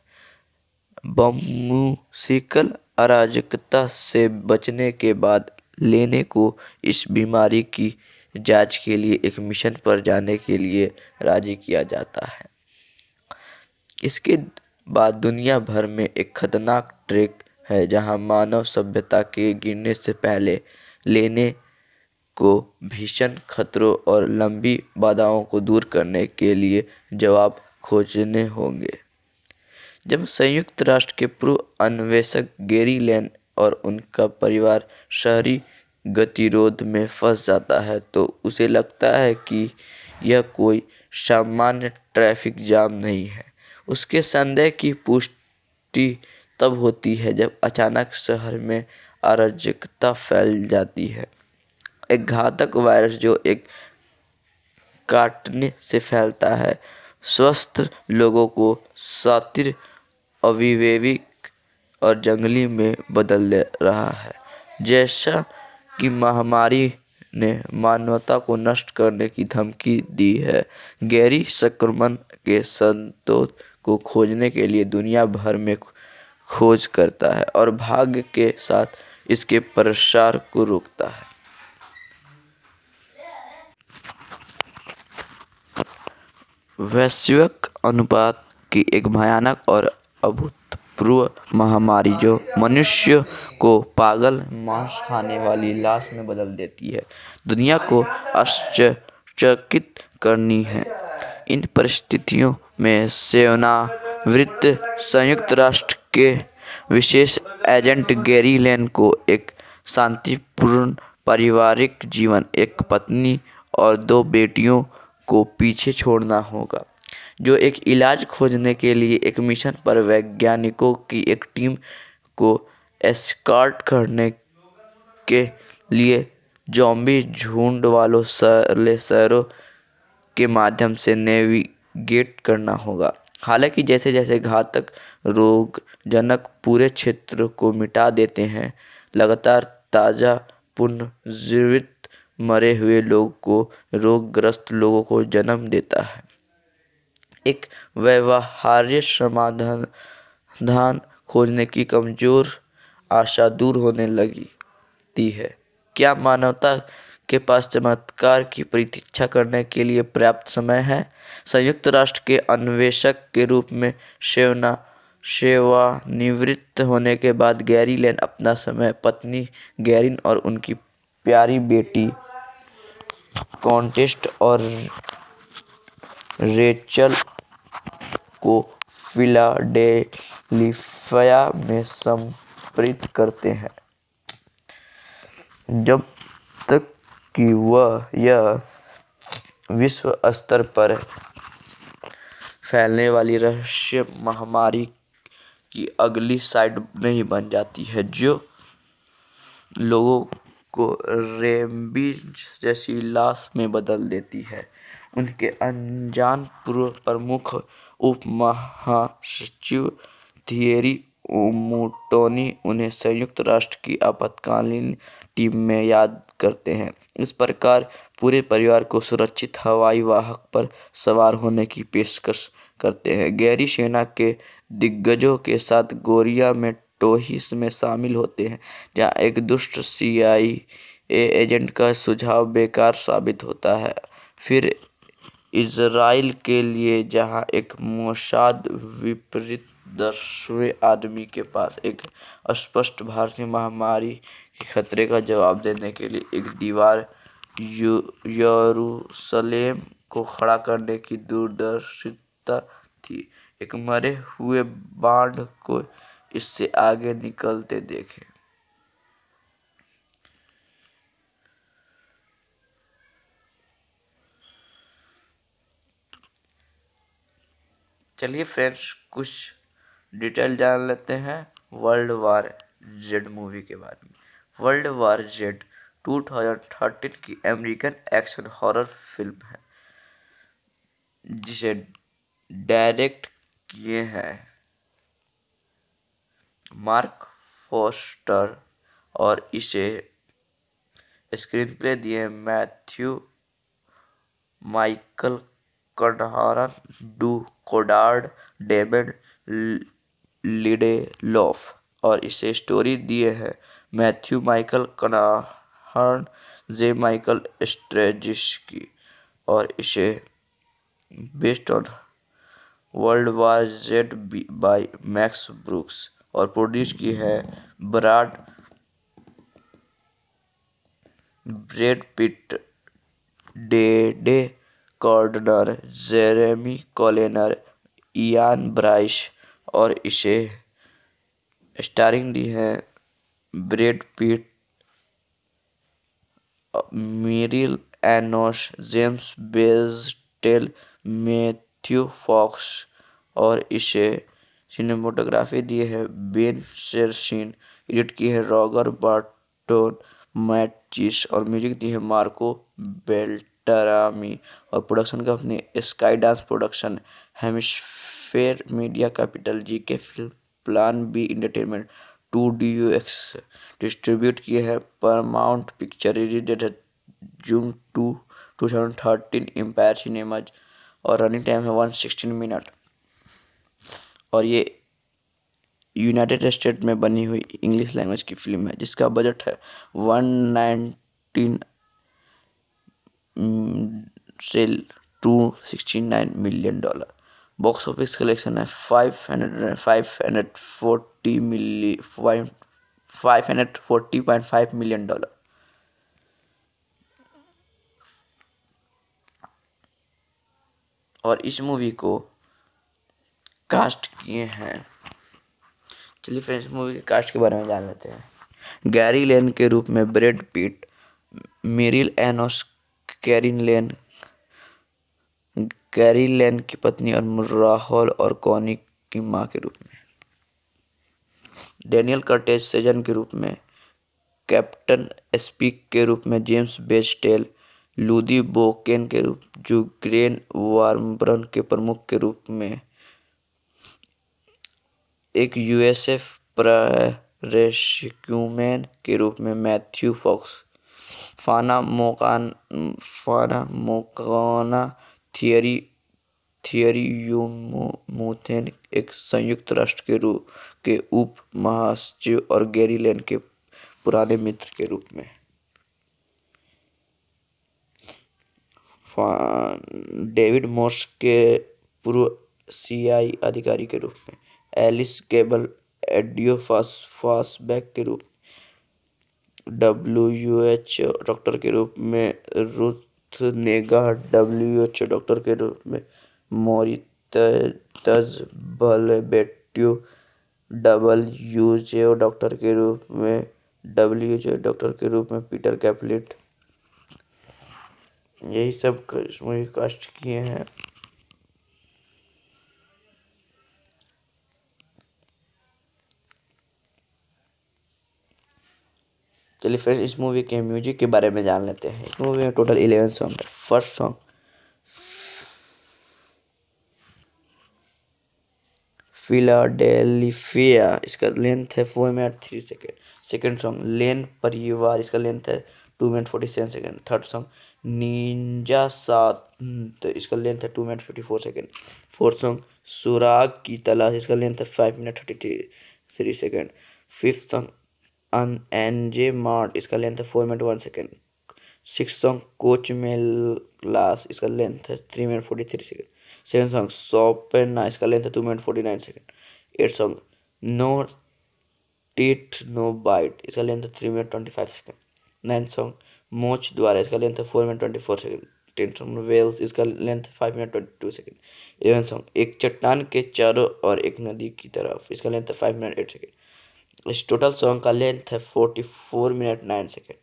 बमूसिकल अराजकता से बचने के बाद लेने को इस बीमारी की जांच के लिए एक मिशन पर जाने के लिए राजी किया जाता है इसके बाद दुनिया भर में एक खतरनाक ट्रैक है जहां मानव सभ्यता के गिरने से पहले लेने को भीषण खतरों और लंबी बाधाओं को दूर करने के लिए जवाब खोजने होंगे जब संयुक्त राष्ट्र के पूर्व अन्वेषक गेरी लेन और उनका परिवार शहरी गतिरोध में फंस जाता है तो उसे लगता है कि यह कोई सामान्य ट्रैफिक जाम नहीं है उसके संदेह की पुष्टि तब होती है जब अचानक शहर में अराजकता फैल जाती है एक घातक वायरस जो एक काटने से फैलता है स्वस्थ लोगों को सातिर अविवेविक और जंगली में बदल रहा है जैसा कि महामारी ने मानवता को नष्ट करने की धमकी दी है गहरी संक्रमण के संतोष को खोजने के लिए दुनिया भर में खोज करता है और भाग्य के साथ इसके प्रसार को रोकता है वैश्विक अनुपात की एक भयानक और अभूतपूर्व महामारी जो मनुष्य को पागल मांस खाने वाली लाश में बदल देती है दुनिया को आश्चर्यचकित करनी है इन परिस्थितियों में सेनावृत्त संयुक्त राष्ट्र के विशेष एजेंट गैरी लेन को एक शांतिपूर्ण पारिवारिक जीवन एक पत्नी और दो बेटियों को पीछे छोड़ना होगा जो एक इलाज खोजने के लिए एक मिशन पर वैज्ञानिकों की एक टीम को एस्कॉर्ट करने के लिए जॉम्बी झुंड वालों शहरों के माध्यम से नेविगेट करना होगा हालांकि जैसे जैसे घातक रोग जनक पूरे क्षेत्र को मिटा देते हैं लगातार ताज़ा पुनर्जीवित मरे हुए लोग को रोगग्रस्त लोगों को जन्म देता है एक व्यवहार्य समाधान धान खोजने की कमज़ोर आशा दूर होने लगती है क्या मानवता के पास चमत्कार की प्रतीक्षा करने के लिए पर्याप्त समय है संयुक्त राष्ट्र के अन्वेषक के रूप में सेवना सेवानिवृत्त होने के बाद गैरी लेन अपना समय पत्नी गैरिन और उनकी प्यारी बेटी कॉन्टेस्ट और रेचल को फिलाडेलिफिया में समर्पित करते हैं जब तक कि वह यह विश्व स्तर पर फैलने वाली रहस्य महामारी की अगली साइड नहीं बन जाती है जो लोगों को रेमबीज जैसी लाश में बदल देती है उनके अनजान पूर्व प्रमुख उप महासचिव थियरी मोटोनी उन्हें संयुक्त राष्ट्र की आपातकालीन टीम में याद करते हैं इस प्रकार पूरे परिवार को सुरक्षित हवाई वाहक पर सवार होने की पेशकश करते हैं गैरी सेना के दिग्गजों के साथ गोरिया में टोहिस में शामिल होते हैं जहाँ एक दुष्ट ए एजेंट का सुझाव बेकार साबित होता है फिर इसराइल के लिए जहाँ एक मोशाद विपरीत दसवें आदमी के पास एक स्पष्ट भारतीय महामारी के खतरे का जवाब देने के लिए एक दीवार यरूशलेम को खड़ा करने की दूरदर्शिता थी एक मरे हुए बाढ़ को इससे आगे निकलते देखे चलिए फ्रेंड्स कुछ डिटेल जान लेते हैं वर्ल्ड वार जेड मूवी के बारे में वर्ल्ड वार जेड 2013 की अमेरिकन एक्शन हॉरर फिल्म है जिसे डायरेक्ट किए हैं मार्क फोस्टर और इसे स्क्रीन प्ले दिए Matthew Michael कडारन Drew Goddard David loaf और इसे स्टोरी दिए हैं Matthew Michael Carnahan J Michael की और इसे based on World War Z by Max Brooks और प्रोड्यूस की है Brad Brad Pitt Dede Gardner Jeremy Kleiner Ian Bryce और इसे स्टारिंग दी है Brad Pitt Mireille Enos James Badge Dale Matt Fox और इसे सिनेमोटोग्राफी दी है बेन शेरसिन एडिट की है रॉगर बार्टोन मैट चिस और म्यूजिक दी है मार्को बेल्टरामी और production company Skydance production Hemisphere media capital G K film plan B entertainment two D U X distribute किए है परमाउंट पिक्चर एडिटेड है June two two thousand thirteen Empire cinemas और running time है one sixteen minute और ये United state में बनी हुई इंग्लिश लैंग्वेज की फिल्म है जिसका बजट है वन नाइनटीन सेल two sixty nine million dollar box office collection है five hundred five hundred forty मिली five hundred forty point five million dollar और इस मूवी को कास्ट किए हैं चलिए फ्रेंड्स मूवी के कास्ट के बारे में जान लेते हैं गैरी लेन के रूप में Brad Pitt Mireille Enos Karin Lane Gerry Lane की पत्नी और राहुल और कॉनी की माँ के रूप में डेनियल कर्टेज सेजन के रूप में कैप्टन स्पीक के रूप में जेम्स बेस्टेल बोकेन के रूप जो ग्रेन वार्मब्रन के प्रमुख के रूप में एक यूएसएफ रेस्क्यूमैन के रूप में मैथ्यू फॉक्स फाना मोकान फाना मोकाना थियरी थियरी यूमोथेन एक संयुक्त राष्ट्र के रूप के उप महासचिव और गैरीलैन के पुराने मित्र के रूप में डेविड मोर्स के पूर्व सीआई अधिकारी के रूप में एलिस केबल एडियो फासबैक के रूप डब्ल्यू यू एच डॉक्टर के रूप में Ruth Negga W H doctor के रूप में बल बेट्यू डबल यू जे डॉक्टर के रूप में डब्ल्यू जे डॉक्टर के रूप में पीटर कैपलेट यही सब मुझे कष्ट किए हैं चलिए फिर इस मूवी के म्यूजिक के बारे में जान लेते हैं इस मूवी में टोटल इलेवन सॉन्ग है फर्स्ट सॉन्ग फिलाडेलिफिया इसका लेंथ है four minute three second second song Lane परिवार इसका लेंथ है two minute forty seven second third song ninja सात hmm, तो इसका लेंथ है two minute fifty four second fourth song सुराग की तलाश इसका लेंथ है five minute thirty three three second fifth song अन एन जे मार्ट इसका लेंथ है four minute one second six song coach mail class इसका लेंथ है three minute forty three second seven song ना इसका लेंथ है two minute forty nine second eight song no tit no bite इसका length है three minute twenty five second ninth song मोच द्वारा इसका लेंथ है four minute twenty four second ten song Wells इसका length five minute twenty two second Avon song एक चट्टान के चारों और एक नदी की तरफ इसका लेंथ है फाइव मिनट एट सेकेंड इस टोटल सॉन्ग का लेंथ है forty four minute nine second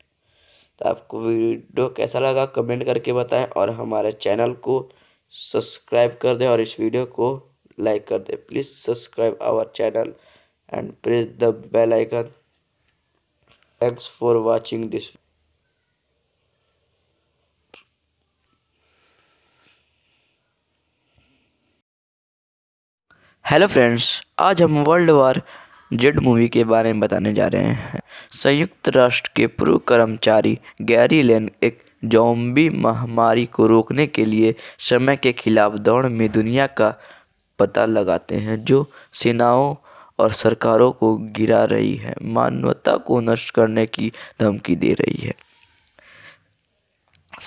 तो आपको वीडियो कैसा लगा कमेंट करके बताएं और हमारे चैनल को सब्सक्राइब कर दें और इस वीडियो को लाइक कर दें please subscribe our channel and press the bell icon thanks for watching this hello friends आज हम वर्ल्ड वार जेड मूवी के बारे में बताने जा रहे हैं संयुक्त राष्ट्र के पूर्व कर्मचारी गैरी लेन एक जॉम्बी महामारी को रोकने के लिए समय के खिलाफ दौड़ में दुनिया का पता लगाते हैं जो सेनाओं और सरकारों को गिरा रही है मानवता को नष्ट करने की धमकी दे रही है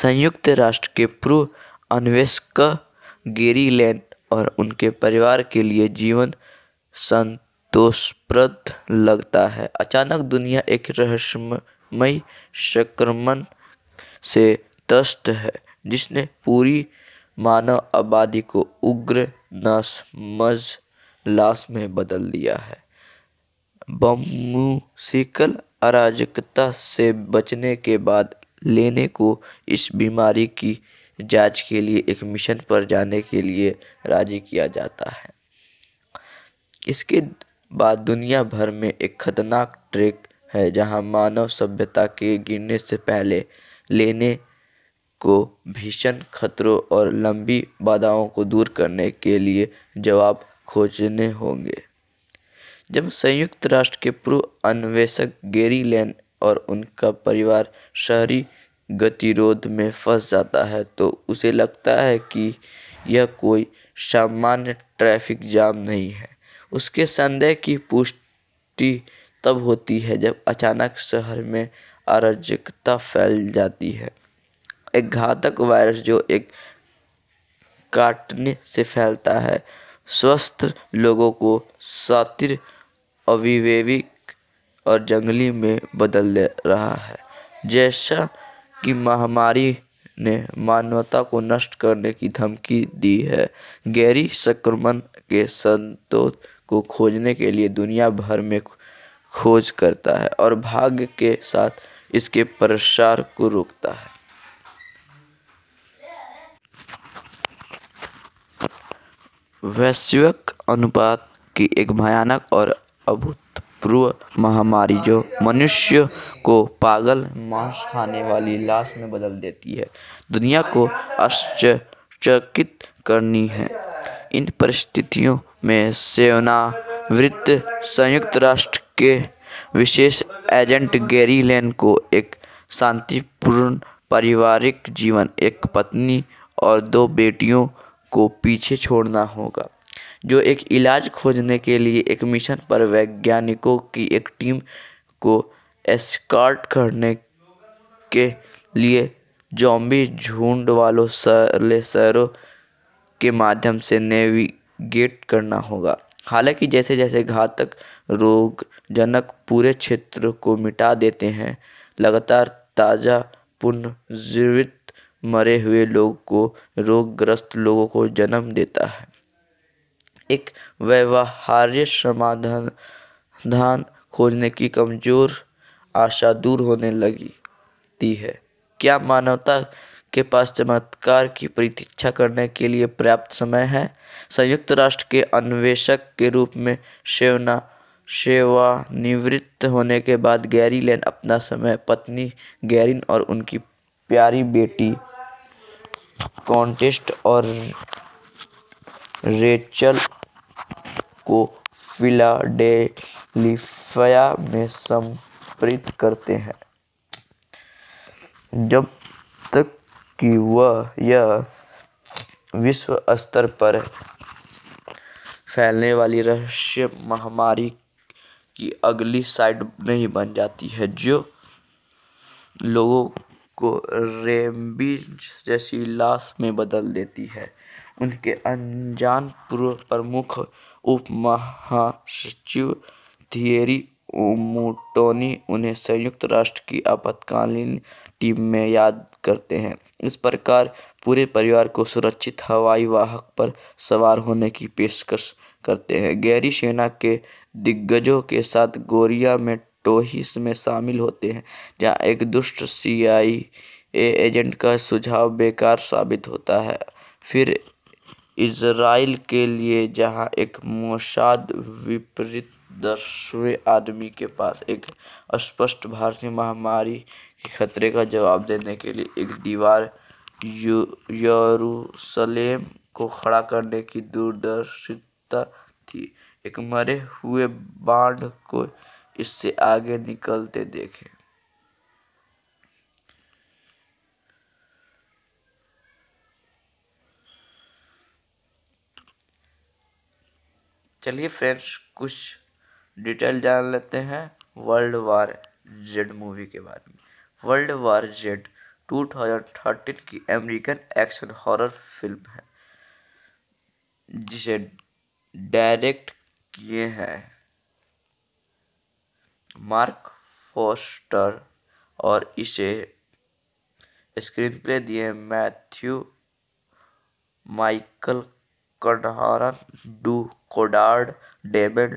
संयुक्त राष्ट्र के पूर्व अन्वेषक गेरी लैन और उनके परिवार के लिए जीवन संतोषप्रद लगता है अचानक दुनिया एक रहस्यमय संक्रमण से त्रस्त है जिसने पूरी मानव आबादी को उग्र नासमझ लाश में बदल दिया है बमुसिकल अराजकता से बचने के बाद लेने को इस बीमारी की जांच के लिए एक मिशन पर जाने के लिए राजी किया जाता है इसके बाद दुनिया भर में एक खतरनाक ट्रैक है जहां मानव सभ्यता के गिरने से पहले लेने को भीषण खतरों और लंबी बाधाओं को दूर करने के लिए जवाब खोजने होंगे जब संयुक्त राष्ट्र के पूर्व अन्वेषक गेरी लैन और उनका परिवार शहरी गतिरोध में फंस जाता है तो उसे लगता है कि यह कोई सामान्य ट्रैफिक जाम नहीं है उसके संदेह की पुष्टि तब होती है जब अचानक शहर में अराजकता फैल जाती है एक घातक वायरस जो एक काटने से फैलता है स्वस्थ लोगों को सातिर अविवेविक और जंगली में बदल रहा है जैसा कि महामारी ने मानवता को नष्ट करने की धमकी दी है गहरी संक्रमण के संतोत को खोजने के लिए दुनिया भर में खोज करता है और भाग्य के साथ इसके प्रसार को रोकता है वैश्विक अनुपात की एक भयानक और अभूत फ्लू महामारी जो मनुष्य को पागल मांस खाने वाली लाश में बदल देती है दुनिया को आश्चर्यचकित करनी है इन परिस्थितियों में सेवनावृत्त संयुक्त राष्ट्र के विशेष एजेंट गैरी लेन को एक शांतिपूर्ण पारिवारिक जीवन एक पत्नी और दो बेटियों को पीछे छोड़ना होगा जो एक इलाज खोजने के लिए एक मिशन पर वैज्ञानिकों की एक टीम को एस्कार्ट करने के लिए जॉम्बी झुंड वालों सरले शहरों के माध्यम से नेविगेट करना होगा हालांकि जैसे जैसे घातक रोग जनक पूरे क्षेत्र को मिटा देते हैं लगातार ताज़ा पुनर्जीवित मरे हुए लोग को रोगग्रस्त लोगों को जन्म देता है एक व्यवहार्य समाधान खोजने की कमज़ोर आशा दूर होने ती है क्या मानवता के पास चमत्कार की प्रतीक्षा करने के लिए पर्याप्त समय है संयुक्त राष्ट्र के अन्वेषक के रूप में सेवना सेवानिवृत्त होने के बाद गैरी लेन अपना समय पत्नी गैरिन और उनकी प्यारी बेटी कॉन्टेस्ट और रेचल को फिलाडेलिफिया में समर्पित करते हैं जब तक कि वह यह विश्व स्तर पर फैलने वाली रहस्य महामारी की अगली साइड नहीं बन जाती है जो लोगों को रेमबीज जैसी लाश में बदल देती है उनके अनजान पूर्व प्रमुख उप महासचिव थिएरी ओमोटोनी उन्हें संयुक्त राष्ट्र की आपातकालीन टीम में याद करते हैं इस प्रकार पूरे परिवार को सुरक्षित हवाई वाहक पर सवार होने की पेशकश करते हैं गैरी सेना के दिग्गजों के साथ गोरिया में टोहिस में शामिल होते हैं जहाँ एक दुष्ट सीआईए एजेंट का सुझाव बेकार साबित होता है फिर इसराइल के लिए जहां एक मोसाद विपरीत दसवें आदमी के पास एक स्पष्ट भारतीय महामारी के खतरे का जवाब देने के लिए एक दीवार यरूशलेम को खड़ा करने की दूरदर्शिता थी एक मरे हुए बाढ़ को इससे आगे निकलते देखें चलिए फ्रेंड्स कुछ डिटेल जान लेते हैं वर्ल्ड वार जेड मूवी के बारे में वर्ल्ड वार जेड 2013 की अमेरिकन एक्शन हॉरर फिल्म है जिसे डायरेक्ट किए हैं मार्क फोस्टर और इसे स्क्रीन प्ले दिए Matthew Michael Carnahan Drew Goddard David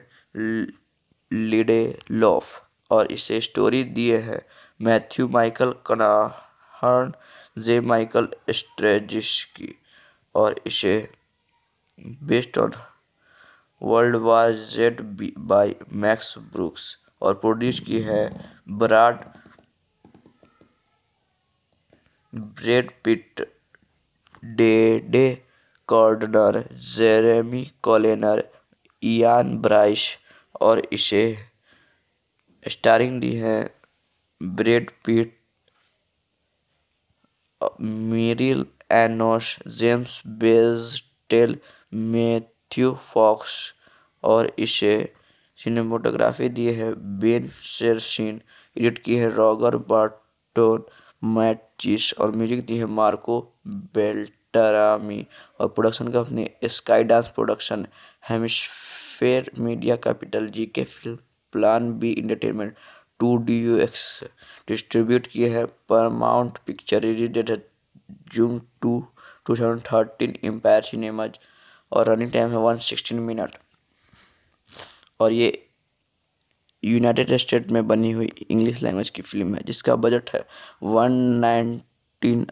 loaf और इसे स्टोरी दिए हैं Matthew Michael Carnahan J Michael स्ट्रेजिश की और इसे based on World War Z by Max Brooks और प्रोड्यूस की है Brad Brad Pitt Dede Gardner Jeremy Kleiner Ian Bryce और इसे स्टारिंग दी है Brad Pitt Mireille Enos James Badge Dale Matthew Fox और इसे सिनेमोटोग्राफी दी है बेन शेरसिन एडिट की है रॉगर बार्टोन मैट चीस और म्यूजिक दी है मार्को बेल्ट डरामी और production company Skydance production Hemisphere media capital G K film plan B entertainment two D U X distribute किए हैं परमाउंट पिक्चर डेट है June two two thousand thirteen Empire cinemas और running time है one sixteen minute और ये United state में बनी हुई इंग्लिश लैंग्वेज की फिल्म है जिसका बजट है वन नाइनटीन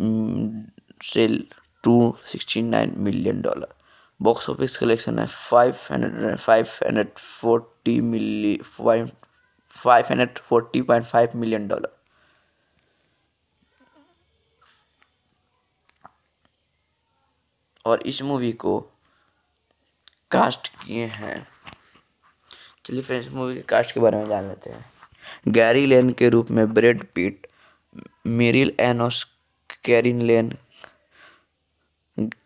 सेल two sixty nine million dollar box office collection है five hundred five hundred forty मिली five hundred forty point five million dollar और इस मूवी को कास्ट किए हैं चलिए फ्रेंड्स मूवी के कास्ट के बारे में जान लेते हैं गैरी लेन के रूप में Brad Pitt Mireille Enos Karin Lane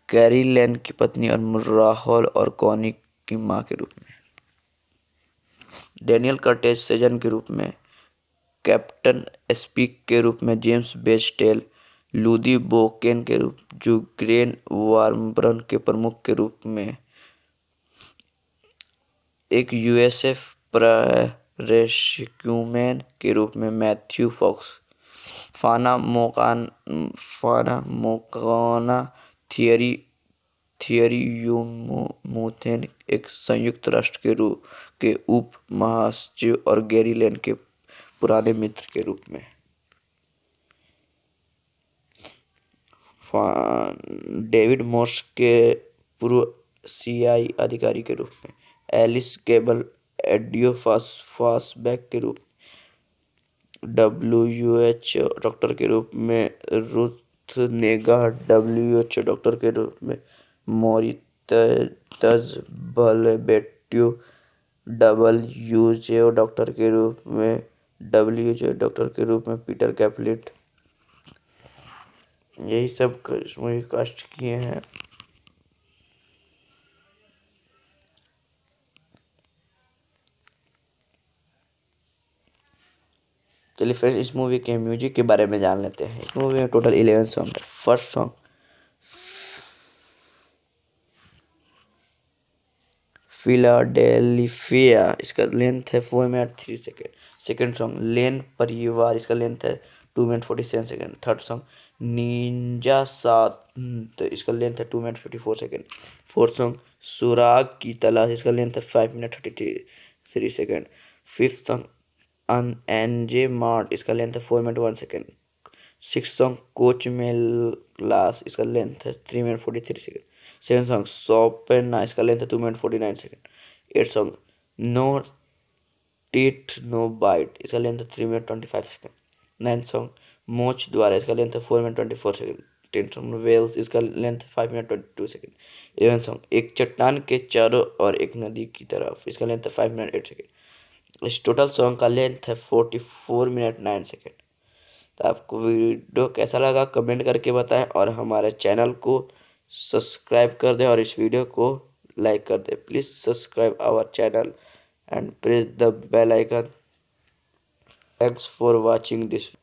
carry Lane की पत्नी और राहुल और कॉनी की माँ के रूप में डेनियल कर्टेज सेजन के रूप में कैप्टन स्पीक के रूप में जेम्स बेस्टेल लूदी बोकेन के रूप जो ग्रेन वार्मब्रन के प्रमुख के रूप में एक यूएसएफ रेस्क्यूमैन के रूप में मैथ्यू फॉक्स फाना मोकान फाना मोकाना थियरी थियरी यूमोथेन एक संयुक्त राष्ट्र के रूप के उप महासचिव और गैरी के पुराने मित्र के रूप में डेविड मोर्स के पूर्व सीआई अधिकारी के रूप में एलिस केबल एडियो फास बैक के रूप डब्ल्यू यू एच डॉक्टर के रूप में रुथ नेगा एच डॉक्टर के रूप में मोरितज जे ओ डॉक्टर के रूप में डब्ल्यू जे डॉक्टर के रूप में पीटर कैपलेट यही सब मुझे कष्ट किए हैं चलिए फिर इस मूवी के म्यूजिक के बारे में जान लेते हैं इस मूवी में टोटल इलेवन सॉन्ग है फर्स्ट सॉन्ग फिलाडेलिफिया इसका लेंथ है four minute three second second song Lane परिवार इसका लेंथ है two minute forty seven second third song ninja सात इसका लेंथ है two minute fifty four second fourth song सुराग की तलाश इसका लेंथ है five minute thirty three three second fifth song अन एन जे मार्ट इसका लेंथ है four minute one second six song coach mail लास इसका लेंथ है three minute forty three second seven song सॉप ना इसका लेंथ है two minute forty nine second eight song no tit no bite इसका length है three minute twenty five second nine song मोच द्वारा इसका लेंथ है four minute twenty four second ten song Wales इसका लेंथ है five minute twenty two second eleven song एक चट्टान के चारों और एक नदी की तरफ इसका लेंथ है फाइव मिनट एट सेकेंड इस टोटल सॉन्ग का लेंथ है forty four minute nine second तो आपको वीडियो कैसा लगा कमेंट करके बताएं और हमारे चैनल को सब्सक्राइब कर दें और इस वीडियो को लाइक कर दें please subscribe our channel and press the bell icon thanks for watching this